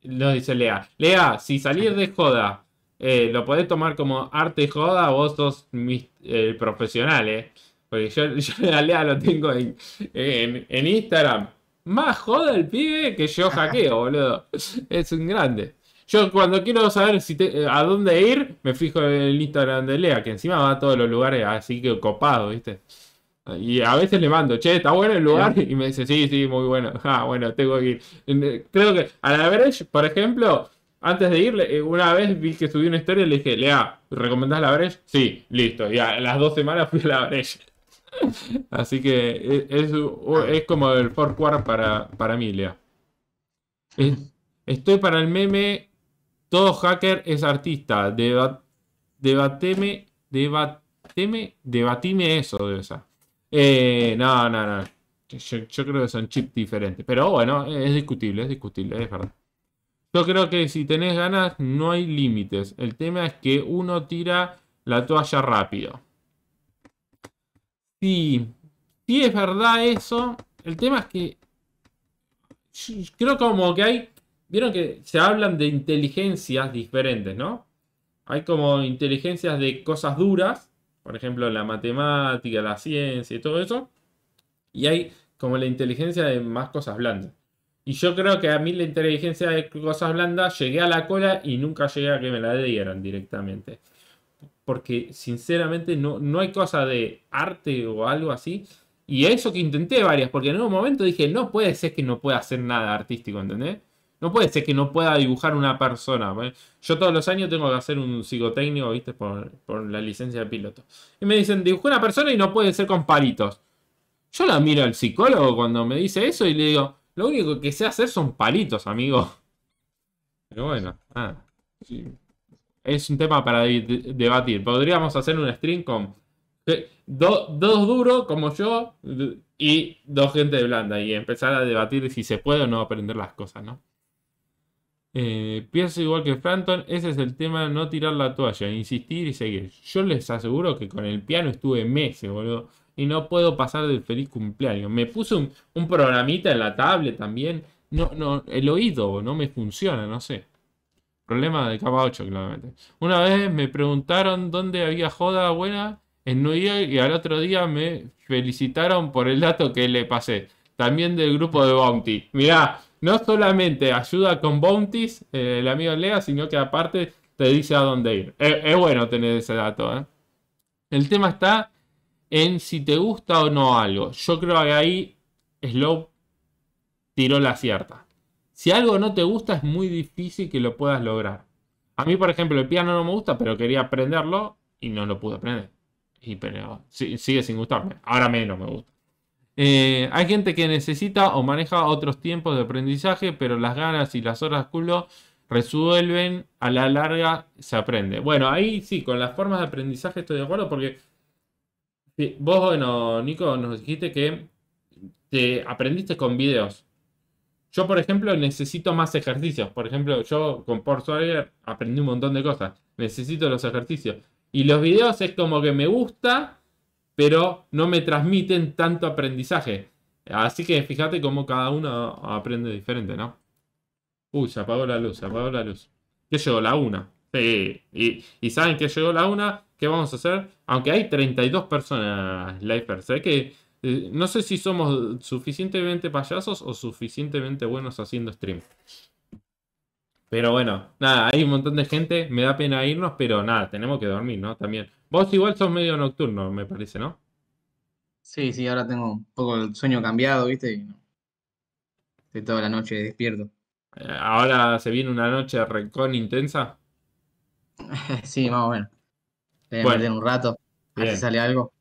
Lo dice Lea. Lea, si salir de joda eh, lo podés tomar como arte joda, vos sos eh, profesional, ¿eh? Porque yo, la Lea lo tengo en, Instagram. Más joda el pibe que yo hackeo, boludo. Es un grande. Yo cuando quiero saber a dónde ir, me fijo en el Instagram de Lea, que encima va a todos los lugares así que copado, ¿viste? Y a veces le mando, che, está bueno el lugar. Y me dice, sí, sí, muy bueno. Ah, bueno, tengo que ir. Eh, creo que a la Breche, por ejemplo, antes de irle, eh, una vez vi que subí una historia y le dije, Lea, ¿recomendás la Breche? Sí, listo. Y a las dos semanas fui a la Breche. Así que e-, es, ah. es como el forward para, para Emilia. estoy para el meme. Todo hacker es artista. debateme, debateme, debatime eso de esa. Eh, no, no, no. Yo, yo, creo que son chips diferentes. Pero bueno, es discutible, es discutible, es verdad. Yo creo que si tenés ganas, no hay límites. El tema es que uno tira la toalla rápido. Si es verdad eso. El tema es que creo como que hay, vieron que se hablan de inteligencias diferentes, ¿no? Hay como inteligencias de cosas duras, por ejemplo, la matemática, la ciencia y todo eso. Y hay como la inteligencia de más cosas blandas. Y yo creo que a mí la inteligencia de cosas blandas llegué a la cola y nunca llegué a que me la dieran directamente porque sinceramente no, hay cosa de arte o algo así. Y eso que intenté varias, porque en un momento dije, no puede ser que no pueda hacer nada artístico, ¿entendés? No puede ser que no pueda dibujar una persona. ¿eh? Yo todos los años tengo que hacer un psicotécnico, ¿viste? Por, la licencia de piloto. Y me dicen, dibujé una persona y no puede ser con palitos. Yo la miro al psicólogo cuando me dice eso y le digo, lo único que sé hacer son palitos, amigo. Pero bueno, ah es un tema para debatir. Podríamos hacer un stream con eh, dos duros como yo y dos gente blanda y empezar a debatir si se puede o no aprender las cosas, ¿no? Eh, pienso igual que Franton, ese es el tema, no tirar la toalla, insistir y seguir. Yo les aseguro que con el piano estuve meses, boludo, y no puedo pasar del feliz cumpleaños. Me puse un, un programita en la tablet también. No, no, el oído no me funciona, no sé. Problema de capa 8, claramente. Una vez me preguntaron dónde había joda buena en New York y al otro día me felicitaron por el dato que le pasé. También del grupo de Bounty. Mirá, no solamente ayuda con Bounties eh, el amigo Lea, sino que aparte te dice a dónde ir. Eh, es, bueno tener ese dato. Eh. El tema está en si te gusta o no algo. Yo creo que ahí Slow tiró la cierta si algo no te gusta es muy difícil que lo puedas lograr. A mí, por ejemplo, el piano no me gusta, pero quería aprenderlo y no lo pude aprender. Y pero sigue sin gustarme. Ahora menos me gusta. Eh, hay gente que necesita o maneja otros tiempos de aprendizaje, pero las ganas y las horas culo resuelven, a la larga se aprende. Bueno, ahí sí, con las formas de aprendizaje estoy de acuerdo porque eh, vos, bueno, Nico, nos dijiste que te aprendiste con videos. Yo, por ejemplo, necesito más ejercicios. Por ejemplo, yo con Port Sawyer aprendí un montón de cosas. Necesito los ejercicios. Y los videos es como que me gusta, pero no me transmiten tanto aprendizaje. Así que fíjate cómo cada uno aprende diferente, ¿no? Uy, se apagó la luz, se apagó la luz. ¿Qué llegó? La una. Sí. Y, saben que llegó la una. ¿Qué vamos a hacer? Aunque hay 32 personas, Lifers. Sé ¿eh? que eh, no sé si somos suficientemente payasos o suficientemente buenos haciendo stream. Pero bueno, nada, hay un montón de gente, me da pena irnos, pero nada, tenemos que dormir, ¿no? También. Vos igual sos medio nocturno, me parece, ¿no? Sí, sí, ahora tengo un poco el sueño cambiado, ¿viste? Y Estoy toda la noche despierto. Eh, ¿Ahora se viene una noche recón intensa? sí, más o menos. Voy bueno, un rato, a ver si sale algo.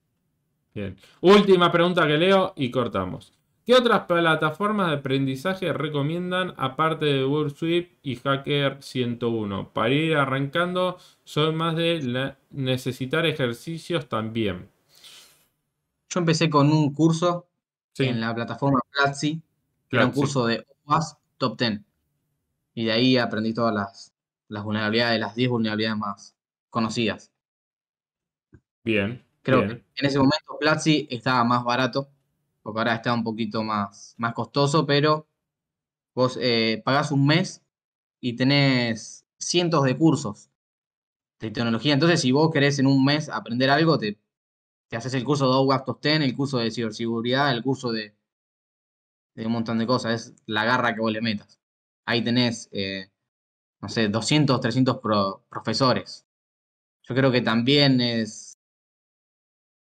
Bien. Última pregunta que leo y cortamos. ¿Qué otras plataformas de aprendizaje recomiendan aparte de WordSweep y Hacker 101? Para ir arrancando, Son más de necesitar ejercicios también. Yo empecé con un curso en la plataforma Platzi, que era un curso de OWASP Top 10. Y de ahí aprendí todas las, las vulnerabilidades, las 10 vulnerabilidades más conocidas. Bien, Creo que en ese momento Platzi estaba más barato, porque ahora está un poquito más, más costoso, pero vos eh, pagás un mes y tenés cientos de cursos de tecnología. Entonces, si vos querés en un mes aprender algo, te, haces el curso de OWASP 10, el curso de ciberseguridad, el curso de, un montón de cosas. Es la garra que vos le metas. Ahí tenés, eh, no sé, 200, 300 profesores. Yo creo que también es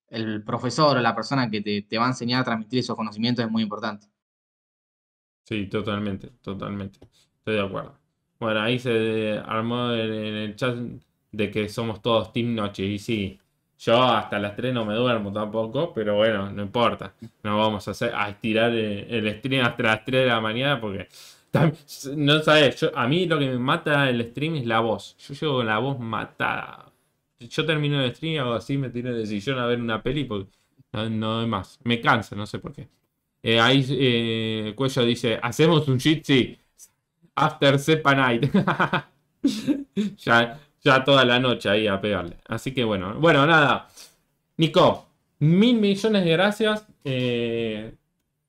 el profesor o la persona que te, va a enseñar a transmitir esos conocimientos es muy importante. Sí, totalmente, totalmente. Estoy de acuerdo. Bueno, ahí se armó en el chat de que somos todos Team Noche. Y sí, yo hasta las 3 no me duermo tampoco, pero bueno, no importa. No vamos a, hacer, estirar el, stream hasta las 3 de la mañana porque no sabes, a mí lo que me mata el stream es la voz. Yo llego con la voz matada yo termino el stream, hago así, me tiene decisión a ver una peli porque no, hay más. Me cansa, no sé por qué. Eh, ahí eh, Cuello dice, hacemos un jitsi after Sepa Night. ya, ya toda la noche ahí a pegarle. Así que bueno, bueno, nada. Nico, mil millones de gracias. Eh,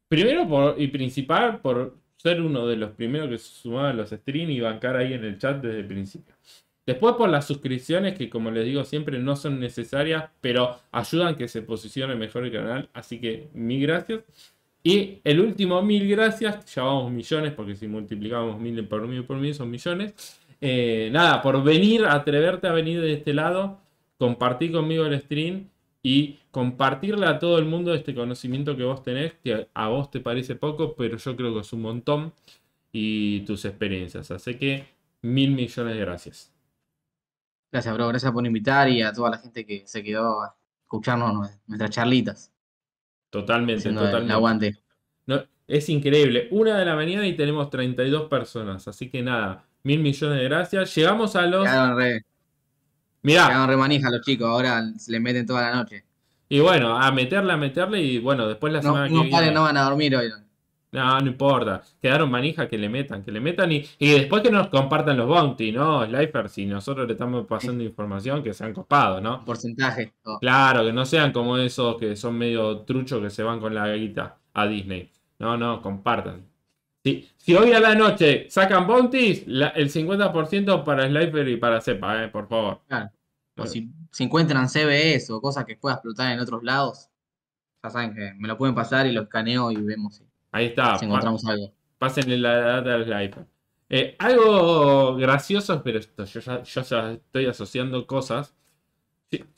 primero por, y principal por ser uno de los primeros que se sumaba a los streams y bancar ahí en el chat desde el principio. Después por las suscripciones que como les digo siempre no son necesarias, pero ayudan que se posicione mejor el canal. Así que mil gracias. Y el último mil gracias, ya vamos millones, porque si multiplicamos mil por mil por mil son millones. Eh, nada, por venir, atreverte a venir de este lado, compartir conmigo el stream y compartirle a todo el mundo este conocimiento que vos tenés, que a vos te parece poco, pero yo creo que es un montón, y tus experiencias. Así que mil millones de gracias. Gracias, bro. Gracias por invitar y a toda la gente que se quedó a escucharnos nuestras charlitas. Totalmente, totalmente. aguante. es increíble. Una de la mañana y tenemos 32 personas. Así que nada, mil millones de gracias. Llegamos a los. Mira, Mirá. manija los chicos. Ahora se le meten toda la noche. Y bueno, a meterle, a meterle y bueno, después la semana que viene. No van a dormir hoy. No, no importa. Quedaron manija que le metan, que le metan y, después que nos compartan los bounty, ¿no? Slifer, si nosotros le estamos pasando información, que se han copado ¿no? Porcentaje. Claro, que no sean como esos que son medio truchos que se van con la guita a Disney. No, no, compartan. Si hoy a la noche sacan bounties, el 50% para Slifer y para Cepa, eh, Por favor. Claro. O si, encuentran CBS o cosas que pueda explotar en otros lados, ya saben que me lo pueden pasar y lo escaneo y vemos si Ahí está. encontramos algo. Pásenle la data al iPad. Eh, algo gracioso, pero esto, yo ya, estoy asociando cosas.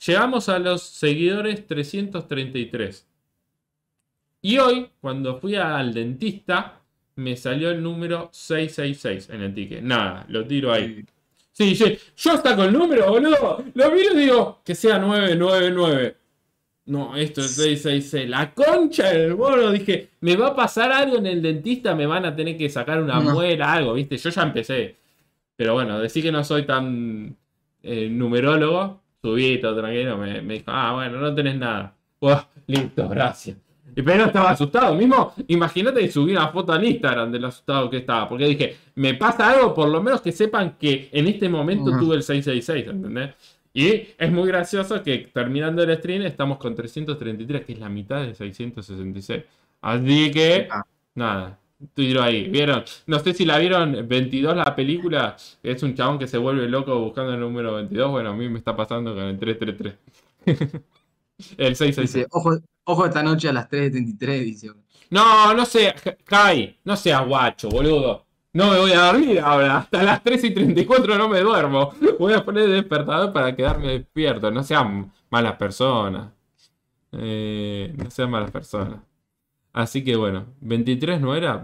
Llegamos a los seguidores 333. Y hoy, cuando fui al dentista, me salió el número 666 en el ticket. Nada, lo tiro ahí. Sí, sí. yo hasta con el número, boludo. Lo miro y digo que sea 999. No, esto es 666. La concha del moro. Dije, me va a pasar algo en el dentista, me van a tener que sacar una muela, algo, ¿viste? Yo ya empecé. Pero bueno, decir que no soy tan eh, numerólogo, subí todo tranquilo. Me, dijo, ah, bueno, no tenés nada. listo, gracias. Pero estaba asustado mismo. Imagínate subir una foto en Instagram del asustado que estaba. Porque dije, me pasa algo, por lo menos que sepan que en este momento tuve el 666, ¿entendés? Y es muy gracioso que terminando el stream estamos con 333, que es la mitad de 666. Así que, ah. nada, tiro ahí. ¿Vieron? No sé si la vieron, 22 la película. Es un chabón que se vuelve loco buscando el número 22. Bueno, a mí me está pasando con el 333. el 666. Dice, ojo, ojo esta noche a las 3.33, dice. No, no sé, Kai, no seas guacho, boludo. No me voy a dormir ahora. Hasta las 3 y 34 no me duermo. Voy a poner despertador para quedarme despierto. No sean malas personas. Eh, no sean malas personas. Así que bueno, 23 no era.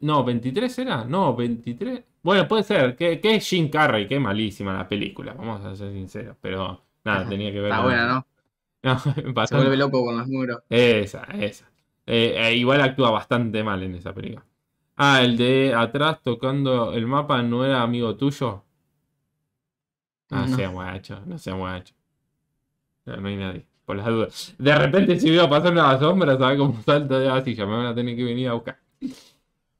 no, 23 era. No, 23. Bueno, puede ser. Que, que es Jim Carrey. Que malísima la película. Vamos a ser sinceros. Pero nada, tenía que ver. Está buena, ¿no? Se vuelve loco con los muros. Esa, esa. Eh, eh, igual actúa bastante mal en esa película. Ah, el de atrás tocando el mapa no era amigo tuyo. Ah, no, sea guacho, no sea guacho. No, hay nadie, por las dudas. De repente si veo pasar una sombra, ¿sabes cómo salta de así, Me van a tener que venir a buscar.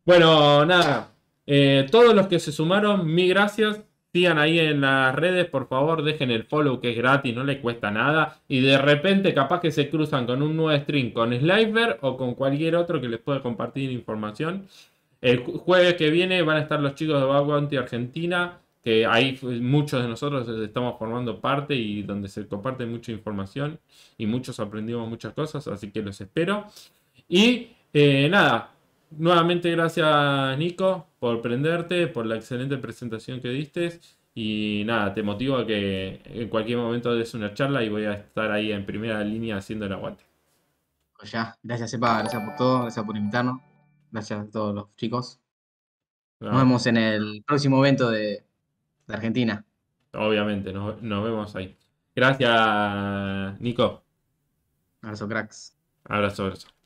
Bueno, nada. Eh, todos los que se sumaron, mil gracias. Sigan ahí en las redes, por favor, dejen el follow que es gratis, no le cuesta nada. Y de repente, capaz que se cruzan con un nuevo stream, con Sliver o con cualquier otro que les pueda compartir información. El jueves que viene van a estar los chicos de Bounty Argentina, que ahí muchos de nosotros estamos formando parte y donde se comparte mucha información y muchos aprendimos muchas cosas, así que los espero. Y eh, nada, nuevamente gracias Nico por prenderte, por la excelente presentación que diste. Y nada, te motivo a que en cualquier momento des una charla y voy a estar ahí en primera línea haciendo el aguante. Pues ya, gracias Epa, gracias por todo, gracias por invitarnos. Gracias a todos los chicos. Nos vemos en el próximo evento de, Argentina. Obviamente, nos, nos, vemos ahí. Gracias, Nico. Abrazo, cracks. Abrazo, abrazo.